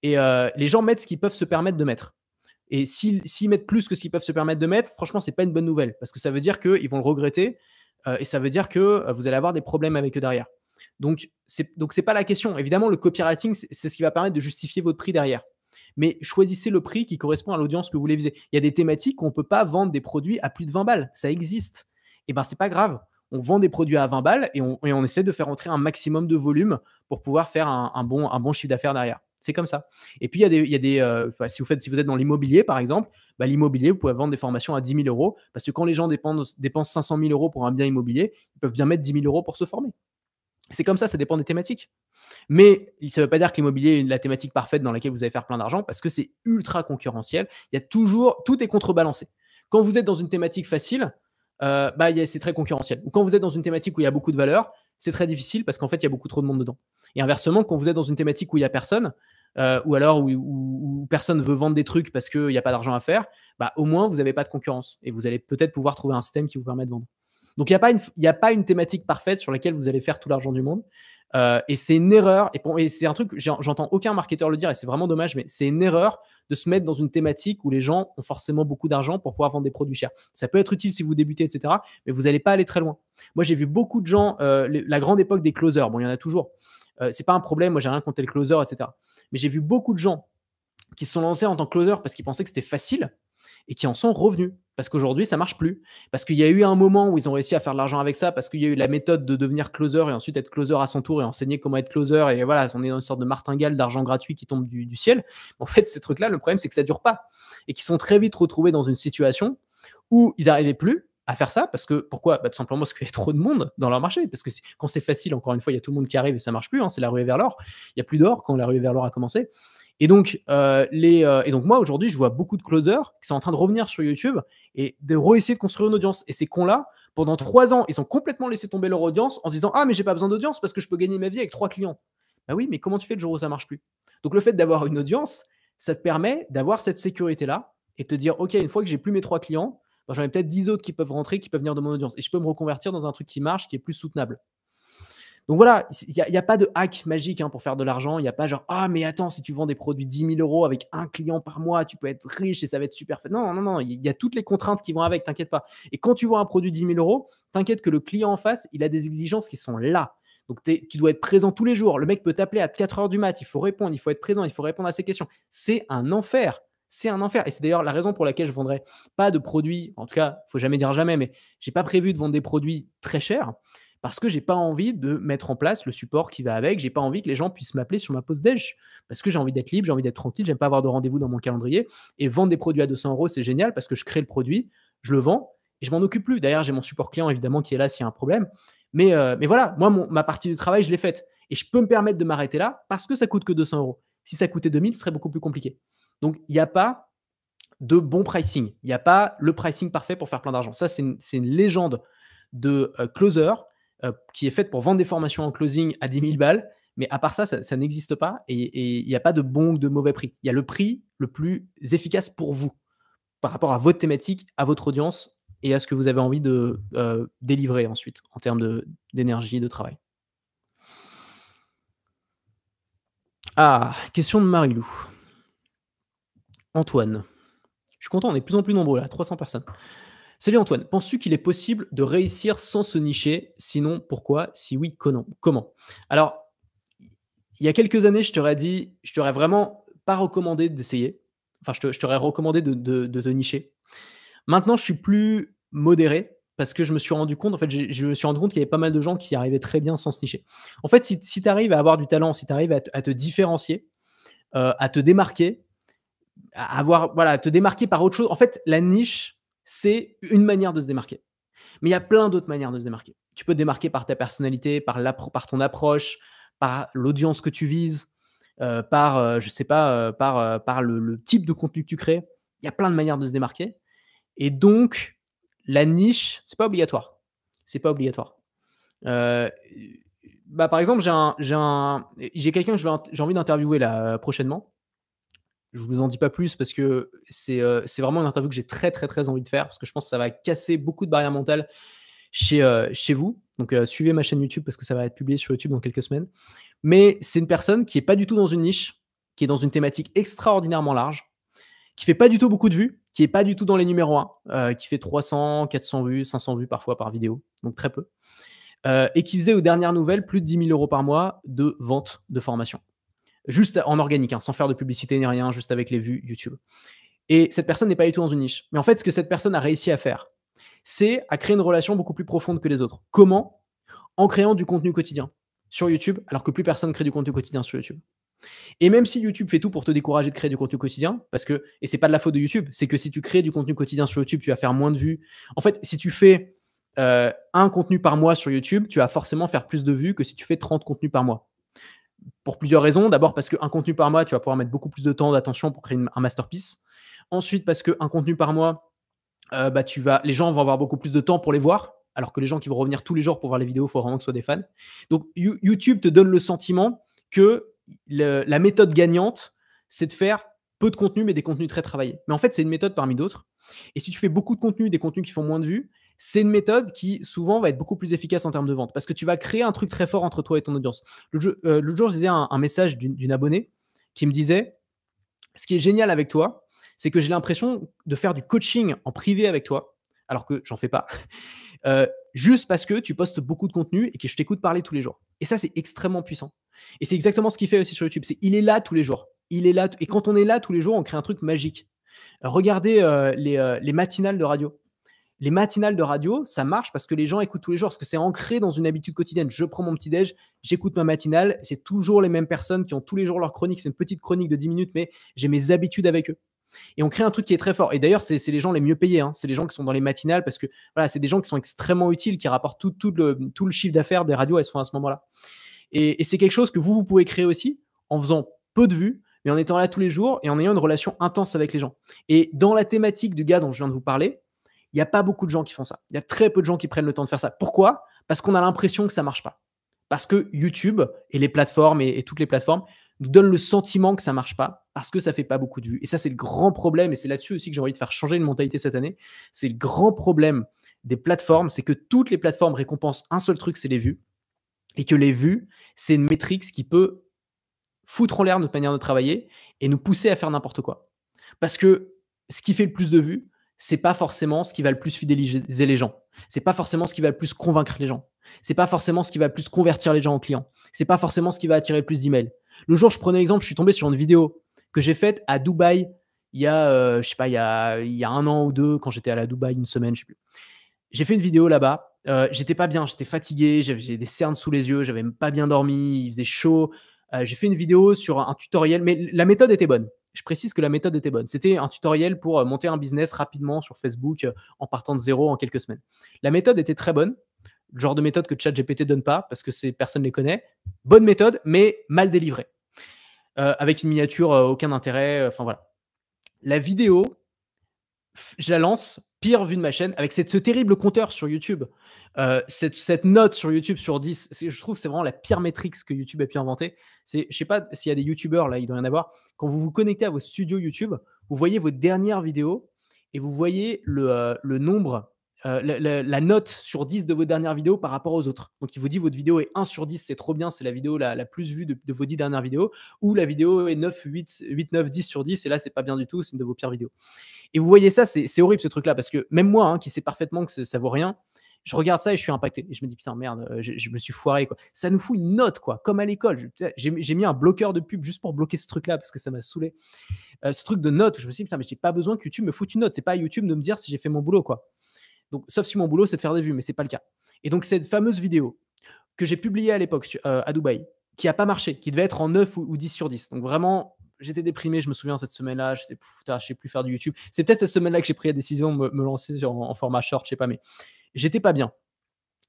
Et euh, les gens mettent ce qu'ils peuvent se permettre de mettre. Et s'ils mettent plus que ce qu'ils peuvent se permettre de mettre, franchement, c'est pas une bonne nouvelle. Parce que ça veut dire qu'ils vont le regretter. Euh, et ça veut dire que euh, vous allez avoir des problèmes avec eux derrière. Donc, c'est, donc c'est pas la question. Évidemment, le copywriting, c'est, ce qui va permettre de justifier votre prix derrière. Mais choisissez le prix qui correspond à l'audience que vous voulez viser. Il y a des thématiques où on ne peut pas vendre des produits à plus de 20 balles. Ça existe. Et eh ben, c'est pas grave. On vend des produits à 20 balles et on, essaie de faire entrer un maximum de volume pour pouvoir faire un, bon, un bon chiffre d'affaires derrière. C'est comme ça. Et puis, il y a des. Euh, si, vous faites, si vous êtes dans l'immobilier, par exemple, bah, l'immobilier, vous pouvez vendre des formations à 10 000 euros parce que quand les gens dépensent, dépensent 500 000 euros pour un bien immobilier, ils peuvent bien mettre 10 000 euros pour se former. C'est comme ça, ça dépend des thématiques. Mais ça ne veut pas dire que l'immobilier est la thématique parfaite dans laquelle vous allez faire plein d'argent parce que c'est ultra concurrentiel. Il y a toujours, tout est contrebalancé. Quand vous êtes dans une thématique facile, euh, bah, c'est très concurrentiel. quand vous êtes dans une thématique où il y a beaucoup de valeur, c'est très difficile parce qu'en fait, il y a beaucoup trop de monde dedans. Et inversement, quand vous êtes dans une thématique où il n'y a personne, euh, ou alors où, personne où, personne veut vendre des trucs parce qu'il n'y a pas d'argent à faire, bah, au moins, vous n'avez pas de concurrence et vous allez peut-être pouvoir trouver un système qui vous permet de vendre. Donc il n'y a, pas une thématique parfaite sur laquelle vous allez faire tout l'argent du monde. Euh, et c'est une erreur, et, c'est un truc, j'entends aucun marketeur le dire, et c'est vraiment dommage, mais c'est une erreur de se mettre dans une thématique où les gens ont forcément beaucoup d'argent pour pouvoir vendre des produits chers. Ça peut être utile si vous débutez, etc., mais vous n'allez pas aller très loin. Moi, j'ai vu beaucoup de gens, euh, la grande époque des closers, bon, il y en a toujours. Ce euh, c'est pas un problème, moi, j'ai rien contre les closer, etc. Mais j'ai vu beaucoup de gens qui se sont lancés en tant que closer parce qu'ils pensaient que c'était facile et qui en sont revenus. Parce qu'aujourd'hui, ça marche plus. Parce qu'il y a eu un moment où ils ont réussi à faire de l'argent avec ça, parce qu'il y a eu la méthode de devenir closer et ensuite être closer à son tour et enseigner comment être closer. Et voilà, on est dans une sorte de martingale d'argent gratuit qui tombe du, ciel. En fait, ces trucs-là, le problème, c'est que ça dure pas. Et qu'ils sont très vite retrouvés dans une situation où ils n'arrivaient plus à faire ça parce que pourquoi bah, Tout simplement parce qu'il y a trop de monde dans leur marché. Parce que quand c'est facile, encore une fois, il y a tout le monde qui arrive et ça marche plus. Hein, c'est la rue vers l'or. Il n'y a plus d'or quand la ruée vers l'or a commencé. Et donc, euh, les, euh, et donc moi, aujourd'hui, je vois beaucoup de closers qui sont en train de revenir sur YouTube et de réessayer de construire une audience. Et ces cons-là, pendant trois ans, ils ont complètement laissé tomber leur audience en se disant Ah, mais j'ai pas besoin d'audience parce que je peux gagner ma vie avec trois clients. Bah oui, mais comment tu fais le jour où ça marche plus Donc, le fait d'avoir une audience, ça te permet d'avoir cette sécurité-là et te dire Ok, une fois que j'ai plus mes trois clients, bah, j'en ai peut-être dix autres qui peuvent rentrer, qui peuvent venir de mon audience et je peux me reconvertir dans un truc qui marche, qui est plus soutenable. Donc voilà, il n'y a, pas de hack magique hein, pour faire de l'argent. Il n'y a pas genre, ah, mais attends, si tu vends des produits 10 000 euros avec un client par mois, tu peux être riche et ça va être super. Fait. Non, non, non, il y a toutes les contraintes qui vont avec, t'inquiète pas. Et quand tu vends un produit 10 000 euros, t'inquiète que le client en face, il a des exigences qui sont là. Donc tu dois être présent tous les jours. Le mec peut t'appeler à 4 heures du mat, il faut répondre, il faut être présent, il faut répondre à ses questions. C'est un enfer. C'est un enfer. Et c'est d'ailleurs la raison pour laquelle je vendrai pas de produits, en tout cas, il faut jamais dire jamais, mais j'ai pas prévu de vendre des produits très chers parce que j'ai pas envie de mettre en place le support qui va avec, j'ai pas envie que les gens puissent m'appeler sur ma pause déj parce que j'ai envie d'être libre, j'ai envie d'être tranquille, j'aime pas avoir de rendez-vous dans mon calendrier et vendre des produits à 200 euros, c'est génial parce que je crée le produit, je le vends et je m'en occupe plus. D'ailleurs, j'ai mon support client évidemment qui est là s'il y a un problème, mais, euh, mais voilà, moi ma partie du travail je l'ai faite et je peux me permettre de m'arrêter là parce que ça coûte que 200 euros. Si ça coûtait 2000, ce serait beaucoup plus compliqué. Donc il n'y a pas de bon pricing. Il n'y a pas le pricing parfait pour faire plein d'argent. Ça, c'est une, légende de euh, closer euh, qui est faite pour vendre des formations en closing à 10 000 balles. Mais à part ça, ça, n'existe pas et il n'y a pas de bon ou de mauvais prix. Il y a le prix le plus efficace pour vous par rapport à votre thématique, à votre audience et à ce que vous avez envie de euh, délivrer ensuite en termes d'énergie, et de travail. Ah, question de Marilou. Antoine. Je suis content, on est de plus en plus nombreux là, 300 personnes. Salut Antoine, penses-tu qu'il est possible de réussir sans se nicher Sinon, pourquoi Si oui, comment Alors, il y a quelques années, je t'aurais dit, je t'aurais vraiment pas recommandé d'essayer. Enfin, je t'aurais recommandé de, te nicher. Maintenant, je suis plus modéré parce que je me suis rendu compte, en fait, je, me suis rendu compte qu'il y avait pas mal de gens qui arrivaient très bien sans se nicher. En fait, si, si tu arrives à avoir du talent, si tu arrives à, te différencier, euh, à te démarquer, à avoir, voilà, à te démarquer par autre chose. En fait, la niche, c'est une manière de se démarquer. Mais il y a plein d'autres manières de se démarquer. Tu peux te démarquer par ta personnalité, par, ton approche, par l'audience que tu vises, euh, par, euh, je sais pas, euh, par, le, type de contenu que tu crées. Il y a plein de manières de se démarquer. Et donc, la niche, c'est pas obligatoire. C'est pas obligatoire. bah, par exemple, j'ai quelqu'un que j'ai envie d'interviewer prochainement. Je vous en dis pas plus parce que euh, c'est vraiment une interview que j'ai très très très envie de faire parce que je pense que ça va casser beaucoup de barrières mentales chez, euh, chez vous. Donc euh, suivez ma chaîne YouTube parce que ça va être publié sur YouTube dans quelques semaines. Mais c'est une personne qui n'est pas du tout dans une niche, qui est dans une thématique extraordinairement large, qui fait pas du tout beaucoup de vues, qui est pas du tout dans les numéros 1, qui fait 300, 400 vues, 500 vues parfois par vidéo, donc très peu. et qui faisait aux dernières nouvelles plus de 10 000 euros par mois de vente de formation juste en organique, hein, sans faire de publicité ni rien, juste avec les vues YouTube. Et cette personne n'est pas du tout dans une niche. Mais en fait, ce que cette personne a réussi à faire, c'est à créer une relation beaucoup plus profonde que les autres. Comment En créant du contenu quotidien sur YouTube, alors que plus personne crée du contenu quotidien sur YouTube. Et même si YouTube fait tout pour te décourager de créer du contenu quotidien, parce que, et c'est pas de la faute de YouTube, c'est que si tu crées du contenu quotidien sur YouTube, tu vas faire moins de vues. En fait, si tu fais euh, un contenu par mois sur YouTube, tu vas forcément faire plus de vues que si tu fais 30 contenus par mois pour plusieurs raisons. D'abord parce qu'un contenu par mois, tu vas pouvoir mettre beaucoup plus de temps, d'attention pour créer un masterpiece. Ensuite, parce qu'un contenu par mois, euh, bah, tu vas, les gens vont avoir beaucoup plus de temps pour les voir. Alors que les gens qui vont revenir tous les jours pour voir les vidéos, il faut vraiment que ce soit des fans. Donc YouTube te donne le sentiment que la méthode gagnante, c'est de faire peu de contenu, mais des contenus très travaillés. Mais en fait, c'est une méthode parmi d'autres. Et si tu fais beaucoup de contenu, des contenus qui font moins de vues, c'est une méthode qui souvent va être beaucoup plus efficace en termes de vente parce que tu vas créer un truc très fort entre toi et ton audience. L'autre euh, jour, je disais un, message d'une abonnée qui me disait Ce qui est génial avec toi, c'est que j'ai l'impression de faire du coaching en privé avec toi, alors que j'en fais pas, euh, juste parce que tu postes beaucoup de contenu et que je t'écoute parler tous les jours. Et ça, c'est extrêmement puissant. Et c'est exactement ce qu'il fait aussi sur YouTube. C'est il est là tous les jours. Il est là et quand on est là tous les jours, on crée un truc magique. Regardez euh, les matinales de radio les matinales de radio, ça marche parce que les gens écoutent tous les jours, parce que c'est ancré dans une habitude quotidienne. Je prends mon petit-déj, j'écoute ma matinale, c'est toujours les mêmes personnes qui ont tous les jours leur chronique. C'est une petite chronique de 10 minutes, mais j'ai mes habitudes avec eux. Et on crée un truc qui est très fort. Et d'ailleurs, c'est les gens les mieux payés. Hein. C'est les gens qui sont dans les matinales parce que voilà, c'est des gens qui sont extrêmement utiles, qui rapportent tout, le, tout le chiffre d'affaires des radios, elles font à ce moment-là. Et, et c'est quelque chose que vous, vous pouvez créer aussi en faisant peu de vues, mais en étant là tous les jours et en ayant une relation intense avec les gens. Et dans la thématique du gars dont je viens de vous parler, il n'y a pas beaucoup de gens qui font ça. Il y a très peu de gens qui prennent le temps de faire ça. Pourquoi Parce qu'on a l'impression que ça ne marche pas. Parce que YouTube et les plateformes et, toutes les plateformes nous donnent le sentiment que ça ne marche pas parce que ça ne fait pas beaucoup de vues. Et ça, c'est le grand problème. Et c'est là-dessus aussi que j'ai envie de faire changer une mentalité cette année. C'est le grand problème des plateformes, c'est que toutes les plateformes récompensent un seul truc, c'est les vues. Et que les vues, c'est une métrique qui peut foutre en l'air notre manière de travailler et nous pousser à faire n'importe quoi. Parce que ce qui fait le plus de vues, c'est pas forcément ce qui va le plus fidéliser les gens. C'est pas forcément ce qui va le plus convaincre les gens. C'est pas forcément ce qui va le plus convertir les gens en clients. C'est pas forcément ce qui va attirer le plus d'emails. Le jour, je prenais l'exemple, je suis tombé sur une vidéo que j'ai faite à Dubaï il y a, euh, je sais pas, il y a, un an ou deux quand j'étais à la Dubaï une semaine, je sais plus. J'ai fait une vidéo là-bas. Euh, j'étais pas bien, j'étais fatigué, j'avais des cernes sous les yeux, j'avais pas bien dormi, il faisait chaud. Euh, j'ai fait une vidéo sur un tutoriel, mais la méthode était bonne. Je précise que la méthode était bonne. C'était un tutoriel pour euh, monter un business rapidement sur Facebook euh, en partant de zéro en quelques semaines. La méthode était très bonne, le genre de méthode que ChatGPT donne pas parce que personne ne les connaît. Bonne méthode, mais mal délivrée. Euh, avec une miniature, aucun intérêt. Enfin voilà. La vidéo je la lance, pire vue de ma chaîne, avec ce terrible compteur sur YouTube, euh, cette, note sur YouTube sur 10, je trouve c'est vraiment la pire métrique que YouTube a pu inventer. je ne sais pas s'il y a des YouTubeurs là, il doit y en avoir. Quand vous vous connectez à vos studios YouTube, vous voyez vos dernières vidéos et vous voyez le, euh, le nombre euh, la, note sur 10 de vos dernières vidéos par rapport aux autres. Donc il vous dit votre vidéo est 1 sur 10, c'est trop bien, c'est la vidéo la, la plus vue de, vos 10 dernières vidéos, ou la vidéo est 9, 8, 8 9, 10 sur 10, et là c'est pas bien du tout, c'est une de vos pires vidéos. Et vous voyez ça, c'est horrible ce truc-là, parce que même moi, hein, qui sais parfaitement que ça vaut rien, je regarde ça et je suis impacté. Et je me dis, putain, merde, euh, je, me suis foiré. Quoi. Ça nous fout une note, quoi, comme à l'école. J'ai mis un bloqueur de pub juste pour bloquer ce truc-là parce que ça m'a saoulé. Euh, ce truc de note, je me suis dit, putain, mais j'ai pas besoin que YouTube me foute une note. C'est pas à YouTube de me dire si j'ai fait mon boulot, quoi. Donc, sauf si mon boulot, c'est de faire des vues, mais c'est pas le cas. Et donc, cette fameuse vidéo que j'ai publiée à l'époque euh, à Dubaï, qui a pas marché, qui devait être en 9 ou, 10 sur 10. Donc, vraiment, j'étais déprimé, je me souviens cette semaine-là, je sais, sais plus faire du YouTube. C'est peut-être cette semaine-là que j'ai pris la décision de me, lancer en, format short, je sais pas, mais j'étais pas bien.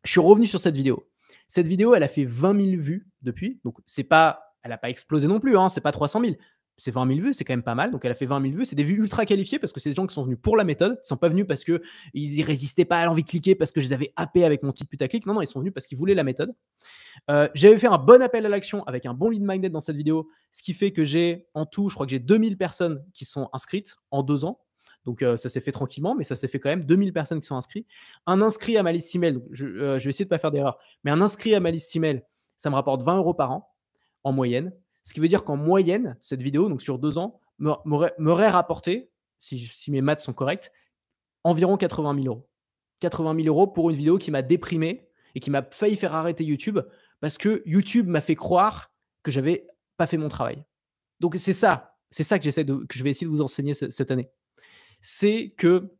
Je suis revenu sur cette vidéo. Cette vidéo, elle a fait 20 000 vues depuis, donc c'est pas, elle n'a pas explosé non plus, hein, c'est pas 300 000, c'est 20 000 vues, c'est quand même pas mal. Donc elle a fait 20 000 vues. C'est des vues ultra qualifiées parce que c'est des gens qui sont venus pour la méthode. Ils sont pas venus parce qu'ils ils résistaient pas à l'envie de cliquer, parce que je les avais happés avec mon petit putaclic. Non, non, ils sont venus parce qu'ils voulaient la méthode. Euh, j'avais fait un bon appel à l'action avec un bon lead magnet dans cette vidéo, ce qui fait que j'ai en tout, je crois que j'ai 2000 personnes qui sont inscrites en deux ans. Donc euh, ça s'est fait tranquillement, mais ça s'est fait quand même 2000 personnes qui sont inscrites. Un inscrit à ma liste email, je, euh, je vais essayer de pas faire d'erreur, mais un inscrit à ma liste email, ça me rapporte 20 euros par an en moyenne. Ce qui veut dire qu'en moyenne, cette vidéo, donc sur deux ans, m'aurait rapporté, si, mes maths sont corrects, environ 80 000 euros. 80 000 euros pour une vidéo qui m'a déprimé et qui m'a failli faire arrêter YouTube parce que YouTube m'a fait croire que j'avais pas fait mon travail. Donc c'est ça, c'est ça que j'essaie de, que je vais essayer de vous enseigner cette année. C'est que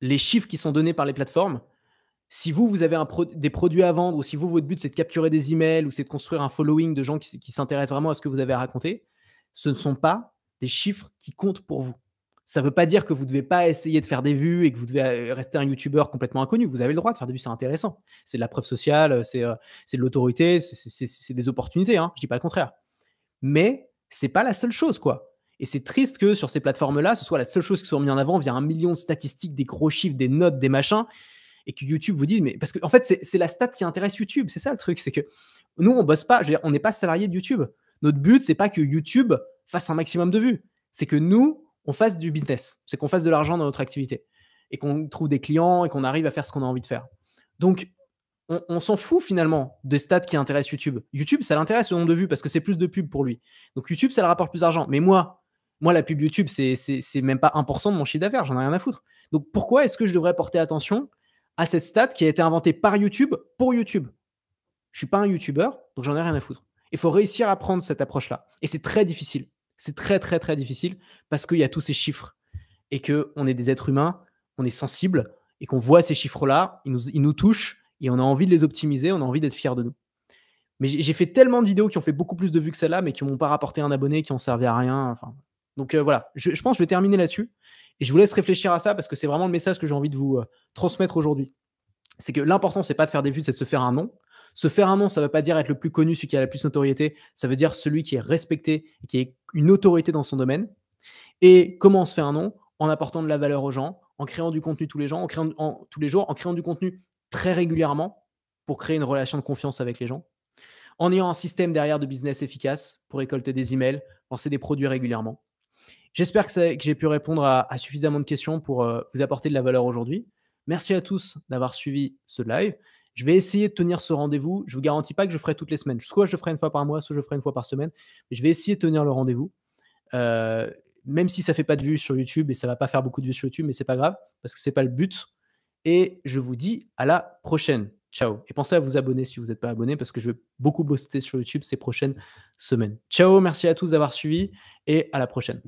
les chiffres qui sont donnés par les plateformes, si vous, vous avez des produits à vendre, ou si vous, votre but, c'est de capturer des emails, ou c'est de construire un following de gens qui, s'intéressent vraiment à ce que vous avez à raconter, ce ne sont pas des chiffres qui comptent pour vous. Ça ne veut pas dire que vous ne devez pas essayer de faire des vues et que vous devez euh, rester un youtubeur complètement inconnu. Vous avez le droit de faire des vues, c'est intéressant. C'est de la preuve sociale, euh, euh, c'est de l'autorité, c'est des opportunités, hein. je ne dis pas le contraire. Mais c'est pas la seule chose, quoi. Et c'est triste que sur ces plateformes-là, ce soit la seule chose qui soit mise en avant via un million de statistiques, des gros chiffres, des notes, des machins et que YouTube vous dise, mais parce que en fait, c'est la stat qui intéresse YouTube, c'est ça le truc, c'est que nous, on bosse pas, on n'est pas salarié de YouTube. Notre but, c'est pas que YouTube fasse un maximum de vues, c'est que nous, on fasse du business, c'est qu'on fasse de l'argent dans notre activité et qu'on trouve des clients et qu'on arrive à faire ce qu'on a envie de faire. Donc, on, s'en fout finalement des stats qui intéressent YouTube. YouTube, ça l'intéresse le nombre de vues parce que c'est plus de pubs pour lui. Donc, YouTube, ça le rapporte plus d'argent. Mais moi, moi, la pub YouTube, c'est même pas 1% de mon chiffre d'affaires, j'en ai rien à foutre. Donc, pourquoi est-ce que je devrais porter attention à cette stat qui a été inventée par YouTube pour YouTube. Je suis pas un YouTuber, donc j'en ai rien à foutre. Il faut réussir à prendre cette approche-là. Et c'est très difficile. C'est très, très, très difficile parce qu'il y a tous ces chiffres et qu'on est des êtres humains, on est sensible et qu'on voit ces chiffres-là, ils nous, nous touchent et on a envie de les optimiser, on a envie d'être fiers de nous. Mais j'ai fait tellement de vidéos qui ont fait beaucoup plus de vues que celle-là, mais qui m'ont pas rapporté un abonné, qui n'ont servi à rien. Enfin, donc euh, voilà, je, je, pense que je vais terminer là-dessus. Et je vous laisse réfléchir à ça parce que c'est vraiment le message que j'ai envie de vous euh, transmettre aujourd'hui. C'est que l'important, n'est pas de faire des vues, c'est de se faire un nom. Se faire un nom, ça ne veut pas dire être le plus connu, celui qui a la plus notoriété. Ça veut dire celui qui est respecté, qui est une autorité dans son domaine. Et comment on se fait un nom En apportant de la valeur aux gens, en créant du contenu tous les, en créant, tous les jours, en créant du contenu très régulièrement pour créer une relation de confiance avec les gens, en ayant un système derrière de business efficace pour récolter des emails, lancer des produits régulièrement. J'espère que, j'ai pu répondre à, suffisamment de questions pour euh, vous apporter de la valeur aujourd'hui. Merci à tous d'avoir suivi ce live. Je vais essayer de tenir ce rendez-vous. Je ne vous garantis pas que je ferai toutes les semaines. Soit je ferai une fois par mois, soit je ferai une fois par semaine. Mais je vais essayer de tenir le rendez-vous. Euh, même si ça ne fait pas de vues sur YouTube et ça ne va pas faire beaucoup de vues sur YouTube, mais ce n'est pas grave parce que ce n'est pas le but. Et je vous dis à la prochaine. Ciao. Et pensez à vous abonner si vous n'êtes pas abonné parce que je vais beaucoup bosser sur YouTube ces prochaines semaines. Ciao, merci à tous d'avoir suivi et à la prochaine.